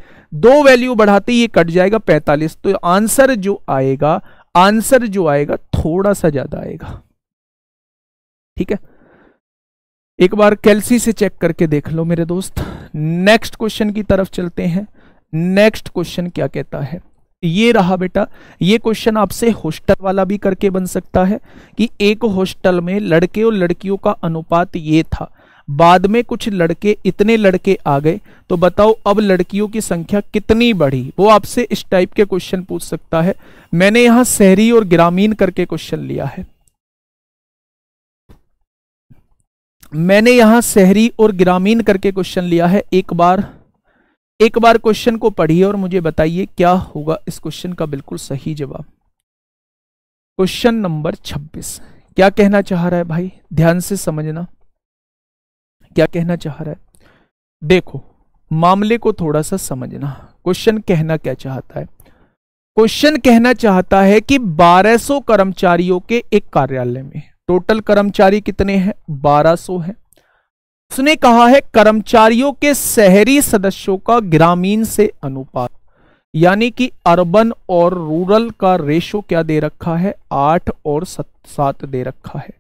दो वैल्यू बढ़ाते ये कट जाएगा पैंतालीस तो आंसर जो आएगा आंसर जो आएगा थोड़ा सा ज्यादा आएगा ठीक है एक बार कैलसी से चेक करके देख लो मेरे दोस्त नेक्स्ट क्वेश्चन की तरफ चलते हैं नेक्स्ट क्वेश्चन क्या कहता है ये रहा बेटा ये क्वेश्चन आपसे हॉस्टल वाला भी करके बन सकता है कि एक हॉस्टल में लड़के और लड़कियों का अनुपात ये था बाद में कुछ लड़के इतने लड़के आ गए तो बताओ अब लड़कियों की संख्या कितनी बढ़ी वो आपसे इस टाइप के क्वेश्चन पूछ सकता है मैंने यहाँ शहरी और ग्रामीण करके क्वेश्चन लिया है मैंने यहां शहरी और ग्रामीण करके क्वेश्चन लिया है एक बार एक बार क्वेश्चन को पढ़िए और मुझे बताइए क्या होगा इस क्वेश्चन का बिल्कुल सही जवाब क्वेश्चन नंबर 26 क्या कहना चाह रहा है भाई ध्यान से समझना क्या कहना चाह रहा है देखो मामले को थोड़ा सा समझना क्वेश्चन कहना क्या चाहता है क्वेश्चन कहना चाहता है कि 1200 कर्मचारियों के एक कार्यालय में टोटल कर्मचारी कितने हैं बारह सौ है उसने कहा है कर्मचारियों के शहरी सदस्यों का ग्रामीण से अनुपात यानी कि अर्बन और रूरल का रेशो क्या दे रखा है आठ और सात दे रखा है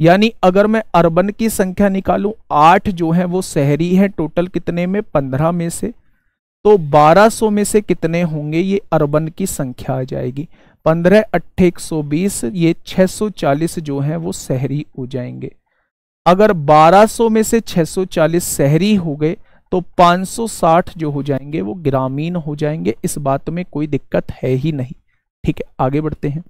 यानी अगर मैं अर्बन की संख्या निकालूं आठ जो है वो शहरी है टोटल कितने में पंद्रह में से तो 1200 में से कितने होंगे ये अर्बन की संख्या आ जाएगी पंद्रह अट्ठे एक सौ बीस ये 640 जो हैं वो शहरी हो जाएंगे अगर 1200 में से 640 शहरी हो गए तो 560 जो हो जाएंगे वो ग्रामीण हो जाएंगे इस बात में कोई दिक्कत है ही नहीं ठीक है आगे बढ़ते हैं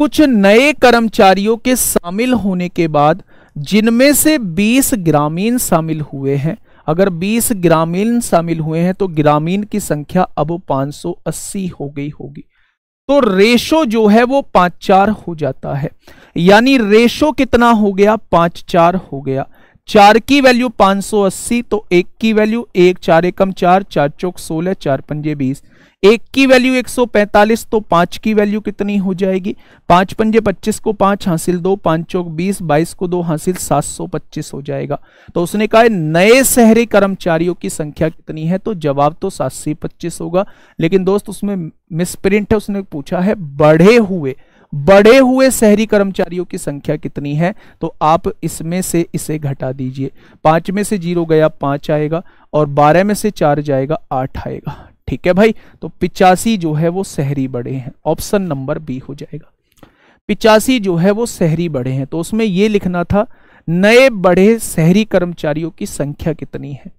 कुछ नए कर्मचारियों के शामिल होने के बाद जिनमें से 20 ग्रामीण शामिल हुए हैं अगर 20 ग्रामीण शामिल हुए हैं तो ग्रामीण की संख्या अब 580 हो गई होगी तो रेशो जो है वो पांच चार हो जाता है यानी रेशो कितना हो गया पांच चार हो गया चार की वैल्यू 580 तो एक की वैल्यू एक चार एकम चार चार चौक सोलह चार पंजे बीस एक की वैल्यू 145 तो पांच की वैल्यू कितनी हो जाएगी पांच पंजे 25 को पांच हासिल दो पांच चौक बीस बाईस को दो हासिल 725 हो जाएगा तो उसने कहा नए शहरी कर्मचारियों की संख्या कितनी है तो जवाब तो सात सौ पच्चीस होगा लेकिन दोस्त उसमें मिसप्रिंट है उसने पूछा है बढ़े हुए बढ़े हुए शहरी कर्मचारियों की संख्या कितनी है तो आप इसमें से इसे घटा दीजिए पांच में से जीरो गया पांच आएगा और बारह में से चार जाएगा आठ आएगा ठीक है भाई तो पिचासी जो है वो शहरी बड़े हैं ऑप्शन नंबर बी हो जाएगा पिचासी जो है वो शहरी बड़े हैं तो उसमें ये लिखना था नए बढ़े शहरी कर्मचारियों की संख्या कितनी है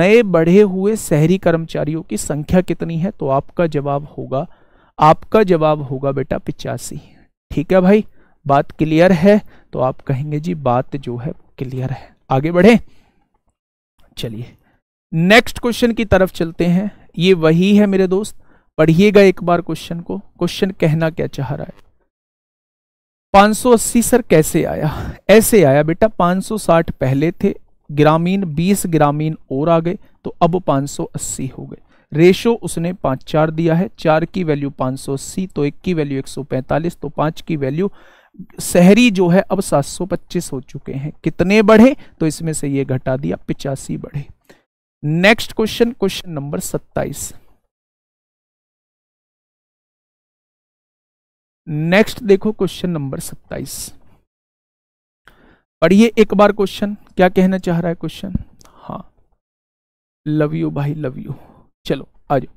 नए बढ़े हुए शहरी कर्मचारियों की संख्या कितनी है तो आपका जवाब होगा आपका जवाब होगा बेटा पिचासी ठीक है भाई बात क्लियर है तो आप कहेंगे जी बात जो है क्लियर है आगे बढ़े चलिए नेक्स्ट क्वेश्चन की तरफ चलते हैं ये वही है मेरे दोस्त पढ़िएगा एक बार क्वेश्चन को क्वेश्चन कहना क्या चाह रहा है 580 सर कैसे आया ऐसे आया बेटा 560 पहले थे ग्रामीण 20 ग्रामीण और आ गए तो अब 580 हो गए रेशो उसने पांच चार दिया है चार की वैल्यू 580 तो एक की वैल्यू 145 तो पांच की वैल्यू शहरी जो है अब 725 हो चुके हैं कितने बढ़े तो इसमें से ये घटा दिया पिचासी बढ़े नेक्स्ट क्वेश्चन क्वेश्चन नंबर सत्ताईस नेक्स्ट देखो क्वेश्चन नंबर सत्ताईस पढ़िए एक बार क्वेश्चन क्या कहना चाह रहा है क्वेश्चन हाँ लव यू भाई लव यू चलो आ जाओ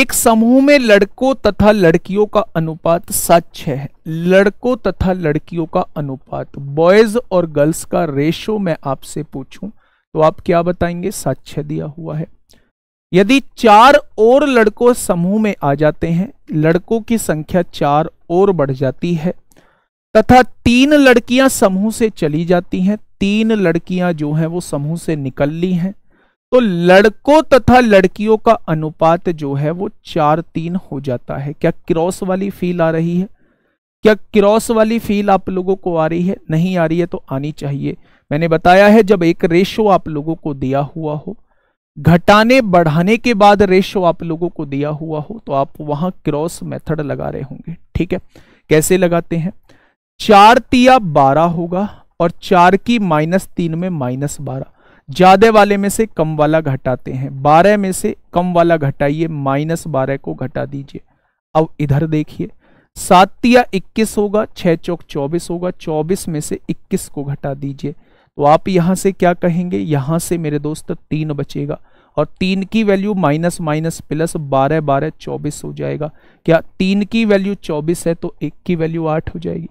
एक समूह में लड़कों तथा लड़कियों का अनुपात सच है लड़कों तथा लड़कियों का अनुपात बॉयज और गर्ल्स का रेशो मैं आपसे पूछूं तो आप क्या बताएंगे साक्ष्य दिया हुआ है यदि चार और लड़कों समूह में आ जाते हैं लड़कों की संख्या चार और बढ़ जाती है तथा तीन लड़कियां समूह से चली जाती हैं तीन लड़कियां जो हैं वो समूह से निकल ली हैं तो लड़कों तथा लड़कियों का अनुपात जो है वो चार तीन हो जाता है क्या क्रॉस वाली फील आ रही है क्या क्रॉस वाली फील आप लोगों को आ रही है नहीं आ रही है तो आनी चाहिए मैंने बताया है जब एक रेशो आप लोगों को दिया हुआ हो घटाने बढ़ाने के बाद रेशो आप लोगों को दिया हुआ हो तो आप वहां क्रॉस मेथड लगा रहे होंगे ठीक है कैसे लगाते हैं चार तिया बारह होगा और चार की माइनस तीन में माइनस बारह ज्यादा वाले में से कम वाला घटाते हैं बारह में से कम वाला घटाइए माइनस बारह को घटा दीजिए अब इधर देखिए सात तिया इक्कीस होगा छह चौक चौबीस होगा चौबीस में से इक्कीस को घटा दीजिए तो आप यहां से क्या कहेंगे यहां से मेरे दोस्त तीन बचेगा और तीन की वैल्यू माइनस माइनस प्लस बारह बारह चौबीस हो जाएगा क्या तीन की वैल्यू चौबीस है तो एक की वैल्यू आठ हो जाएगी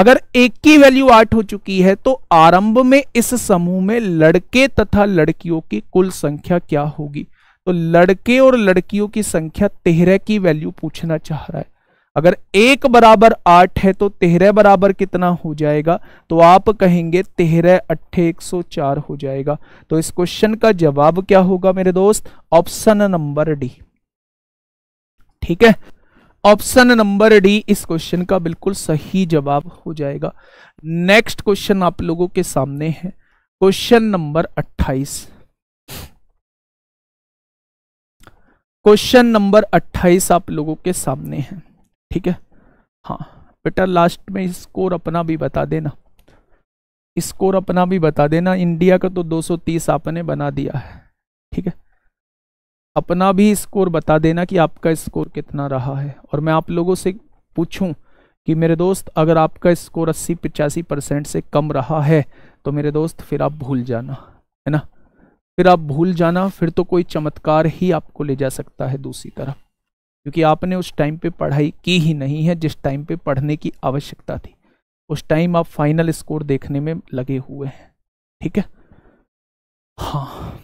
अगर एक की वैल्यू आठ हो चुकी है तो आरंभ में इस समूह में लड़के तथा लड़कियों की कुल संख्या क्या होगी तो लड़के और लड़कियों की संख्या तेरह की वैल्यू पूछना चाह रहा है अगर एक बराबर आठ है तो तेरह बराबर कितना हो जाएगा तो आप कहेंगे तेरह अट्ठे एक सौ चार हो जाएगा तो इस क्वेश्चन का जवाब क्या होगा मेरे दोस्त ऑप्शन नंबर डी ठीक है ऑप्शन नंबर डी इस क्वेश्चन का बिल्कुल सही जवाब हो जाएगा नेक्स्ट क्वेश्चन आप लोगों के सामने है क्वेश्चन नंबर अट्ठाइस क्वेश्चन नंबर अट्ठाइस आप लोगों के सामने है ठीक है हाँ बेटा लास्ट में स्कोर अपना भी बता देना स्कोर अपना भी बता देना इंडिया का तो 230 आपने बना दिया है ठीक है अपना भी स्कोर बता देना कि आपका स्कोर कितना रहा है और मैं आप लोगों से पूछूं कि मेरे दोस्त अगर आपका स्कोर अस्सी पचासी परसेंट से कम रहा है तो मेरे दोस्त फिर आप भूल जाना है ना फिर आप भूल जाना फिर तो कोई चमत्कार ही आपको ले जा सकता है दूसरी तरफ क्योंकि आपने उस टाइम पे पढ़ाई की ही नहीं है जिस टाइम पे पढ़ने की आवश्यकता थी उस टाइम आप फाइनल स्कोर देखने में लगे हुए हैं ठीक है हाँ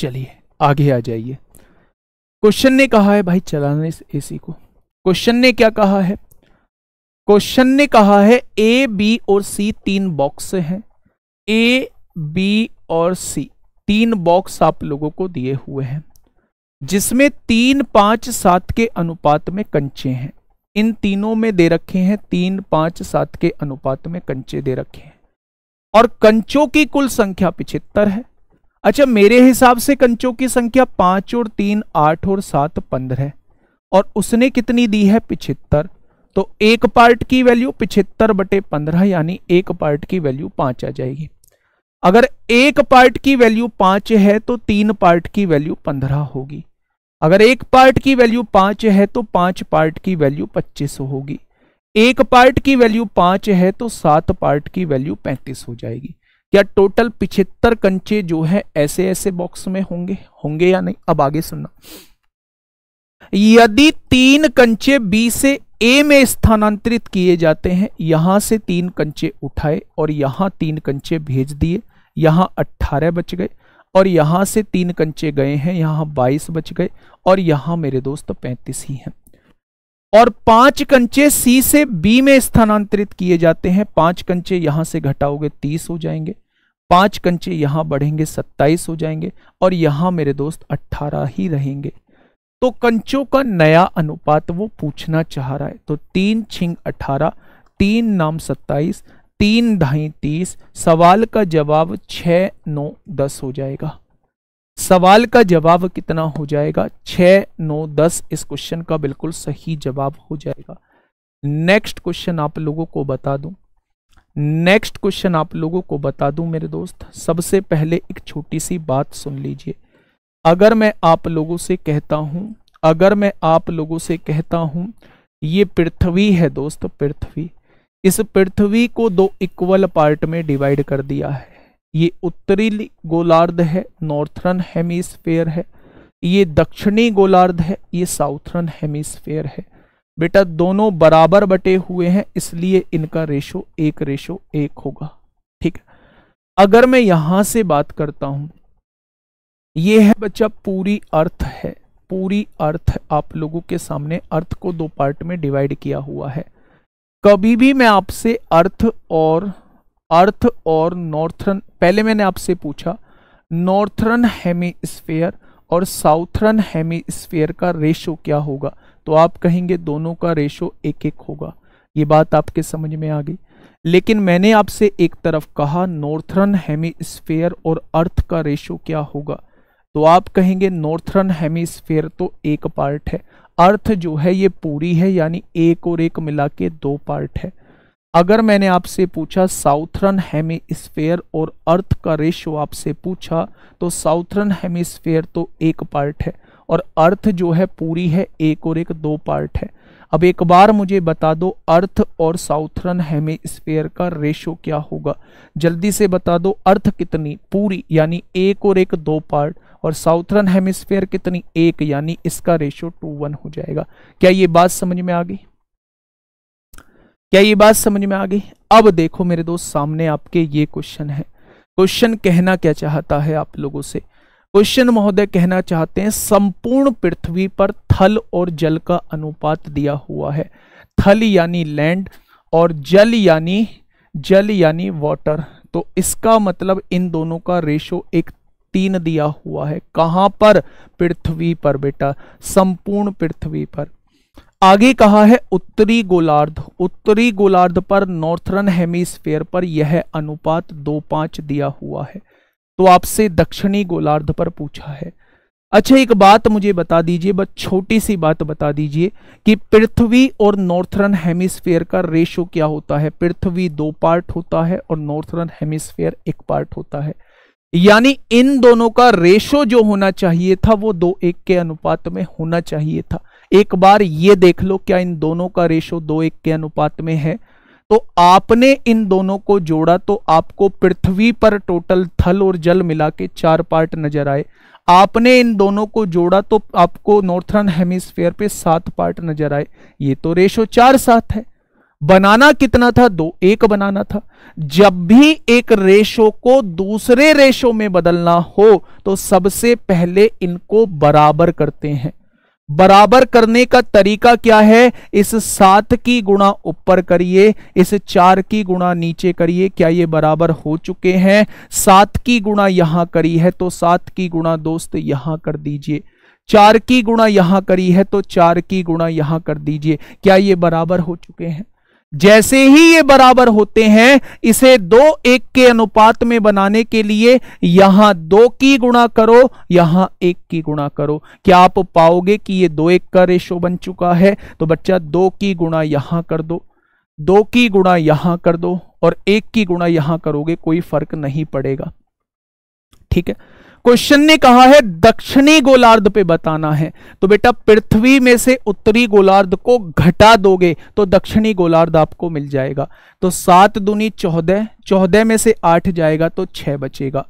चलिए आगे आ जाइए क्वेश्चन ने कहा है भाई चलाने इस एसी को क्वेश्चन ने क्या कहा है क्वेश्चन ने कहा है ए बी और सी तीन बॉक्स हैं ए बी और सी तीन बॉक्स आप लोगों को दिए हुए हैं जिसमें तीन पांच सात के अनुपात में कंचे हैं इन तीनों में दे रखे हैं तीन पांच सात के अनुपात में कंचे दे रखे हैं और कंचों की कुल संख्या पिछहत्तर है अच्छा मेरे हिसाब से कंचों की संख्या पांच और तीन आठ और सात पंद्रह और उसने कितनी दी है पिछहत्तर तो एक पार्ट की वैल्यू पिछहत्तर बटे पंद्रह यानी एक पार्ट की वैल्यू पांच आ जाएगी अगर एक पार्ट की वैल्यू पांच है तो तीन पार्ट की वैल्यू पंद्रह होगी अगर एक पार्ट की वैल्यू पांच है तो पांच पार्ट की वैल्यू पच्चीस होगी एक पार्ट की वैल्यू पांच है तो सात पार्ट की वैल्यू पैंतीस हो जाएगी क्या टोटल पिछहत्तर कंचे जो है ऐसे ऐसे बॉक्स में होंगे होंगे या नहीं अब आगे सुनना यदि तीन कंचे बी से ए में स्थानांतरित किए जाते हैं यहां से तीन कंचे उठाए और यहां तीन कंचे भेज दिए यहां अट्ठारह बच गए और यहाँ से तीन कंचे गए हैं यहाँ बाईस बच गए और यहाँ मेरे दोस्त पैंतीस ही हैं और पांच कंचे सी से बी में स्थानांतरित किए जाते हैं पांच कंचे यहां से घटाओगे तीस हो जाएंगे पांच कंचे यहाँ बढ़ेंगे सत्ताईस हो जाएंगे और यहाँ मेरे दोस्त अट्ठारह ही रहेंगे तो कंचों का नया अनुपात वो पूछना चाह रहा है तो तीन छिंग अठारह तीन नाम सत्ताईस तीन ढाई तीस सवाल का जवाब छ नौ दस हो जाएगा सवाल का जवाब कितना हो जाएगा छ नौ दस इस क्वेश्चन का बिल्कुल सही जवाब हो जाएगा नेक्स्ट क्वेश्चन आप लोगों को बता दूं नेक्स्ट क्वेश्चन आप लोगों को बता दूं मेरे दोस्त सबसे पहले एक छोटी सी बात सुन लीजिए अगर मैं आप लोगों से कहता हूं अगर मैं आप लोगों से कहता हूं ये पृथ्वी है दोस्त पृथ्वी इस पृथ्वी को दो इक्वल पार्ट में डिवाइड कर दिया है ये उत्तरी गोलार्ध है नॉर्थर्न हेमिस्फेयर है ये दक्षिणी गोलार्ध है ये साउथर्न हेमिस्फेयर है बेटा दोनों बराबर बटे हुए हैं इसलिए इनका रेशो एक रेशो एक होगा ठीक अगर मैं यहां से बात करता हूं ये है बच्चा पूरी अर्थ है पूरी अर्थ आप लोगों के सामने अर्थ को दो पार्ट में डिवाइड किया हुआ है कभी भी मैं आपसे अर्थ और अर्थ और नॉर्थर्न पहले मैंने आपसे पूछा नॉर्थर्न हेमीस्फेयर और साउथर्न हेमीस्फेयर का रेशो क्या होगा तो आप कहेंगे दोनों का रेशो एक एक होगा ये बात आपके समझ में आ गई लेकिन मैंने आपसे एक तरफ कहा नॉर्थर्न हेमीस्फेयर और अर्थ का रेशो क्या होगा तो आप कहेंगे नॉर्थर्न हेमीस्फेयर तो एक पार्ट है अर्थ जो है ये पूरी है यानी एक और एक मिला के दो पार्ट है अगर मैंने आपसे पूछा साउथर्न हेमिस्फेयर और अर्थ का रेशो आपसे पूछा तो साउथर्न हेमिस्फेयर तो एक पार्ट है और अर्थ जो है पूरी है एक और एक दो पार्ट है अब एक बार मुझे बता दो अर्थ और साउथर्न हेमिस्फेयर का रेशो क्या होगा जल्दी से बता दो अर्थ कितनी पूरी यानी एक और एक दो पार्ट और साउथर्न हेमिस्फेयर कितनी एक यानी इसका रेशो टू वन हो जाएगा क्या ये बात समझ में आ गई क्या ये बात समझ में आ गई अब देखो मेरे दोस्त सामने आपके ये क्वेश्चन है क्वेश्चन कहना क्या चाहता है आप लोगों से क्वेश्चन महोदय कहना चाहते हैं संपूर्ण पृथ्वी पर थल और जल का अनुपात दिया हुआ है थल यानी लैंड और जल यानी जल यानी वाटर तो इसका मतलब इन दोनों का रेशो एक तीन दिया हुआ है कहां पर पृथ्वी पर बेटा संपूर्ण पृथ्वी पर आगे कहा है उत्तरी गोलार्ध उत्तरी गोलार्ध पर नॉर्थर्न हेमिस्फीयर पर यह अनुपात दो पांच दिया हुआ है तो आपसे दक्षिणी गोलार्ध पर पूछा है अच्छा एक बात मुझे बता दीजिए बस छोटी सी बात बता दीजिए कि पृथ्वी और नॉर्थर्न हेमिस्फीयर का रेशो क्या होता है पृथ्वी दो पार्ट होता है और नॉर्थर्न हेमिस्फीयर एक पार्ट होता है यानी इन दोनों का रेशो जो होना चाहिए था वो दो एक के अनुपात में होना चाहिए था एक बार ये देख लो क्या इन दोनों का रेशो दो एक के अनुपात में है तो आपने इन दोनों को जोड़ा तो आपको पृथ्वी पर टोटल थल और जल मिला के चार पार्ट नजर आए आपने इन दोनों को जोड़ा तो आपको नॉर्थर्न हेमिस्फेयर पे सात पार्ट नजर आए ये तो रेशो चार सात है बनाना कितना था दो एक बनाना था जब भी एक रेशो को दूसरे रेशो में बदलना हो तो सबसे पहले इनको बराबर करते हैं बराबर करने का तरीका क्या है इस सात की गुणा ऊपर करिए इस चार की गुणा नीचे करिए क्या ये बराबर हो चुके हैं सात की गुणा यहां करी है तो सात की गुणा दोस्त यहां कर दीजिए चार की गुणा यहां करी है तो चार की गुणा यहां कर दीजिए क्या ये बराबर हो चुके हैं जैसे ही ये बराबर होते हैं इसे दो एक के अनुपात में बनाने के लिए यहां दो की गुणा करो यहां एक की गुणा करो क्या आप पाओगे कि ये दो एक का रेशो बन चुका है तो बच्चा दो की गुणा यहां कर दो दो की गुणा यहां कर दो और एक की गुणा यहां करोगे कोई फर्क नहीं पड़ेगा ठीक है क्वेश्चन ने कहा है दक्षिणी गोलार्ध पे बताना है तो बेटा पृथ्वी में से उत्तरी गोलार्ध को घटा दोगे तो दक्षिणी गोलार्ध आपको मिल जाएगा तो सात दुनी चौदह चौदह में से आठ जाएगा तो छह बचेगा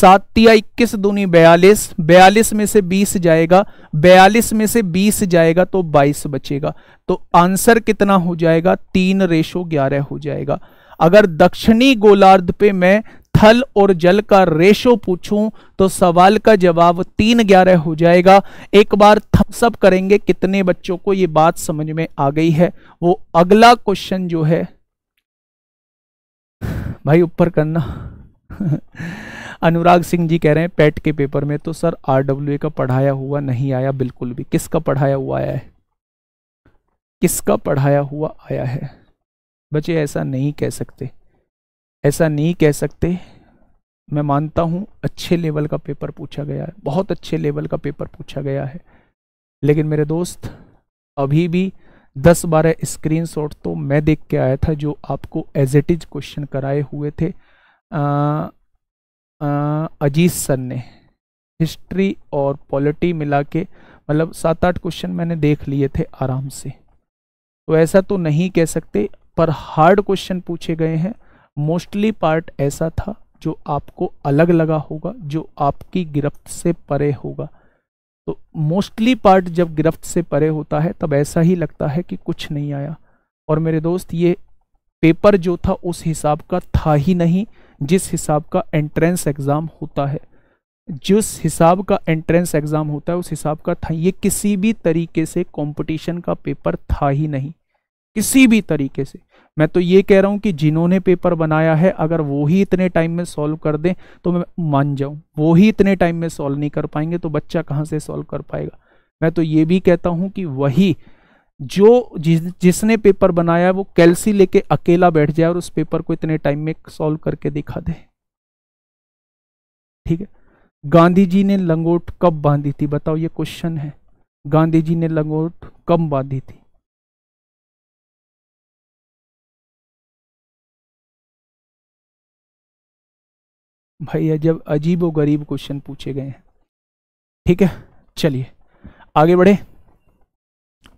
सात या इक्कीस दूनी बयालीस बयालीस में से बीस जाएगा बयालीस में से बीस जाएगा तो बाईस बचेगा तो आंसर कितना हो जाएगा तीन रेशो ग्यारह हो जाएगा अगर दक्षिणी गोलार्ध पे मैं थल और जल का रेशो पूछूं तो सवाल का जवाब तीन ग्यारह हो जाएगा एक बार थम्सअप करेंगे कितने बच्चों को ये बात समझ में आ गई है वो अगला क्वेश्चन जो है भाई ऊपर करना अनुराग सिंह जी कह रहे हैं पेट के पेपर में तो सर आरडब्ल्यू का पढ़ाया हुआ नहीं आया बिल्कुल भी किसका पढ़ाया हुआ आया है किसका पढ़ाया हुआ आया है बच्चे ऐसा नहीं कह सकते ऐसा नहीं कह सकते मैं मानता हूँ अच्छे लेवल का पेपर पूछा गया है बहुत अच्छे लेवल का पेपर पूछा गया है लेकिन मेरे दोस्त अभी भी 10 स्क्रीन शॉट तो मैं देख के आया था जो आपको एज एट इज क्वेश्चन कराए हुए थे अजीज सर ने हिस्ट्री और पॉलिटी मिला के मतलब सात आठ क्वेश्चन मैंने देख लिए थे आराम से तो ऐसा तो नहीं कह सकते पर हार्ड क्वेश्चन पूछे गए हैं मोस्टली पार्ट ऐसा था जो आपको अलग लगा होगा जो आपकी गिरफ्त से परे होगा तो मोस्टली पार्ट जब गिरफ्त से परे होता है तब ऐसा ही लगता है कि कुछ नहीं आया और मेरे दोस्त ये पेपर जो था उस हिसाब का था ही नहीं जिस हिसाब का एंट्रेंस एग्ज़ाम होता है जिस हिसाब का एंट्रेंस एग्ज़ाम होता है उस हिसाब का था ये किसी भी तरीके से कंपटीशन का पेपर था ही नहीं किसी भी तरीके से मैं तो ये कह रहा हूँ कि जिन्होंने पेपर बनाया है अगर वो ही इतने टाइम में सॉल्व कर दें तो मैं मान जाऊँ वो ही इतने टाइम में सॉल्व नहीं कर पाएंगे तो बच्चा कहाँ से सॉल्व कर पाएगा मैं तो ये भी कहता हूँ कि वही जो जिस जिसने पेपर बनाया वो कैलसी लेके अकेला बैठ जाए और उस पेपर को इतने टाइम में सॉल्व करके दिखा दे ठीक है गांधी जी ने लंगोट कब बांधी थी बताओ ये क्वेश्चन है गांधी जी ने लंगोट कब बांधी थी भैया जब अजीब व गरीब क्वेश्चन पूछे गए हैं ठीक है चलिए आगे बढ़े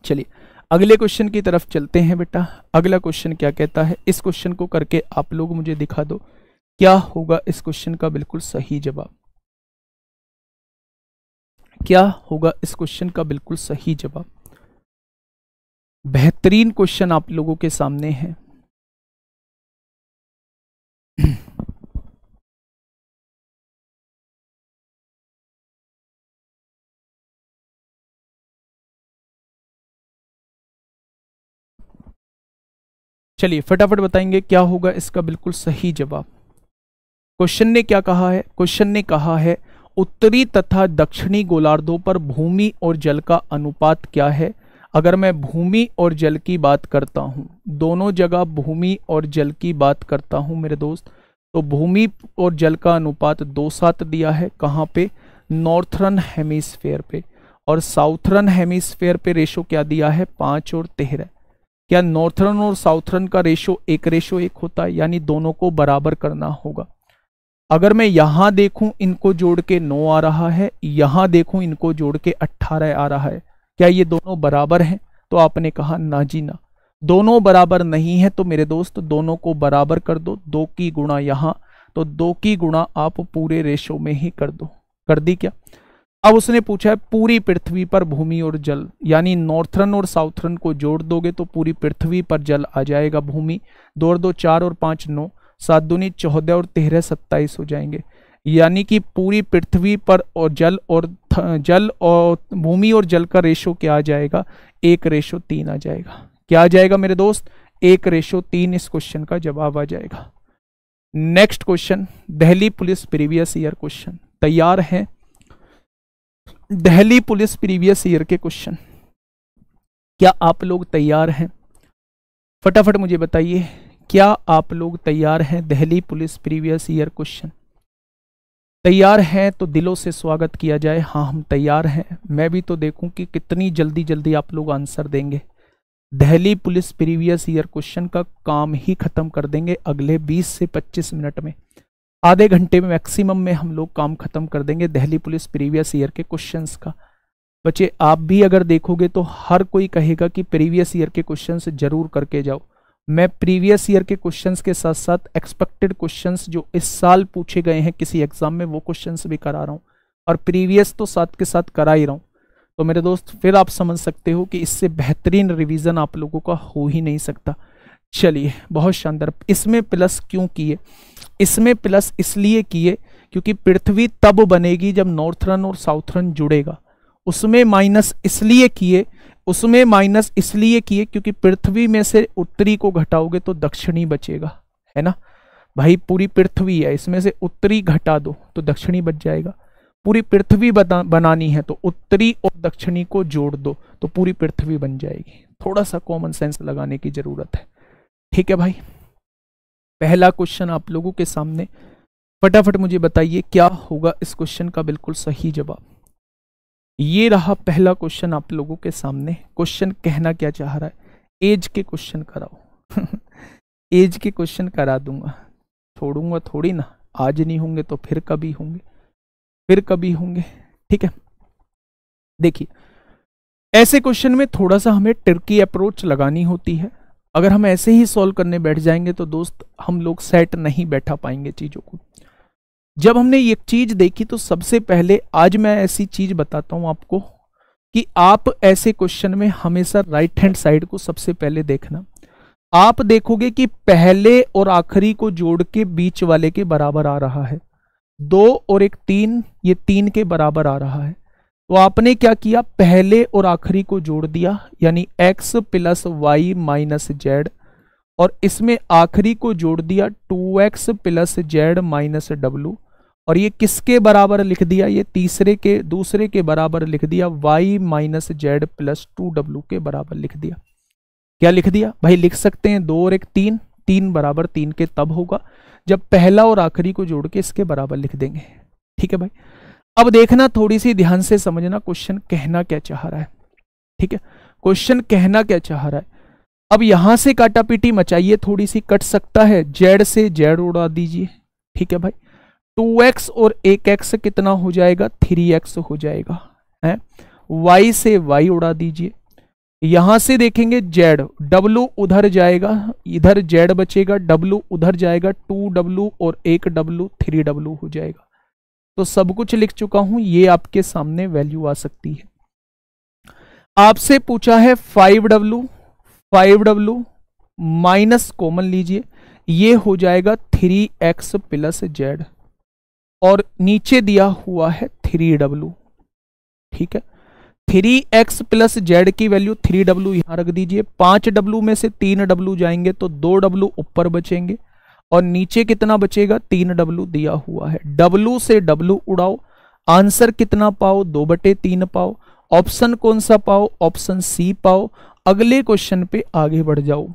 चलिए अगले क्वेश्चन की तरफ चलते हैं बेटा अगला क्वेश्चन क्या कहता है इस क्वेश्चन को करके आप लोग मुझे दिखा दो क्या होगा इस क्वेश्चन का बिल्कुल सही जवाब क्या होगा इस क्वेश्चन का बिल्कुल सही जवाब बेहतरीन क्वेश्चन आप लोगों के सामने है चलिए फटाफट बताएंगे क्या होगा इसका बिल्कुल सही जवाब क्वेश्चन ने क्या कहा है क्वेश्चन ने कहा है उत्तरी तथा दक्षिणी गोलार्धों पर भूमि और जल का अनुपात क्या है अगर मैं भूमि और जल की बात करता हूँ दोनों जगह भूमि और जल की बात करता हूँ मेरे दोस्त तो भूमि और जल का अनुपात दो सात दिया है कहाँ पे नॉर्थर्न हेमिसफेयर पे और साउथर्न हेमिसफेयर पे रेशो क्या दिया है पाँच और तेरह क्या नॉर्थर्न और साउथर्न का रेशो एक रेशो एक होता है यानी दोनों को बराबर करना होगा अगर मैं यहां देखूं इनको जोड़ के नौ आ रहा है यहां देखूं इनको जोड़ के अट्ठारह आ रहा है क्या ये दोनों बराबर हैं तो आपने कहा ना जी ना दोनों बराबर नहीं है तो मेरे दोस्त दोनों को बराबर कर दो दो की गुणा यहां तो दो की गुणा आप पूरे रेशो में ही कर दो कर दी क्या अब उसने पूछा है पूरी पृथ्वी पर भूमि और जल यानी नॉर्थरन और साउथरन को जोड़ दोगे तो पूरी पृथ्वी पर जल आ जाएगा भूमि दो और दो चार और पाँच नौ सात दूनी चौदह और तेरह सत्ताईस हो जाएंगे यानी कि पूरी पृथ्वी पर और जल और जल और भूमि और जल का रेशो क्या आ जाएगा एक रेशो तीन आ जाएगा क्या आ जाएगा मेरे दोस्त एक रेशो तीन इस क्वेश्चन का जवाब आ जाएगा next question Delhi police previous year question तैयार है दिल्ली पुलिस प्रीवियस ईयर के क्वेश्चन क्या आप लोग तैयार हैं फटाफट मुझे बताइए क्या आप लोग तैयार हैं Delhi police previous year question तैयार हैं तो दिलों से स्वागत किया जाए हाँ हम तैयार हैं मैं भी तो देखूं कि कितनी जल्दी जल्दी आप लोग आंसर देंगे Delhi police previous year question का काम ही ख़त्म कर देंगे अगले 20 से 25 मिनट में आधे घंटे में मैक्सिमम में हम लोग काम ख़त्म कर देंगे दिल्ली पुलिस प्रीवियस ईयर के क्वेश्चंस का बच्चे आप भी अगर देखोगे तो हर कोई कहेगा कि प्रीवियस ईयर के क्वेश्चंस जरूर करके जाओ मैं प्रीवियस ईयर के क्वेश्चंस के साथ साथ एक्सपेक्टेड क्वेश्चंस जो इस साल पूछे गए हैं किसी एग्ज़ाम में वो क्वेश्चन भी करा रहा हूँ और प्रीवियस तो साथ के साथ करा ही रहा हूँ तो मेरे दोस्त फिर आप समझ सकते हो कि इससे बेहतरीन रिवीजन आप लोगों का हो ही नहीं सकता चलिए बहुत शानदार इसमें प्लस क्यों किए इसमें प्लस इसलिए किए क्योंकि पृथ्वी तब बनेगी जब नॉर्थरन और साउथरन जुड़ेगा उसमें माइनस इसलिए किए उसमें माइनस इसलिए किए क्योंकि पृथ्वी में से उत्तरी को घटाओगे तो दक्षिणी बचेगा है ना भाई पूरी पृथ्वी है इसमें से उत्तरी घटा दो तो दक्षिणी बच जाएगा पूरी पृथ्वी बनानी है तो उत्तरी और दक्षिणी को जोड़ दो तो पूरी पृथ्वी बन जाएगी थोड़ा सा कॉमन सेंस लगाने की ज़रूरत है ठीक है भाई पहला क्वेश्चन आप लोगों के सामने फटाफट मुझे बताइए क्या होगा इस क्वेश्चन का बिल्कुल सही जवाब ये रहा पहला क्वेश्चन आप लोगों के सामने क्वेश्चन कहना क्या चाह रहा है एज के क्वेश्चन कराओ एज के क्वेश्चन करा दूंगा छोड़ूंगा थोड़ी ना आज नहीं होंगे तो फिर कभी होंगे फिर कभी होंगे ठीक है देखिए ऐसे क्वेश्चन में थोड़ा सा हमें टर्की अप्रोच लगानी होती है अगर हम ऐसे ही सॉल्व करने बैठ जाएंगे तो दोस्त हम लोग सेट नहीं बैठा पाएंगे चीज़ों को जब हमने ये चीज़ देखी तो सबसे पहले आज मैं ऐसी चीज़ बताता हूं आपको कि आप ऐसे क्वेश्चन में हमेशा राइट हैंड साइड को सबसे पहले देखना आप देखोगे कि पहले और आखिरी को जोड़ के बीच वाले के बराबर आ रहा है दो और एक तीन ये तीन के बराबर आ रहा है तो आपने क्या किया पहले और आखिरी को जोड़ दिया यानी x plus Y minus Z और इसमें आखिरी को जोड़ दिया 2x X plus Z minus W और ये किसके बराबर लिख दिया ये तीसरे के दूसरे के बराबर लिख दिया y minus Z plus two W के बराबर लिख दिया क्या लिख दिया भाई लिख सकते हैं दो और एक तीन तीन बराबर तीन के तब होगा जब पहला और आखिरी को जोड़ के इसके बराबर लिख देंगे ठीक है भाई अब देखना थोड़ी सी ध्यान से समझना क्वेश्चन कहना क्या चाह रहा है ठीक है क्वेश्चन कहना क्या चाह रहा है अब यहां से काटा पीटी मचाइए थोड़ी सी कट सकता है जेड से जेड उड़ा दीजिए ठीक है भाई टू एक्स और एक एक्स कितना हो जाएगा थ्री एक्स हो जाएगा है वाई से वाई उड़ा दीजिए यहां से देखेंगे जेड डब्लू उधर जाएगा इधर जेड बचेगा डब्लू उधर जाएगा टू डब्लू और एक डब्लू थ्री डब्लू हो जाएगा तो सब कुछ लिख चुका हूं ये आपके सामने वैल्यू आ सकती है आपसे पूछा है five W five W minus common लीजिए ये हो जाएगा थ्री एक्स प्लस जेड और नीचे दिया हुआ है थ्री डब्लू ठीक है थ्री एक्स प्लस जेड की वैल्यू थ्री डब्लू यहां रख दीजिए पांच डब्लू में से तीन डब्लू जाएंगे तो दो डब्लू ऊपर बचेंगे और नीचे कितना बचेगा तीन डब्लू दिया हुआ है डब्लू से डब्लू उड़ाओ आंसर कितना पाओ दो बटे तीन पाओ ऑप्शन कौन सा पाओ ऑप्शन सी पाओ अगले क्वेश्चन पे आगे बढ़ जाओ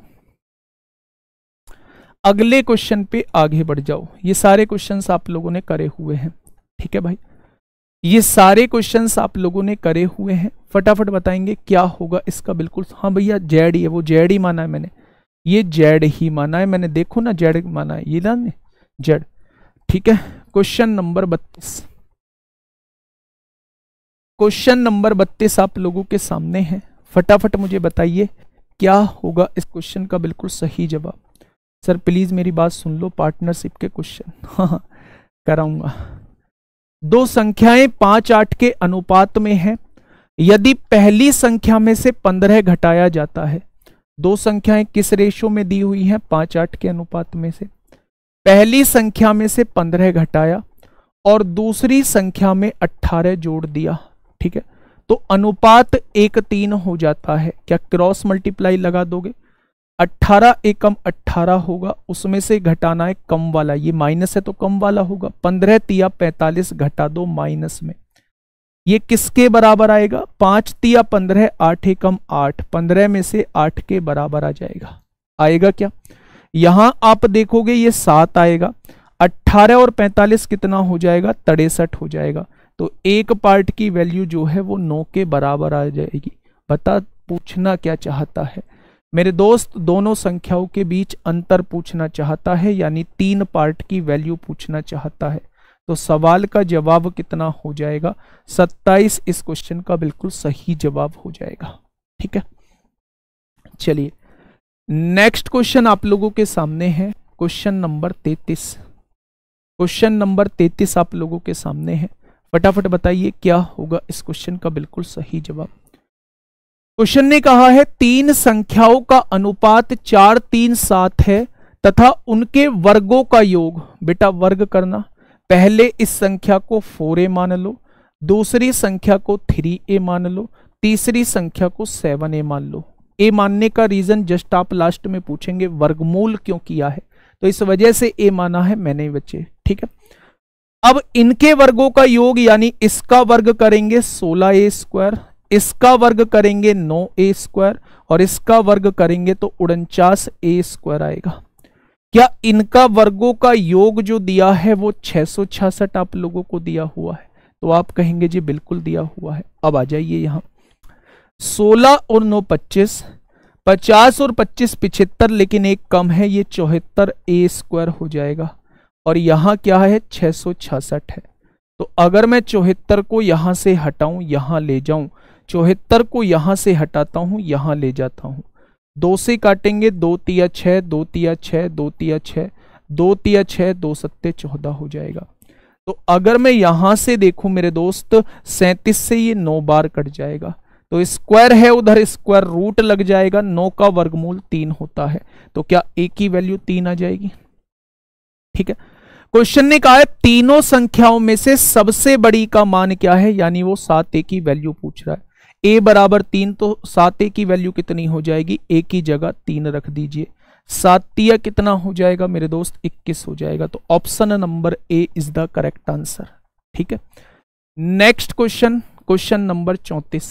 अगले क्वेश्चन पे आगे बढ़ जाओ ये सारे क्वेश्चन आप लोगों ने करे हुए हैं ठीक है भाई ये सारे क्वेश्चन आप लोगों ने करे हुए हैं फटाफट बताएंगे क्या होगा इसका बिल्कुल हाँ भैया जेड ही है वो जेड ही माना है मैंने ये जेड ही माना है मैंने देखो ना जेड माना है ये ना जेड ठीक है क्वेश्चन नंबर बत्तीस क्वेश्चन नंबर बत्तीस आप लोगों के सामने है फटाफट मुझे बताइए क्या होगा इस क्वेश्चन का बिल्कुल सही जवाब सर प्लीज़ मेरी बात सुन लो पार्टनरशिप के क्वेश्चन हाँ, हाँ कराऊंगा दो संख्याएं पांच आठ के अनुपात में हैं यदि पहली संख्या में से पंद्रह घटाया जाता है दो संख्याएं किस रेशो में दी हुई हैं पांच आठ के अनुपात में से पहली संख्या में से पंद्रह घटाया और दूसरी संख्या में अट्ठारह जोड़ दिया ठीक है तो अनुपात एक तीन हो जाता है क्या क्रॉस मल्टीप्लाई लगा दोगे अट्ठारह एकम अट्ठारह होगा उसमें से घटाना है कम वाला ये माइनस है तो कम वाला होगा पंद्रह तिया पैंतालीस घटा दो माइनस में ये किसके बराबर आएगा पांच तिया पंद्रह आठ एकम आठ पंद्रह में से आठ के बराबर आ जाएगा आएगा क्या यहां आप देखोगे ये सात आएगा अट्ठारह और पैंतालीस कितना हो जाएगा तड़ेसठ हो जाएगा तो एक पार्ट की वैल्यू जो है वो नौ के बराबर आ जाएगी बता पूछना क्या चाहता है मेरे दोस्त दोनों संख्याओं के बीच अंतर पूछना चाहता है यानी तीन पार्ट की वैल्यू पूछना चाहता है तो सवाल का जवाब कितना हो जाएगा 27 इस क्वेश्चन का बिल्कुल सही जवाब हो जाएगा ठीक है चलिए नेक्स्ट क्वेश्चन आप लोगों के सामने है क्वेश्चन नंबर तेतीस क्वेश्चन नंबर तेतीस आप लोगों के सामने है फटाफट बताइए क्या होगा इस क्वेश्चन का बिल्कुल सही जवाब क्वेश्चन ने कहा है तीन संख्याओं का अनुपात चार तीन सात है तथा उनके वर्गों का योग बेटा वर्ग करना पहले इस संख्या को फोर ए मान लो दूसरी संख्या को थ्री ए मान लो तीसरी संख्या को सेवन ए मान लो ए मानने का रीजन जस्ट आप लास्ट में पूछेंगे वर्गमूल क्यों किया है तो इस वजह से ए माना है मैंने बच्चे ठीक है अब इनके वर्गों का योग यानी इसका वर्ग करेंगे सोलह ए स्क्वायर इसका वर्ग करेंगे नौ ए स्क्वायर और इसका वर्ग करेंगे तो उनचास ए स्क्वायर आएगा क्या इनका वर्गों का योग जो दिया है वो छह आप लोगों को दिया हुआ है तो आप कहेंगे जी बिल्कुल दिया हुआ है अब आ जाइए यहां 16 और 9 25 50 और 25 पिछहत्तर लेकिन एक कम है ये चौहत्तर ए स्क्वायर हो जाएगा और यहाँ क्या है 666 है तो अगर मैं चौहत्तर को यहां से हटाऊं यहां ले जाऊं चौहत्तर को यहां से हटाता हूं यहां ले जाता हूं दो से काटेंगे दो तिया छः दो तिया छः दो तिया छः दो तिया छः दो सत्ते चौदह हो जाएगा तो अगर मैं यहां से देखूं मेरे दोस्त सैंतीस से ये नौ बार कट जाएगा तो स्क्वायर है उधर स्क्वायर रूट लग जाएगा नौ का वर्गमूल तीन होता है तो क्या ए की वैल्यू तीन आ जाएगी ठीक है क्वेश्चन ने कहा है तीनों संख्याओं में से सबसे बड़ी का मान क्या है यानी वो सात ए की वैल्यू पूछ रहा है ए बराबर तीन तो सात ए की वैल्यू कितनी हो जाएगी ए की जगह तीन रख दीजिए सातिया कितना हो जाएगा मेरे दोस्त इक्कीस हो जाएगा तो option number A is the correct answer ठीक है नेक्स्ट क्वेश्चन क्वेश्चन नंबर चौंतीस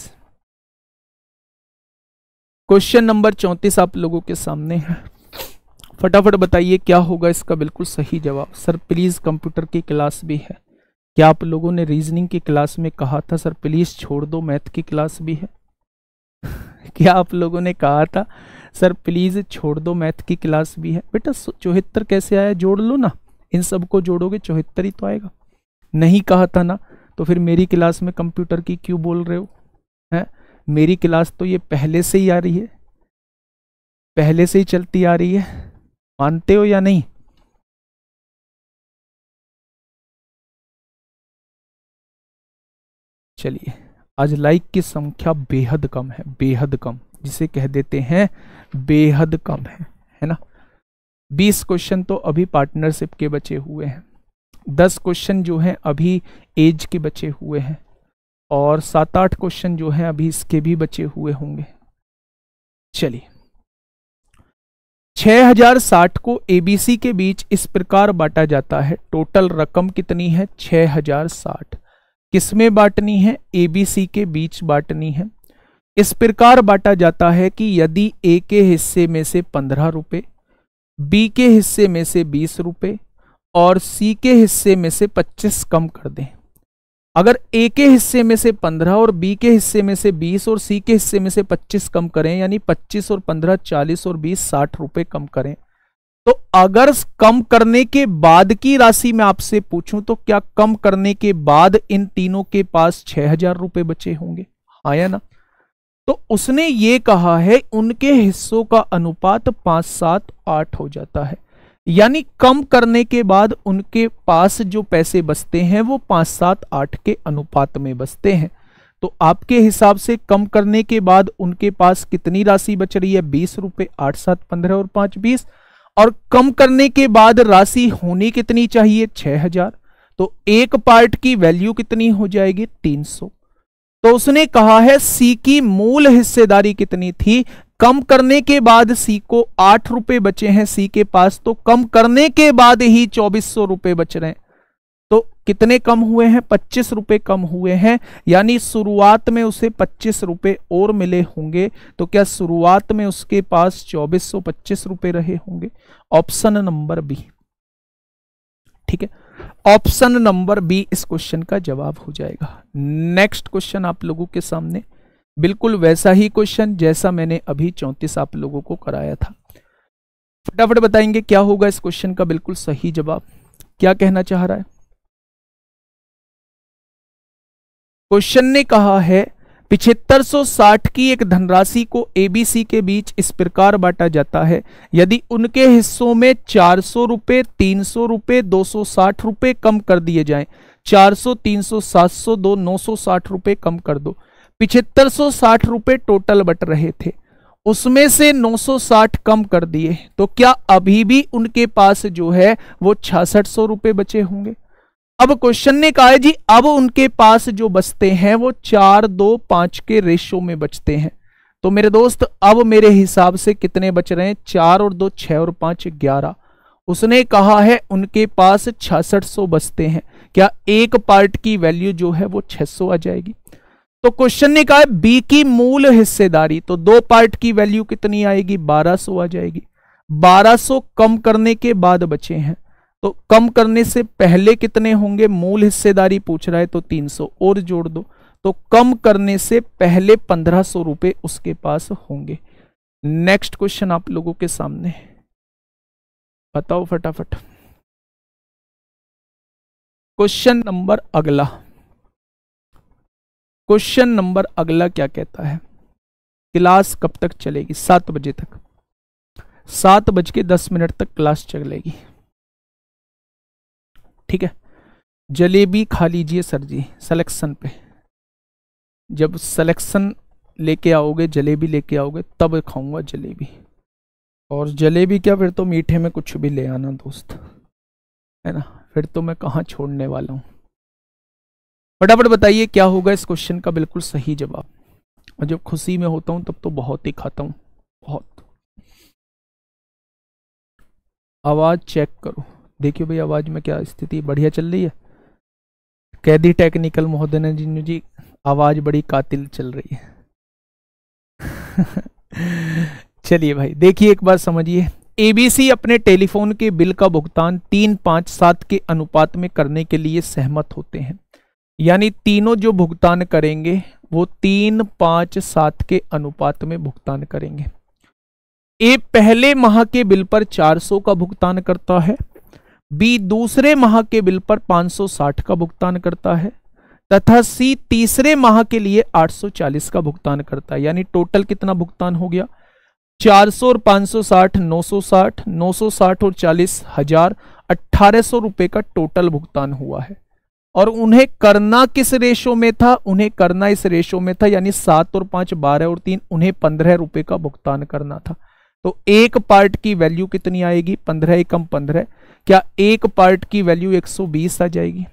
क्वेश्चन नंबर चौंतीस आप लोगों के सामने है फटाफट बताइए क्या होगा इसका बिल्कुल सही जवाब सर प्लीज कंप्यूटर की क्लास भी है क्या आप लोगों ने रीजनिंग की क्लास में कहा था सर प्लीज़ छोड़ दो मैथ की क्लास भी है क्या आप लोगों ने कहा था सर प्लीज़ छोड़ दो मैथ की क्लास भी है बेटा चौहत्तर कैसे आया जोड़ लो ना इन सबको जोड़ोगे चौहत्तर ही तो आएगा नहीं कहा था ना तो फिर मेरी क्लास में कंप्यूटर की क्यों बोल रहे हो हैं मेरी क्लास तो ये पहले से ही आ रही है पहले से ही चलती आ रही है मानते हो या नहीं चलिए आज लाइक की संख्या बेहद कम है बेहद कम जिसे कह देते हैं बेहद कम है है ना बीस क्वेश्चन तो अभी पार्टनरशिप के बचे हुए हैं दस क्वेश्चन जो हैं अभी एज के बचे हुए हैं और सात आठ क्वेश्चन जो हैं अभी इसके भी बचे हुए होंगे चलिए 6060 को एबीसी के बीच इस प्रकार बांटा जाता है टोटल रकम कितनी है 6060 किसमें बांटनी है ए बी सी के बीच बांटनी है इस प्रकार बांटा जाता है कि यदि ए के हिस्से में से पंद्रह रुपए बी के हिस्से में से बीस रुपए और सी के हिस्से में से पच्चीस कम कर दें अगर ए के हिस्से में से पंद्रह और बी के हिस्से में से बीस और सी के हिस्से में से पच्चीस कम करें यानी पच्चीस और पंद्रह चालीस और बीस साठ रुपए कम करें तो अगर कम करने के बाद की राशि में आपसे पूछूं तो क्या कम करने के बाद इन तीनों के पास छह हजार रुपए बचे होंगे आया हाँ ना तो उसने ये कहा है उनके हिस्सों का अनुपात पांच सात आठ हो जाता है यानी कम करने के बाद उनके पास जो पैसे बचते हैं वो पांच सात आठ के अनुपात में बचते हैं तो आपके हिसाब से कम करने के बाद उनके पास कितनी राशि बच रही है बीस रुपए आठ सात पंद्रह और पांच बीस और कम करने के बाद राशि होनी कितनी चाहिए छह हजार तो एक पार्ट की वैल्यू कितनी हो जाएगी तीन सौ तो उसने कहा है सी की मूल हिस्सेदारी कितनी थी कम करने के बाद सी को आठ रुपए बचे हैं सी के पास तो कम करने के बाद ही चौबीस सौ रुपए बच रहे हैं तो कितने कम हुए हैं पच्चीस रुपए कम हुए हैं यानी शुरुआत में उसे पच्चीस रुपए और मिले होंगे तो क्या शुरुआत में उसके पास चौबीस सौ पच्चीस रुपए रहे होंगे ऑप्शन नंबर बी ठीक है ऑप्शन नंबर बी इस क्वेश्चन का जवाब हो जाएगा नेक्स्ट क्वेश्चन आप लोगों के सामने बिल्कुल वैसा ही क्वेश्चन जैसा मैंने अभी चौंतीस आप लोगों को कराया था फटाफट बताएंगे क्या होगा इस क्वेश्चन का बिल्कुल सही जवाब क्या कहना चाह रहा है क्वेश्चन ने कहा है पिछहत्तर की एक धनराशि को एबीसी के बीच इस प्रकार बांटा जाता है यदि उनके हिस्सों में चार सौ रुपये तीन सौ रुपये दो सौ साठ रुपये कम कर दिए जाएं 400 300 700 दो नौ सौ साठ रुपये कम कर दो पिछहत्तर सौ साठ रुपये टोटल बट रहे थे उसमें से 960 कम कर दिए तो क्या अभी भी उनके पास जो है वो छियासठ सौ बचे होंगे अब क्वेश्चन ने कहा है जी अब उनके पास जो बचते हैं वो चार दो पांच के रेशो में बचते हैं तो मेरे दोस्त अब मेरे हिसाब से कितने बच रहे हैं चार और दो छह और पांच ग्यारह उसने कहा है उनके पास छसठ सौ बचते हैं क्या एक पार्ट की वैल्यू जो है वो छह सौ आ जाएगी तो क्वेश्चन ने कहा है बी की मूल हिस्सेदारी तो दो पार्ट की वैल्यू कितनी आएगी 1200 आ जाएगी 1200 कम करने के बाद बचे हैं तो कम करने से पहले कितने होंगे मूल हिस्सेदारी पूछ रहा है तो 300 और जोड़ दो तो कम करने से पहले पंद्रह सौ रुपए उसके पास होंगे नेक्स्ट क्वेश्चन आप लोगों के सामने बताओ फटाफट क्वेश्चन नंबर अगला क्वेश्चन नंबर अगला क्या कहता है क्लास कब तक चलेगी सात बजे तक सात बज के दस मिनट तक क्लास चलेगी ठीक है जलेबी खा लीजिए सर जी सलेक्शन पे जब सलेक्शन लेके आओगे जलेबी लेके आओगे तब खाऊंगा जलेबी और जलेबी क्या फिर तो मीठे में कुछ भी ले आना दोस्त है ना फिर तो मैं कहाँ छोड़ने वाला हूँ फटाफट बताइए क्या होगा इस क्वेश्चन का बिल्कुल सही जवाब और जब खुशी में होता हूँ तब तो बहुत ही खाता हूँ बहुत आवाज़ चेक करो देखियो भाई आवाज में क्या स्थिति बढ़िया चल रही है कैदी टेक्निकल महोदय ने जी जी आवाज बड़ी कातिल चल रही है चलिए भाई देखिए एक बार समझिए एबीसी अपने टेलीफोन के बिल का भुगतान तीन पांच सात के अनुपात में करने के लिए सहमत होते हैं यानी तीनों जो भुगतान करेंगे वो तीन पांच सात के अनुपात में भुगतान करेंगे ए पहले माह के बिल पर 400 का भुगतान करता है बी दूसरे माह के बिल पर 560 का भुगतान करता है तथा सी तीसरे माह के लिए 840 का भुगतान करता है यानी टोटल कितना भुगतान हो गया 400 और 560 960 960 और चालीस हजार अट्ठारह रुपए का टोटल भुगतान हुआ है और उन्हें करना किस रेशो में था उन्हें करना इस रेशो में था यानी सात और पांच बारह और तीन उन्हें पंद्रह रुपए का भुगतान करना था तो एक पार्ट की वैल्यू कितनी आएगी पंद्रह एकम पंद्रह क्या एक पार्ट की वैल्यू 120 आ जाएगी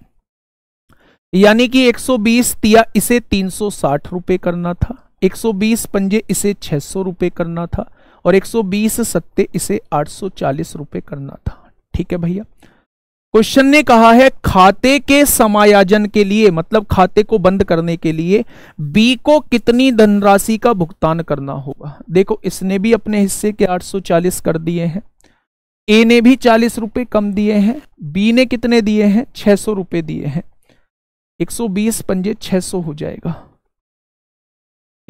यानी कि 120 तिया इसे 360 रुपए करना था 120 पंजे इसे 600 रुपए करना था और 120 सत्ते इसे 840 रुपए करना था ठीक है भैया क्वेश्चन ने कहा है खाते के समायोजन के लिए मतलब खाते को बंद करने के लिए बी को कितनी धनराशि का भुगतान करना होगा देखो इसने भी अपने हिस्से के 840 कर दिए हैं ए ने भी चालीस रुपए कम दिए हैं बी ने कितने दिए हैं छह सौ रुपए दिए हैं एक सौ बीस पंजे छह सौ हो जाएगा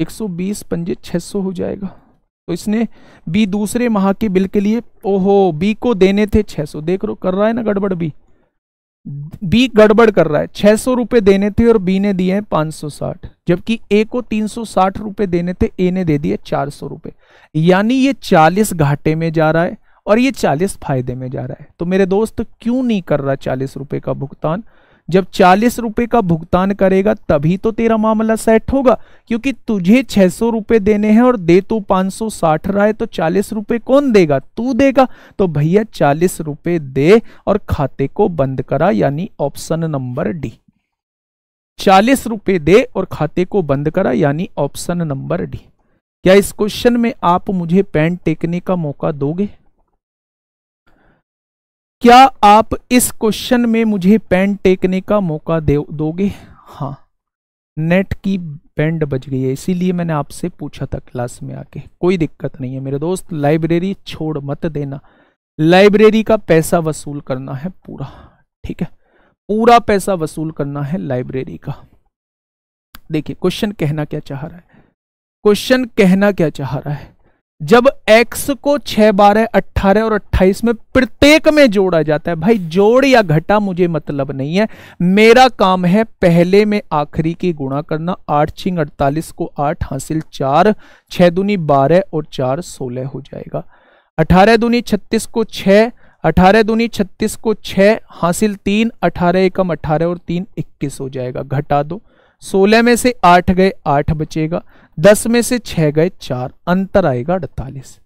एक सौ बीस पंजे छह सौ हो जाएगा तो इसने बी दूसरे माह के बिल के लिए ओहो बी को देने थे छह सौ देख रो कर रहा है ना गड़बड़ बी बी गड़बड़ कर रहा है छह सौ रुपए देने थे और बी ने दिए हैं पांच सौ साठ जबकि ए को तीन सौ साठ रुपए देने थे ए ने दे दिए चार सौ रुपए यानी ये चालीस घाटे में जा रहा है और ये चालीस फायदे में जा रहा है तो मेरे दोस्त क्यों नहीं कर रहा चालीस रुपए का भुगतान जब चालीस रुपए का भुगतान करेगा तभी तो तेरा मामला सेट होगा क्योंकि तुझे छह सौ रुपए देने हैं और दे तो पांच सौ साठ रहा है तो चालीस रुपए कौन देगा तू देगा तो भैया चालीस रुपए दे और खाते को बंद करा यानी ऑप्शन नंबर डी चालीस रुपए दे और खाते को बंद करा यानी ऑप्शन नंबर डी क्या इस क्वेश्चन में आप मुझे पेन टेकने का मौका दोगे क्या आप इस क्वेश्चन में मुझे पेन टेकने का मौका दे दोगे हाँ नेट की बैंड बज गई है इसीलिए मैंने आपसे पूछा था क्लास में आके कोई दिक्कत नहीं है मेरे दोस्त लाइब्रेरी छोड़ मत देना लाइब्रेरी का पैसा वसूल करना है पूरा ठीक है पूरा पैसा वसूल करना है लाइब्रेरी का देखिए क्वेश्चन कहना क्या चाह रहा है क्वेश्चन कहना क्या चाह रहा है जब x को 6 बारह 18 और 28 में प्रत्येक में जोड़ा जाता है भाई जोड़ या घटा मुझे मतलब नहीं है मेरा काम है पहले में आखिरी की गुणा करना आठ छिंग अड़तालीस को आठ हासिल चार छह दूनी बारह और चार सोलह हो जाएगा अठारह दुनी छत्तीस को छः अठारह दुनी छत्तीस को छः हासिल तीन अठारह एकम अठारह और तीन इक्कीस हो जाएगा घटा दो सोलह में से आठ गए आठ बचेगा दस में से छह गए चार अंतर आएगा अड़तालीस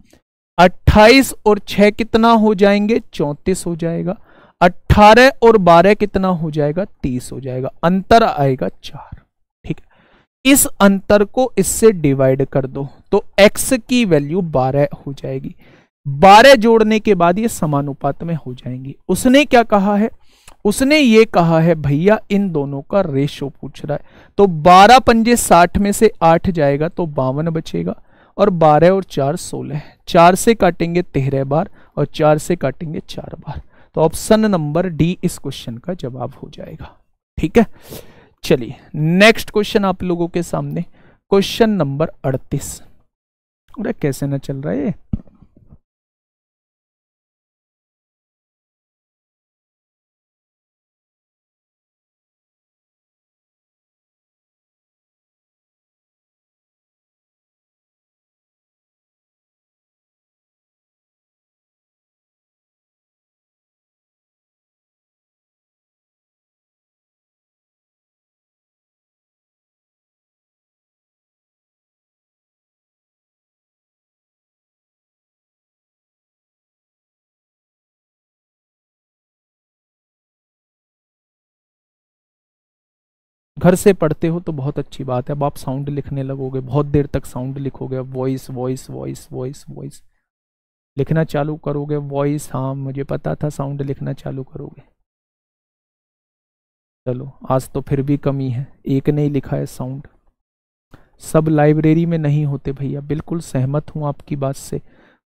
अट्ठाईस और छह कितना हो जाएंगे चौंतीस हो जाएगा अट्ठारह और बारह कितना हो जाएगा तीस हो जाएगा अंतर आएगा चार ठीक है इस अंतर को इससे डिवाइड कर दो तो x की वैल्यू बारह हो जाएगी बारह जोड़ने के बाद ये समानुपात में हो जाएंगी उसने क्या कहा है उसने ये कहा है भैया इन दोनों का रेशो पूछ रहा है तो बारह पंजे साठ में से आठ जाएगा तो बावन बचेगा और बारह और चार सोलह चार से काटेंगे तेरह बार और चार से काटेंगे चार बार तो ऑप्शन नंबर डी इस क्वेश्चन का जवाब हो जाएगा ठीक है चलिए नेक्स्ट क्वेश्चन आप लोगों के सामने क्वेश्चन नंबर अड़तीस अरे कैसे ना चल रहा है घर से पढ़ते हो तो बहुत अच्छी बात है अब आप साउंड लिखने लगोगे बहुत देर तक साउंड लिखोगे voice voice voice voice voice लिखना चालू करोगे वॉइस हाँ मुझे पता था साउंड लिखना चालू करोगे चलो आज तो फिर भी कमी है एक ने लिखा है साउंड सब लाइब्रेरी में नहीं होते भैया बिल्कुल सहमत हूँ आपकी बात से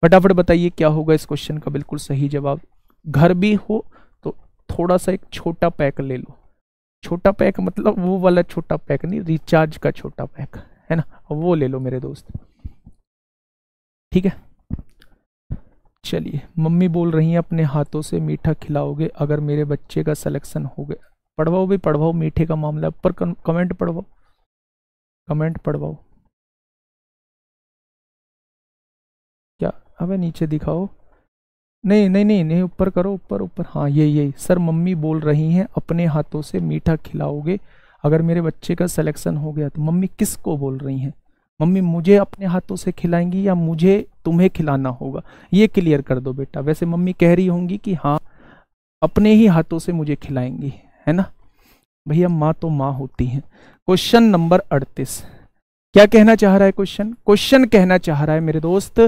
फटाफट बताइए क्या होगा इस क्वेश्चन का बिल्कुल सही जवाब घर भी हो तो थोड़ा सा एक छोटा पैक ले लो छोटा पैक मतलब वो वाला छोटा पैक नहीं रिचार्ज का छोटा पैक है ना वो ले लो मेरे दोस्त ठीक है चलिए मम्मी बोल रही हैं अपने हाथों से मीठा खिलाओगे अगर मेरे बच्चे का सिलेक्शन हो गया पढ़वाओ भी पढ़वाओ मीठे का मामला पर कमेंट पढ़वाओ कमेंट पढ़वाओ क्या अबे नीचे दिखाओ नहीं नहीं नहीं नहीं ऊपर करो ऊपर ऊपर हाँ ये ये सर मम्मी बोल रही हैं अपने हाथों से मीठा खिलाओगे अगर मेरे बच्चे का सिलेक्शन हो गया तो मम्मी किस को बोल रही हैं मम्मी मुझे अपने हाथों से खिलाएंगी या मुझे तुम्हें खिलाना होगा ये क्लियर कर दो बेटा वैसे मम्मी कह रही होंगी कि हाँ अपने ही हाथों से मुझे खिलाएंगी है ना भैया माँ तो माँ होती हैं क्वेश्चन नंबर अड़तीस क्या कहना चाह रहा है क्वेश्चन क्वेश्चन कहना चाह रहा है मेरे दोस्त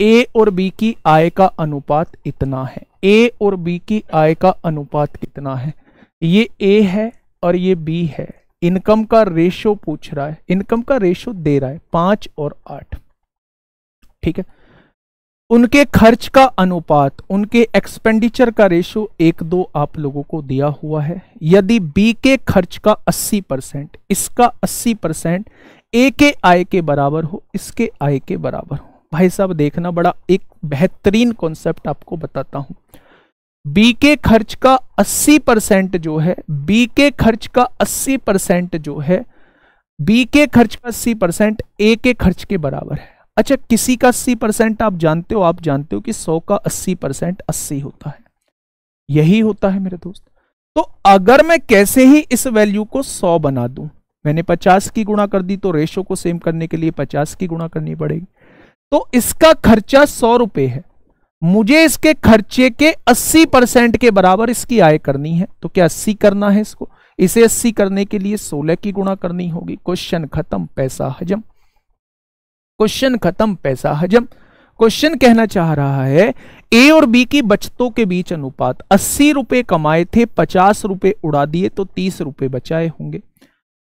ए और बी की आय का अनुपात इतना है ए और बी की आय का अनुपात कितना है ये ए है और ये बी है इनकम का रेशो पूछ रहा है इनकम का रेशो दे रहा है पांच और आठ ठीक है उनके खर्च का अनुपात उनके एक्सपेंडिचर का रेशो एक दो आप लोगों को दिया हुआ है यदि बी के खर्च का 80 परसेंट इसका 80 परसेंट ए के आय के बराबर हो इसके आय के बराबर हो भाई साहब देखना बड़ा एक बेहतरीन कॉन्सेप्ट आपको बताता हूं बी के खर्च का 80 परसेंट जो है बी के खर्च का 80 परसेंट जो है बी के खर्च का 80 परसेंट ए के खर्च के बराबर है अच्छा किसी का 80 परसेंट आप जानते हो आप जानते हो कि 100 का 80 परसेंट अस्सी होता है यही होता है मेरे दोस्त तो अगर मैं कैसे ही इस वैल्यू को 100 बना दूं मैंने 50 की गुणा कर दी तो रेशो को सेम करने के लिए 50 की गुणा करनी पड़ेगी तो इसका खर्चा सौ रुपये है मुझे इसके खर्चे के 80 परसेंट के बराबर इसकी आय करनी है तो क्या 80 करना है इसको इसे 80 करने के लिए 16 की गुणा करनी होगी क्वेश्चन खत्म पैसा हजम क्वेश्चन खत्म पैसा हजम क्वेश्चन कहना चाह रहा है ए और बी की बचतों के बीच अनुपात अस्सी रुपए कमाए थे पचास रुपए उड़ा दिए तो तीस रुपए बचाए होंगे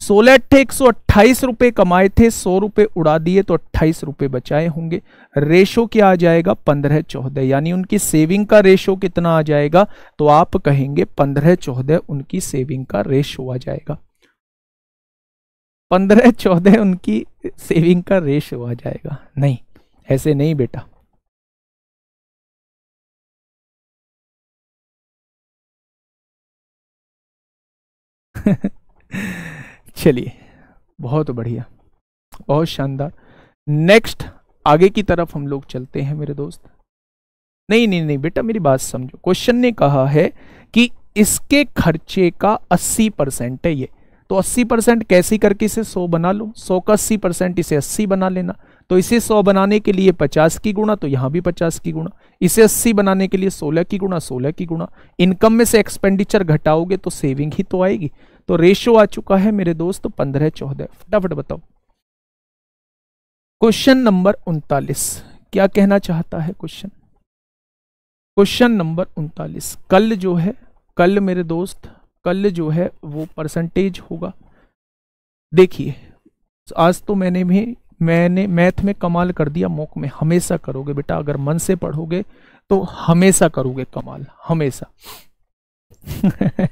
सोलह अट्ठे एक सौ अट्ठाईस रुपए कमाए थे सौ रुपए उड़ा दिए तो अट्ठाईस रुपए बचाए होंगे रेशो क्या आ जाएगा पंद्रह चौदह यानी उनकी सेविंग का रेशो कितना आ जाएगा तो आप कहेंगे पंद्रह चौदह उनकी सेविंग का रेशो आ जाएगा पंद्रह चौदह उनकी सेविंग का रेशो आ जाएगा नहीं ऐसे नहीं बेटा चलिए बहुत बढ़िया बहुत शानदार नेक्स्ट आगे की तरफ हम लोग चलते हैं मेरे दोस्त नहीं नहीं नहीं बेटा मेरी बात समझो क्वेश्चन ने कहा है कि इसके खर्चे का 80 परसेंट है ये तो 80 परसेंट कैसे करके इसे 100 बना लो 100 का 80 परसेंट इसे 80 बना लेना तो इसे 100 बनाने के लिए 50 की गुणा तो यहाँ भी 50 की गुणा इसे 80 बनाने के लिए 16 की गुणा 16 की गुणा इनकम में से एक्सपेंडिचर घटाओगे तो सेविंग ही तो आएगी तो रेशियो आ चुका है मेरे दोस्त तो पंद्रह चौदह फटाफट बताओ क्वेश्चन नंबर उनतालीस क्या कहना चाहता है क्वेश्चन क्वेश्चन नंबर उनतालीस कल जो है कल मेरे दोस्त कल जो है वो परसेंटेज होगा देखिए आज तो मैंने भी मैंने मैथ में कमाल कर दिया मोक में हमेशा करोगे बेटा अगर मन से पढ़ोगे तो हमेशा करोगे कमाल हमेशा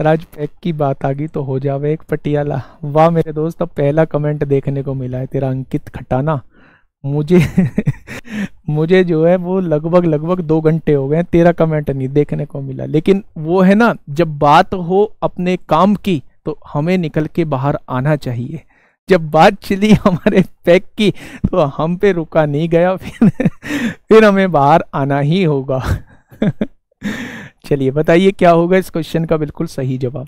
आज पैक की बात आ गई तो हो जावे एक पटियाला वाह मेरे दोस्त अब पहला कमेंट देखने को मिला है तेरा अंकित खटाना मुझे मुझे जो है वो लगभग लगभग दो घंटे हो गए तेरा कमेंट नहीं देखने को मिला लेकिन वो है ना जब बात हो अपने काम की तो हमें निकल के बाहर आना चाहिए जब बात चली हमारे पैक की तो हम पे रुका नहीं गया फिर फिर हमें बाहर आना ही होगा चलिए बताइए क्या होगा इस क्वेश्चन का बिल्कुल सही जवाब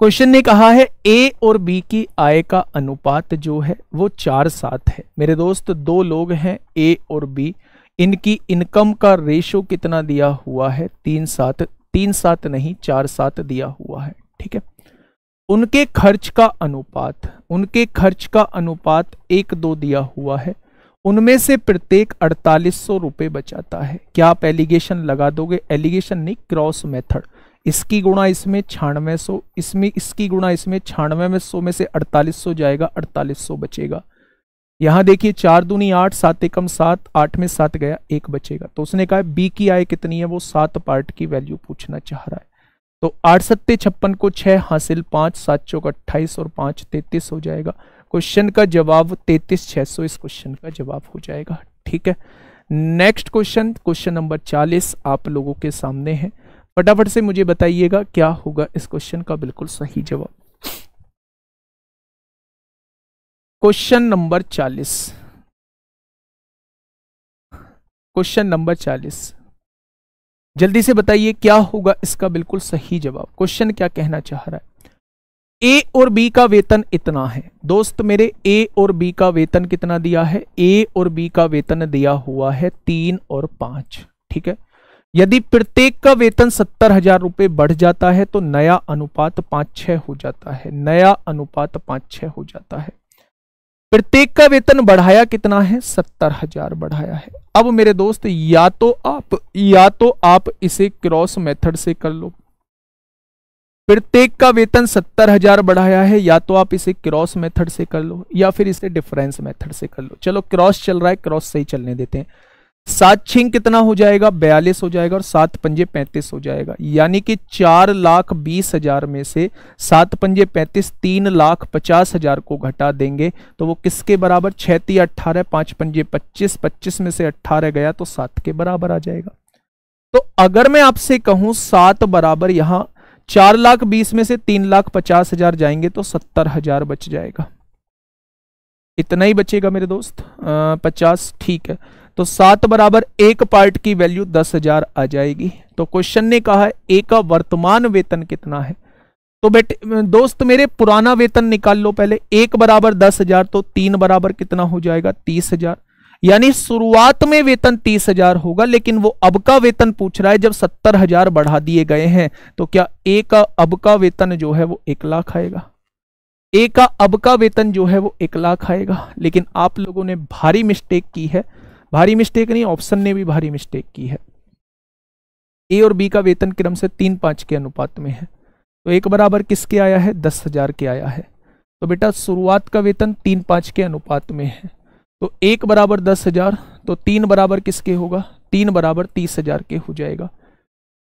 क्वेश्चन ने कहा है ए और बी की आय का अनुपात जो है वो चार सात है मेरे दोस्त दो लोग हैं ए और बी इनकी इनकम का रेशो कितना दिया हुआ है तीन सात तीन सात नहीं चार सात दिया हुआ है ठीक है उनके खर्च का अनुपात उनके खर्च का अनुपात एक दो दिया हुआ है उनमें से प्रत्येक अड़तालीस सौ रुपए बचाता है क्या आप एलिगेशन लगा दोगे एलिगेशन नहीं क्रॉस मेथड इसकी गुणा इसमें छियानवे सौ इसमें इसकी गुणा इसमें छियानवे में सौ में से अड़तालीस सौ जाएगा अड़तालीस सौ बचेगा यहां देखिए चार दूनी आठ सात एकम सात आठ में सात गया एक बचेगा तो उसने कहा बी की आय कितनी है वो सात पार्ट की वैल्यू पूछना चाह रहा है तो आठ सत्ते छप्पन को छह हासिल पांच सात चौक अट्ठाईस और पांच तैतीस हो जाएगा क्वेश्चन का जवाब तैतीस छह सौ इस क्वेश्चन का जवाब हो जाएगा ठीक है नेक्स्ट क्वेश्चन क्वेश्चन नंबर चालीस आप लोगों के सामने है फटाफट से मुझे बताइएगा क्या होगा इस क्वेश्चन का बिल्कुल सही जवाब क्वेश्चन नंबर चालीस क्वेश्चन नंबर चालीस जल्दी से बताइए क्या होगा इसका बिल्कुल सही जवाब क्वेश्चन क्या कहना चाह रहा है ए और बी का वेतन इतना है दोस्त मेरे ए और बी का वेतन कितना दिया है ए और बी का वेतन दिया हुआ है तीन और पांच ठीक है यदि प्रत्येक का वेतन सत्तर हजार रुपये बढ़ जाता है तो नया अनुपात पाँच छह हो जाता है नया अनुपात पांच छह हो जाता है प्रत्येक का वेतन बढ़ाया कितना है सत्तर हजार बढ़ाया है अब मेरे दोस्त या तो आप या तो आप इसे क्रॉस मेथड से कर लो प्रत्येक का वेतन सत्तर हजार बढ़ाया है या तो आप इसे क्रॉस मेथड से कर लो या फिर इसे डिफरेंस मेथड से कर लो चलो क्रॉस चल रहा है क्रॉस से ही चलने देते हैं सात छिंग कितना हो जाएगा बयालीस हो जाएगा और सात पंजे पैंतीस हो जाएगा यानी कि चार लाख बीस हजार में से सात पंजे पैंतीस तीन लाख पचास हजार को घटा देंगे तो वो किसके बराबर छैती अट्ठारह पांच पंजे पच्चीस पच्चीस में से अट्ठारह गया तो सात के बराबर आ जाएगा तो अगर मैं आपसे कहूं सात बराबर यहां चार लाख बीस में से तीन लाख पचास हजार जाएंगे तो सत्तर हजार बच जाएगा इतना ही बचेगा मेरे दोस्त आ, पचास ठीक है तो सात बराबर एक पार्ट की वैल्यू दस हजार आ जाएगी तो क्वेश्चन ने कहा है एक का वर्तमान वेतन कितना है तो बेटे दोस्त मेरे पुराना वेतन निकाल लो पहले एक बराबर दस हजार तो तीन बराबर कितना हो जाएगा तीस हजार यानी शुरुआत में वेतन तीस हजार होगा लेकिन वो अब का वेतन पूछ रहा है जब सत्तर हजार बढ़ा दिए गए हैं तो क्या ए का अब का वेतन जो है वो एक लाख आएगा ए का अब का वेतन जो है वो एक लाख आएगा लेकिन आप लोगों ने भारी मिस्टेक की है भारी मिस्टेक नहीं ऑप्शन ने भी भारी मिस्टेक की है ए और बी का वेतन क्रम से तीन पांच के अनुपात में है तो एक बराबर किसके आया है दस हजार के आया है तो बेटा शुरुआत का वेतन तीन पांच के अनुपात में है तो एक बराबर दस हजार तो तीन बराबर किसके होगा तीन बराबर तीस हजार के हो जाएगा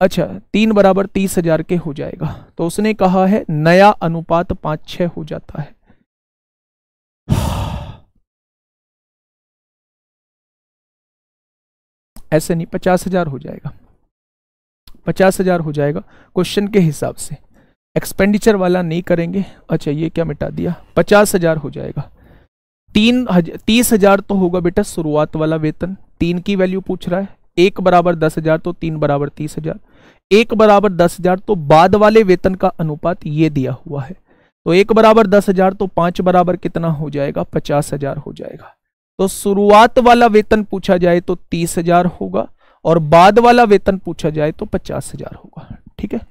अच्छा तीन बराबर तीस हजार के हो जाएगा तो उसने कहा है नया अनुपात पांच छ हो जाता है ऐसे नहीं पचास हजार हो जाएगा पचास हजार हो जाएगा क्वेश्चन के हिसाब से एक्सपेंडिचर वाला नहीं करेंगे अच्छा ये क्या मिटा दिया पचास हजार हो जाएगा तीन हजार तीस हजार तो होगा बेटा शुरुआत वाला वेतन तीन की वैल्यू पूछ रहा है एक बराबर दस हजार तो तीन बराबर तीस हजार एक बराबर दस हजार तो बाद वाले वेतन का अनुपात ये दिया हुआ है तो एक बराबर दस हजार तो पांच बराबर कितना हो जाएगा पचास हजार हो जाएगा तो शुरुआत वाला वेतन पूछा जाए तो तीस हजार होगा और बाद वाला वेतन पूछा जाए तो पचास हजार होगा ठीक है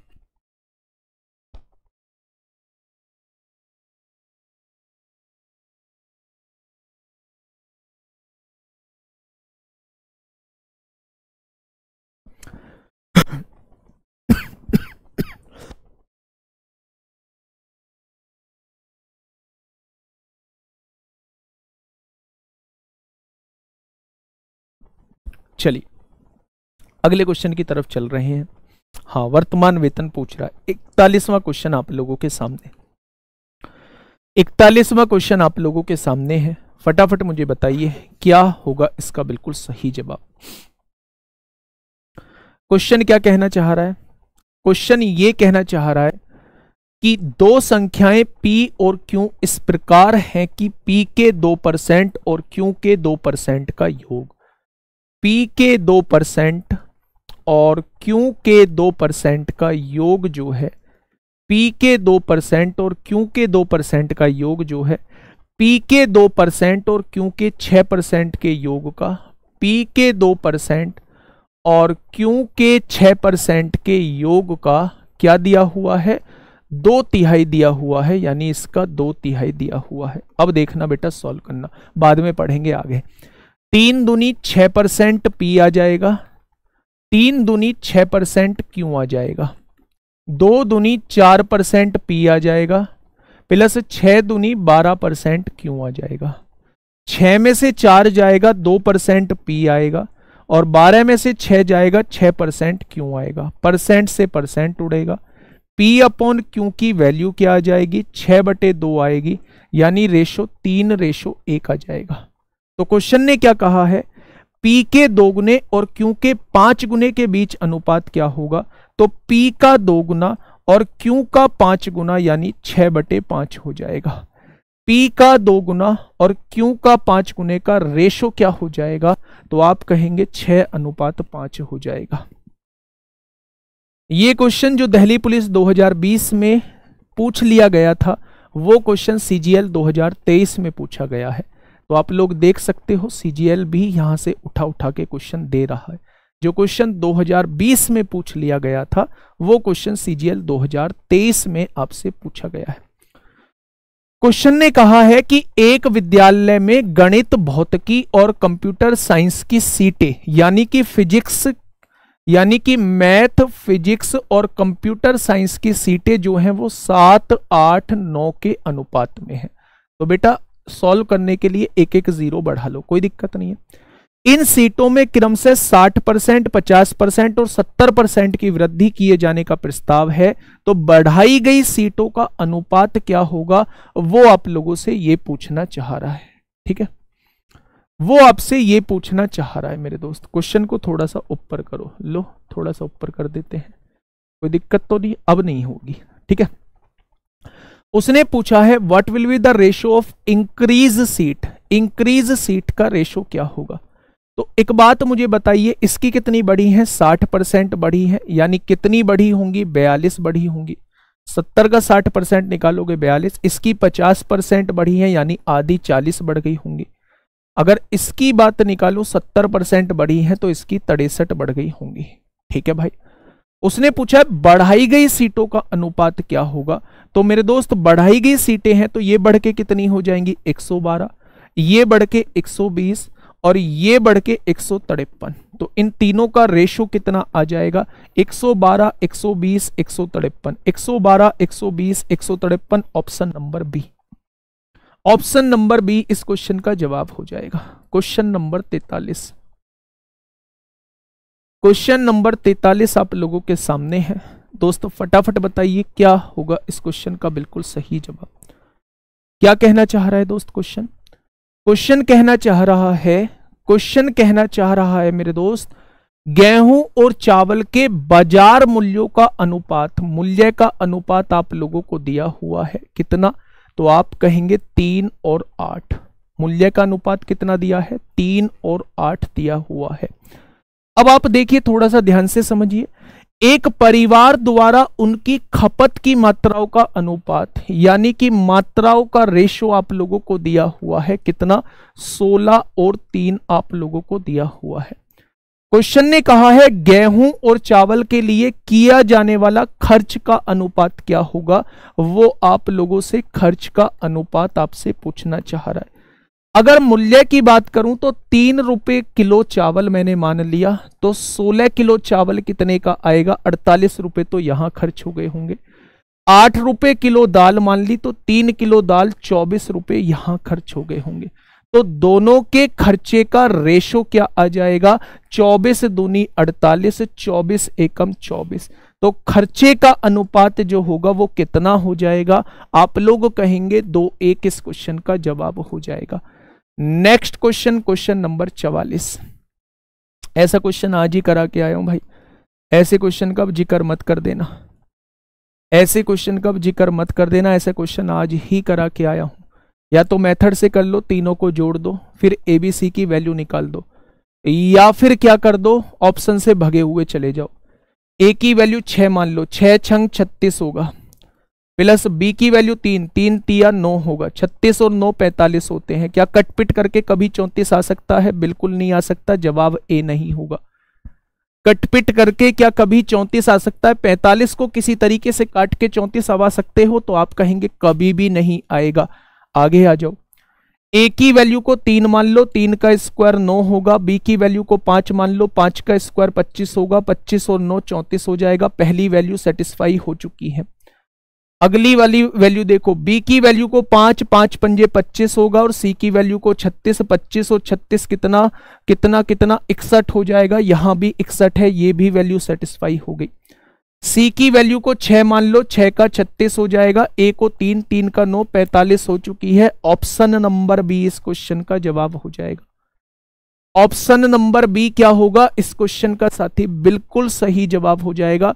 चलिए अगले क्वेश्चन की तरफ चल रहे हैं हाँ वर्तमान वेतन पूछ रहा है इकतालीसवां क्वेश्चन आप लोगों के सामने इकतालीसवां क्वेश्चन आप लोगों के सामने है फटाफट मुझे बताइए क्या होगा इसका बिल्कुल सही जवाब क्वेश्चन क्या कहना चाह रहा है क्वेश्चन ये कहना चाह रहा है कि दो संख्याएं p और q इस प्रकार हैं कि p के दो परसेंट और q के दो परसेंट का योग पी के दो परसेंट और क्यू के दो परसेंट का योग जो है पी के दो परसेंट और क्यू के दो परसेंट का योग जो है पी के दो परसेंट और क्यू के छः परसेंट के योग का पी के दो परसेंट और क्यू के छः परसेंट के योग का क्या दिया हुआ है दो तिहाई दिया हुआ है यानी इसका दो तिहाई दिया हुआ है अब देखना बेटा सॉल्व करना बाद में पढ़ेंगे आगे तीन दुनी छ परसेंट पी आ जाएगा तीन दुनी छ परसेंट क्यों आ जाएगा दो दुनी चार परसेंट पी आ जाएगा प्लस छह दुनी बारह परसेंट क्यों आ जाएगा छ में से चार जाएगा दो परसेंट पी आएगा और बारह में से छह जाएगा छह परसेंट क्यों आएगा परसेंट से परसेंट उड़ेगा पी अपॉन क्यों की वैल्यू क्या आ जाएगी छह बटे दो आएगी यानी रेशो तीन रेशो एक आ जाएगा तो क्वेश्चन ने क्या कहा है पी के दो गुने और क्यू के पांच गुने के बीच अनुपात क्या होगा तो पी का दो गुना और क्यू का पांच गुना यानी छह बटे पांच हो जाएगा पी का दो गुना और क्यू का पांच गुने का रेशो क्या हो जाएगा तो आप कहेंगे छह अनुपात पांच हो जाएगा ये क्वेश्चन जो दिल्ली पुलिस 2020 में पूछ लिया गया था वो क्वेश्चन सीजीएल 2023 में पूछा गया है तो आप लोग देख सकते हो सी भी यहाँ से उठा उठा के क्वेश्चन दे रहा है जो क्वेश्चन 2020 में पूछ लिया गया था वो क्वेश्चन सी 2023 में आपसे पूछा गया है क्वेश्चन ने कहा है कि एक विद्यालय में गणित भौतिकी और कंप्यूटर साइंस की सीटें यानी कि फिजिक्स यानी कि मैथ फिजिक्स और कंप्यूटर साइंस की सीटें जो हैं वो सात आठ नौ के अनुपात में हैं तो बेटा सॉल्व करने के लिए एक एक जीरो बढ़ा लो कोई दिक्कत नहीं है इन सीटों में क्रम से 60 परसेंट पचास परसेंट और 70 परसेंट की वृद्धि किए जाने का प्रस्ताव है तो बढ़ाई गई सीटों का अनुपात क्या होगा वो आप लोगों से ये पूछना चाह रहा है ठीक है वो आपसे ये पूछना चाह रहा है मेरे दोस्त क्वेश्चन को थोड़ा सा ऊपर करो लो थोड़ा सा ऊपर कर देते हैं कोई दिक्कत तो नहीं अब नहीं होगी ठीक है उसने पूछा है what will be the ratio of increase seat increase seat का रेशो क्या होगा तो एक बात मुझे बताइए इसकी कितनी बढ़ी है साठ परसेंट बढ़ी है यानी कितनी बढ़ी होंगी बयालीस बढ़ी होंगी सत्तर का साठ परसेंट निकालोगे बयालीस इसकी पचास परसेंट बढ़ी है यानी आधी चालीस बढ़ गई होंगी अगर इसकी बात निकालो सत्तर परसेंट बढ़ी है तो इसकी तिरसठ बढ़ गई होंगी ठीक है भाई उसने पूछा है बढ़ाई गई सीटों का अनुपात क्या होगा तो मेरे दोस्त बढ़ाई गई सीटें हैं तो ये बढ़ के कितनी हो जाएंगी 112 ये बढ़ के 120 और ये बढ़ के एक तो इन तीनों का रेशो कितना आ जाएगा 112, 120, 153, 112, 120, 153 option number B option number B इस क्वेश्चन का जवाब हो जाएगा क्वेश्चन नंबर तैतालीस क्वेश्चन नंबर तैतालीस आप लोगों के सामने है दोस्तों फटाफट बताइए क्या होगा इस क्वेश्चन का बिल्कुल सही जवाब क्या कहना चाह रहा है दोस्त क्वेश्चन क्वेश्चन कहना चाह रहा है क्वेश्चन कहना चाह रहा है मेरे दोस्त गेहूं और चावल के बाजार मूल्यों का अनुपात मूल्य का अनुपात आप लोगों को दिया हुआ है कितना तो आप कहेंगे तीन और आठ मूल्य का अनुपात कितना दिया है तीन और आठ दिया हुआ है अब आप देखिए थोड़ा सा ध्यान से समझिए एक परिवार द्वारा उनकी खपत की मात्राओं का अनुपात यानी कि मात्राओं का रेशो आप लोगों को दिया हुआ है कितना 16 और 3 आप लोगों को दिया हुआ है क्वेश्चन ने कहा है गेहूं और चावल के लिए किया जाने वाला खर्च का अनुपात क्या होगा वो आप लोगों से खर्च का अनुपात आपसे पूछना चाह रहा है अगर मूल्य की बात करूं तो तीन रुपए किलो चावल मैंने मान लिया तो सोलह किलो चावल कितने का आएगा अड़तालीस रुपए तो यहां खर्च हो गए होंगे आठ रुपए किलो दाल मान ली तो तीन किलो दाल चौबीस रुपए यहां खर्च हो गए होंगे तो दोनों के खर्चे का रेशो क्या आ जाएगा चौबीस दूनी अड़तालीस चौबीस एकम चौबीस तो खर्चे का अनुपात जो होगा वो कितना हो जाएगा आप लोग कहेंगे दो एक इस क्वेश्चन का जवाब हो जाएगा नेक्स्ट क्वेश्चन क्वेश्चन नंबर चवालीस ऐसा क्वेश्चन आज ही करा के आया हूं भाई ऐसे क्वेश्चन का जिक्र मत कर देना ऐसे क्वेश्चन का जिक्र मत कर देना ऐसे क्वेश्चन आज ही करा के आया हूं या तो मेथड से कर लो तीनों को जोड़ दो फिर एबीसी की वैल्यू निकाल दो या फिर क्या कर दो ऑप्शन से भगे हुए चले जाओ ए की वैल्यू छ मान लो छः छंग छत्तीस होगा प्लस बी की वैल्यू तीन तीन तिया नौ होगा छत्तीस और नौ पैंतालीस होते हैं क्या कटपिट करके कभी चौंतीस आ सकता है बिल्कुल नहीं आ सकता जवाब ए नहीं होगा कटपिट करके क्या कभी चौंतीस आ सकता है पैंतालीस को किसी तरीके से काट के चौंतीस आवा सकते हो तो आप कहेंगे कभी भी नहीं आएगा आगे आ जाओ ए की वैल्यू को तीन मान लो तीन का स्क्वायर नौ होगा बी की वैल्यू को पांच मान लो पांच का स्क्वायर पच्चीस होगा पच्चीस और नौ चौंतीस हो जाएगा पहली वैल्यू सेटिस्फाई हो चुकी है अगली वाली वैल्यू देखो बी की वैल्यू को पांच पांच पंजे पच्चीस होगा और सी की वैल्यू को छत्तीस पच्चीस और छत्तीस कितना कितना कितना इकसठ हो जाएगा यहां भी इकसठ है ये भी वैल्यू सेटिस्फाई हो गई सी की वैल्यू को छह मान लो छह का छत्तीस हो जाएगा ए को तीन तीन का नौ पैंतालीस हो चुकी है ऑप्शन नंबर बी इस क्वेश्चन का जवाब हो जाएगा ऑप्शन नंबर बी क्या होगा इस क्वेश्चन का साथी बिल्कुल सही जवाब हो जाएगा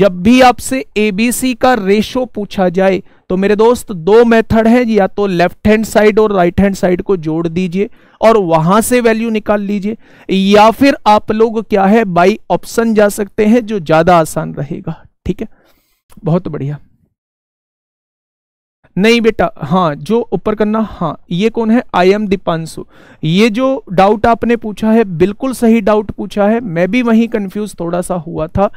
जब भी आपसे एबीसी का रेशो पूछा जाए तो मेरे दोस्त दो मेथड है या तो लेफ्ट हैंड साइड और राइट हैंड साइड को जोड़ दीजिए और वहां से वैल्यू निकाल लीजिए या फिर आप लोग क्या है बाई ऑप्शन जा सकते हैं जो ज्यादा आसान रहेगा ठीक है बहुत बढ़िया नहीं बेटा हाँ जो ऊपर करना हाँ ये कौन है आई एम दीपांशु ये जो डाउट आपने पूछा है बिल्कुल सही डाउट पूछा है मैं भी वहीं कंफ्यूज थोड़ा सा हुआ था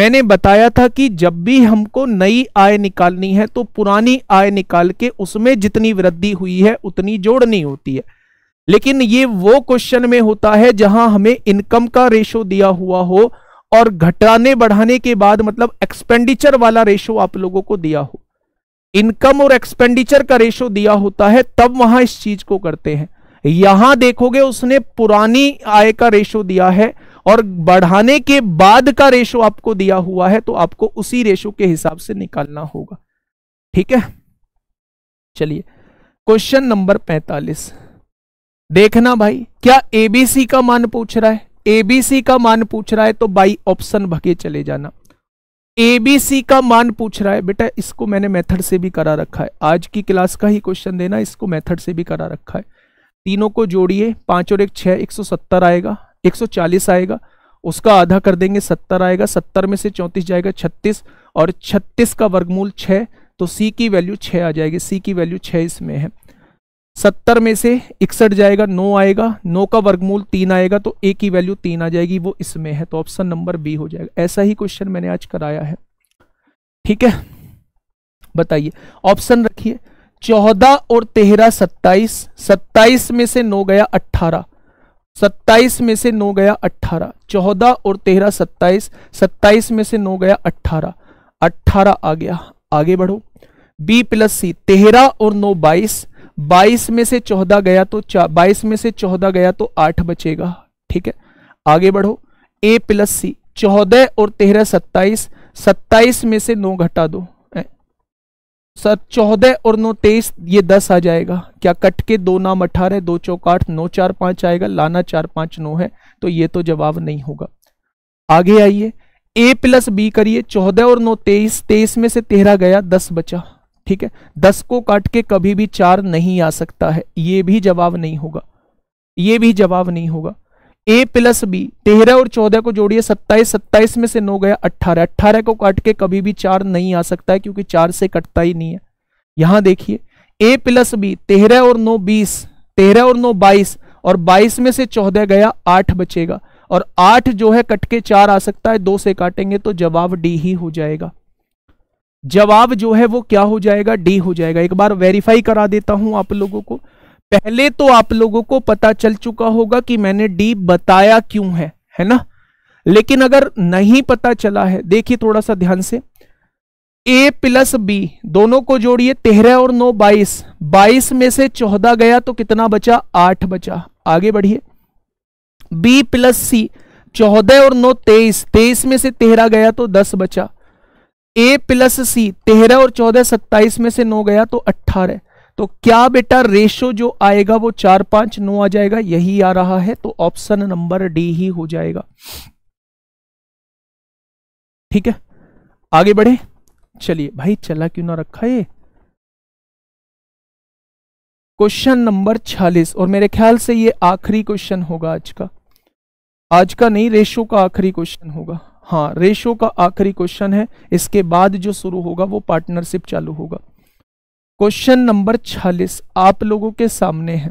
मैंने बताया था कि जब भी हमको नई आय निकालनी है तो पुरानी आय निकाल के उसमें जितनी वृद्धि हुई है उतनी जोड़नी होती है लेकिन ये वो क्वेश्चन में होता है जहां हमें इनकम का रेशो दिया हुआ हो और घटाने बढ़ाने के बाद मतलब एक्सपेंडिचर वाला रेशो आप लोगों को दिया हो इनकम और एक्सपेंडिचर का रेशो दिया होता है तब वहां इस चीज को करते हैं यहां देखोगे उसने पुरानी आय का रेशो दिया है और बढ़ाने के बाद का रेशो आपको दिया हुआ है तो आपको उसी रेशो के हिसाब से निकालना होगा ठीक है चलिए क्वेश्चन नंबर पैंतालीस देखना भाई क्या एबीसी का मान पूछ रहा है एबीसी का मान पूछ रहा है तो बाई ऑप्शन भगे चले जाना एबीसी का मान पूछ रहा है बेटा इसको मैंने मेथड से भी करा रखा है आज की क्लास का ही क्वेश्चन देना इसको मेथड से भी करा रखा है तीनों को जोड़िए पांच और एक छह एक सौ सत्तर आएगा एक सौ चालीस आएगा उसका आधा कर देंगे सत्तर आएगा सत्तर में से चौंतीस जाएगा छत्तीस और छत्तीस का वर्गमूल छह तो सी की वैल्यू छह आ जाएगी सी की वैल्यू छह इसमें है सत्तर में से इकसठ जाएगा नो आएगा नो का वर्गमूल तीन आएगा तो ए की वैल्यू तीन आ जाएगी वो इसमें है तो ऑप्शन नंबर बी हो जाएगा ऐसा ही क्वेश्चन मैंने आज कराया है ठीक है बताइए ऑप्शन रखिए चौदह और तेरह सत्ताईस सत्ताईस में से नौ गया अट्ठारह सत्ताईस में से नौ गया अट्ठारह चौदह और तेरह सत्ताईस सत्ताईस में से नौ गया अट्ठारह अट्ठारह आ गया आगे बढ़ो बी प्लस सी तेरह और नौ बाईस बाईस में से चौदह गया तो बाईस में से चौदह गया तो आठ बचेगा ठीक है आगे बढ़ो ए प्लस सी चौदह और तेरह सत्ताईस सत्ताईस में से नौ घटा दो सर चौदह और नौ तेईस ये दस आ जाएगा क्या कट के दो नाम अठारह दो चौकाठ नौ चार पांच आएगा लाना चार पांच नौ है तो ये तो जवाब नहीं होगा आगे आइए ए प्लस बी करिए चौदह और नौ तेईस तेईस में से तेरह गया दस बचा ठीक है दस को काट के कभी भी चार नहीं आ सकता है ये भी जवाब नहीं होगा ये भी जवाब नहीं होगा ए प्लस बी तेरह और चौदह को जोड़िए सत्ताईस सत्ताईस में से नौ गया अट्ठारह अट्ठारह को काट के कभी भी चार नहीं आ सकता है क्योंकि चार से कटता ही नहीं है यहां देखिए ए प्लस बी तेरह और नौ बीस तेरह और नौ बाईस और बाईस में से चौदह गया आठ बचेगा और आठ जो है कट के चार आ सकता है दो से काटेंगे तो जवाब डी ही हो जाएगा जवाब जो है वो क्या हो जाएगा डी हो जाएगा एक बार वेरीफाई करा देता हूं आप लोगों को पहले तो आप लोगों को पता चल चुका होगा कि मैंने डी बताया क्यों है है ना लेकिन अगर नहीं पता चला है देखिए थोड़ा सा ध्यान से ए प्लस बी दोनों को जोड़िए तेरह और नौ बाईस बाईस में से चौदह गया तो कितना बचा आठ बचा आगे बढ़िए बी प्लस सी चौदह और नौ तेईस तेईस में से तेरह गया तो दस बचा ए प्लस सी तेरह और चौदह सत्ताईस में से नौ गया तो अट्ठारह तो क्या बेटा रेशो जो आएगा वो चार पांच नौ आ जाएगा यही आ रहा है तो ऑप्शन नंबर डी ही हो जाएगा ठीक है आगे बढ़े चलिए भाई चला क्यों ना रखा ये क्वेश्चन नंबर छियालीस और मेरे ख्याल से ये आखिरी क्वेश्चन होगा आज का आज का नहीं रेशो का आखिरी क्वेश्चन होगा हाँ रेशो का आखिरी क्वेश्चन है इसके बाद जो शुरू होगा वो पार्टनरशिप चालू होगा क्वेश्चन नंबर छियालीस आप लोगों के सामने है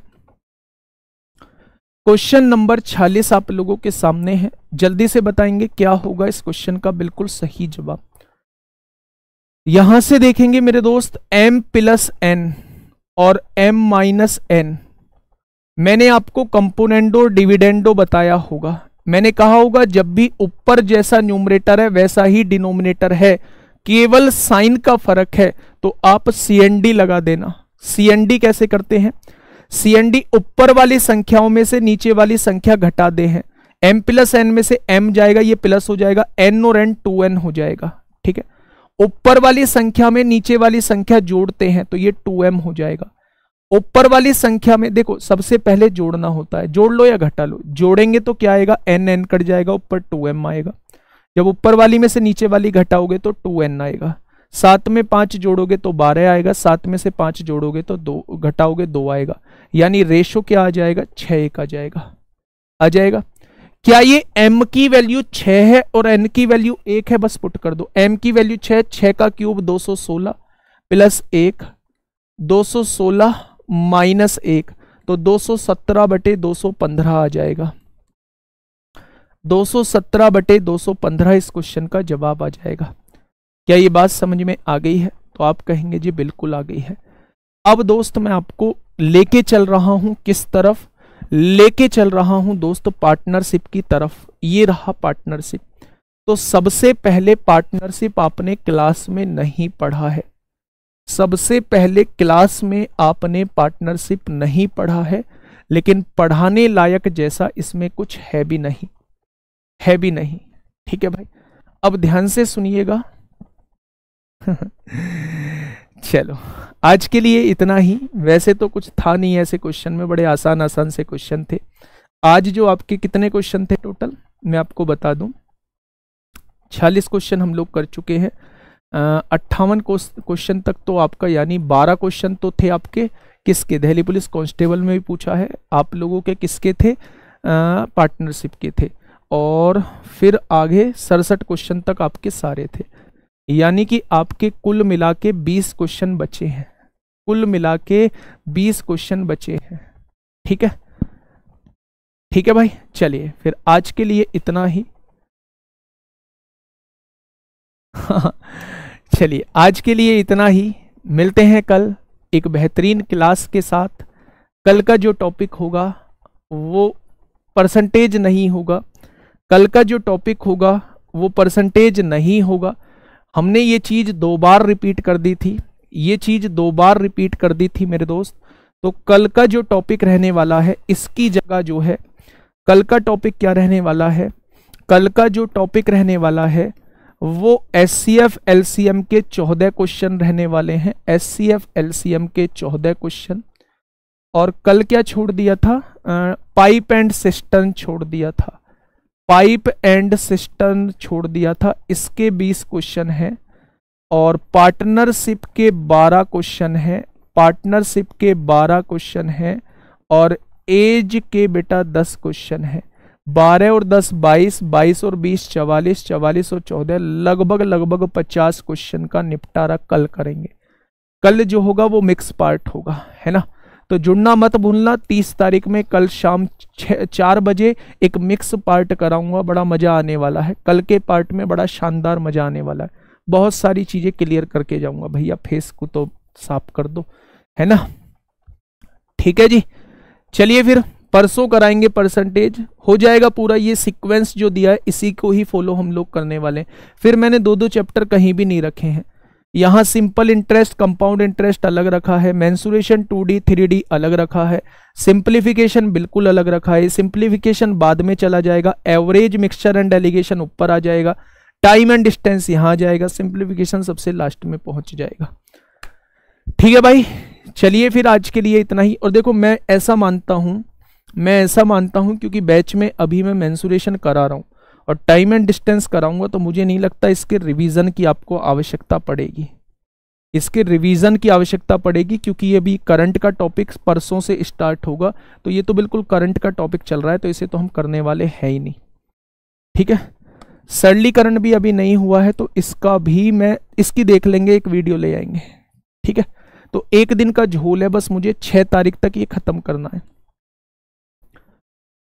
क्वेश्चन नंबर छियालीस आप लोगों के सामने है जल्दी से बताएंगे क्या होगा इस क्वेश्चन का बिल्कुल सही जवाब यहां से देखेंगे मेरे दोस्त m प्लस एन और m माइनस एन मैंने आपको कंपोनेंडो डिविडेंडो बताया होगा मैंने कहा होगा जब भी ऊपर जैसा न्यूमरेटर है वैसा ही डिनोमिनेटर है केवल साइन का फर्क है तो आप सी लगा देना सी कैसे करते हैं सी ऊपर वाली संख्याओं में से नीचे वाली संख्या घटा दे हैं एम प्लस एन में से एम जाएगा ये प्लस हो जाएगा एन और एन टू एन हो जाएगा ठीक है ऊपर वाली संख्या में नीचे वाली संख्या जोड़ते हैं तो ये टू एम हो जाएगा ऊपर वाली संख्या में देखो सबसे पहले जोड़ना होता है जोड़ लो या घटा लो जोड़ेंगे तो क्या आएगा एन एन कट जाएगा ऊपर टू एम आएगा जब ऊपर वाली में से नीचे वाली घटाओगे तो टू एन आएगा सात में पांच जोड़ोगे तो बारह आएगा सात में से पांच जोड़ोगे तो दो घटाओगे दो आएगा यानी रेशो क्या आ जाएगा छ एक आ जाएगा आ जाएगा क्या ये m की वैल्यू छ है और n की वैल्यू एक है बस पुट कर दो m की वैल्यू छ छ का क्यूब दो सौ सोलह प्लस एक दो सौ सोलह माइनस एक तो 217 बटे 215 आ जाएगा 217 बटे 215 इस क्वेश्चन का जवाब आ जाएगा क्या ये बात समझ में आ गई है तो आप कहेंगे जी बिल्कुल आ गई है अब दोस्त मैं आपको लेके चल रहा हूं किस तरफ लेके चल रहा हूं दोस्त पार्टनरशिप की तरफ ये रहा पार्टनरशिप तो सबसे पहले पार्टनरशिप आपने क्लास में नहीं पढ़ा है सबसे पहले क्लास में आपने पार्टनरशिप नहीं पढ़ा है लेकिन पढ़ाने लायक जैसा इसमें कुछ है भी नहीं है भी नहीं ठीक है भाई अब ध्यान से सुनिएगा चलो आज के लिए इतना ही वैसे तो कुछ था नहीं ऐसे क्वेश्चन में बड़े आसान आसान से क्वेश्चन थे आज जो आपके कितने क्वेश्चन थे टोटल मैं आपको बता दूं 46 क्वेश्चन हम लोग कर चुके हैं अट्ठावन क्वेश्चन तक तो आपका यानी बारह क्वेश्चन तो थे आपके किसके दिल्ली पुलिस कांस्टेबल में भी पूछा है आप लोगों के किसके थे पार्टनरशिप के थे और फिर आगे सड़सठ क्वेश्चन तक आपके सारे थे यानी कि आपके कुल मिला के बीस क्वेश्चन बचे हैं कुल मिला के बीस क्वेश्चन बचे हैं ठीक है ठीक है भाई चलिए फिर आज के लिए इतना ही चलिए आज के लिए इतना ही मिलते हैं कल एक बेहतरीन क्लास के साथ कल का जो टॉपिक होगा वो परसेंटेज नहीं होगा कल का जो टॉपिक होगा वो परसेंटेज नहीं होगा हमने ये चीज़ दो बार रिपीट कर दी थी ये चीज़ दो बार रिपीट कर दी थी मेरे दोस्त तो कल का जो टॉपिक रहने वाला है इसकी जगह जो है कल का टॉपिक क्या रहने वाला है कल का जो टॉपिक रहने वाला है वो S C F L C M के चौदह क्वेश्चन रहने वाले हैं S C F L C M के चौदह क्वेश्चन और कल क्या छोड़ दिया था पाइप एंड सिस्टम छोड़ दिया था पाइप एंड सिस्टम छोड़ दिया था इसके बीस क्वेश्चन हैं और पार्टनरशिप के बारह क्वेश्चन हैं पार्टनरशिप के बारह क्वेश्चन हैं और एज के बेटा दस क्वेश्चन हैं बारह और दस बाईस बाईस और बीस चवालीस चवालीस और चौदह लगभग लगभग पचास क्वेश्चन का निपटारा कल करेंगे कल जो होगा वो मिक्स पार्ट होगा है ना तो जुड़ना मत भूलना तीस तारीख में कल शाम चार बजे एक मिक्स पार्ट कराऊंगा बड़ा मज़ा आने वाला है कल के पार्ट में बड़ा शानदार मज़ा आने वाला है बहुत सारी चीज़ें क्लियर करके जाऊंगा भैया फेस को तो साफ कर दो है ना ठीक है जी चलिए फिर परसों कराएंगे परसेंटेज हो जाएगा पूरा ये सीक्वेंस जो दिया है इसी को ही फॉलो हम लोग करने वाले हैं फिर मैंने दो दो चैप्टर कहीं भी नहीं रखे हैं यहाँ सिंपल इंटरेस्ट कंपाउंड इंटरेस्ट अलग रखा है मैंसुरेशन टू डी अलग रखा है सिंप्लीफिकेशन बिल्कुल अलग रखा है सिंप्लीफिकेशन बाद में चला जाएगा एवरेज मिक्सचर एंड डेलीगेशन ऊपर आ जाएगा टाइम एंड डिस्टेंस यहाँ आ जाएगा सिंप्लीफिकेशन सबसे लास्ट में पहुंच जाएगा ठीक है भाई चलिए फिर आज के लिए इतना ही और देखो मैं ऐसा मानता हूं मैं ऐसा मानता हूं क्योंकि बैच में अभी मैं मैंसुरेशन करा रहा हूं और टाइम एंड डिस्टेंस कराऊंगा तो मुझे नहीं लगता इसके रिवीजन की आपको आवश्यकता पड़ेगी इसके रिवीजन की आवश्यकता पड़ेगी क्योंकि ये भी करंट का टॉपिक परसों से स्टार्ट होगा तो ये तो बिल्कुल करंट का टॉपिक चल रहा है तो इसे तो हम करने वाले हैं ही नहीं ठीक है सरलीकरण भी अभी नहीं हुआ है तो इसका भी मैं इसकी देख लेंगे एक वीडियो ले आएंगे ठीक है तो एक दिन का झोल है बस मुझे छः तारीख तक ये ख़त्म करना है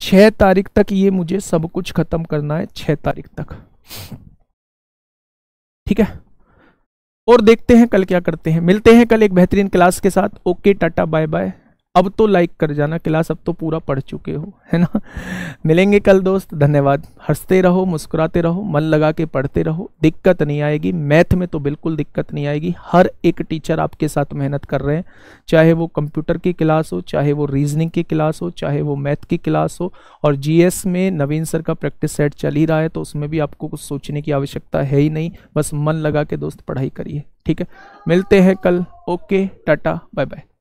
छह तारीख तक ये मुझे सब कुछ ख़त्म करना है छह तारीख तक ठीक है और देखते हैं कल क्या करते हैं मिलते हैं कल एक बेहतरीन क्लास के साथ ओके टाटा बाय बाय अब तो लाइक कर जाना क्लास अब तो पूरा पढ़ चुके हो है ना मिलेंगे कल दोस्त धन्यवाद हंसते रहो मुस्कुराते रहो मन लगा के पढ़ते रहो दिक्कत नहीं आएगी मैथ में तो बिल्कुल दिक्कत नहीं आएगी हर एक टीचर आपके साथ मेहनत कर रहे हैं चाहे वो कंप्यूटर की क्लास हो चाहे वो रीजनिंग की क्लास हो चाहे वो मैथ की क्लास हो और जी में नवीन सर का प्रैक्टिस सेट चल ही रहा है तो उसमें भी आपको कुछ सोचने की आवश्यकता है ही नहीं बस मन लगा के दोस्त पढ़ाई करिए ठीक है मिलते हैं कल ओके टाटा बाय बाय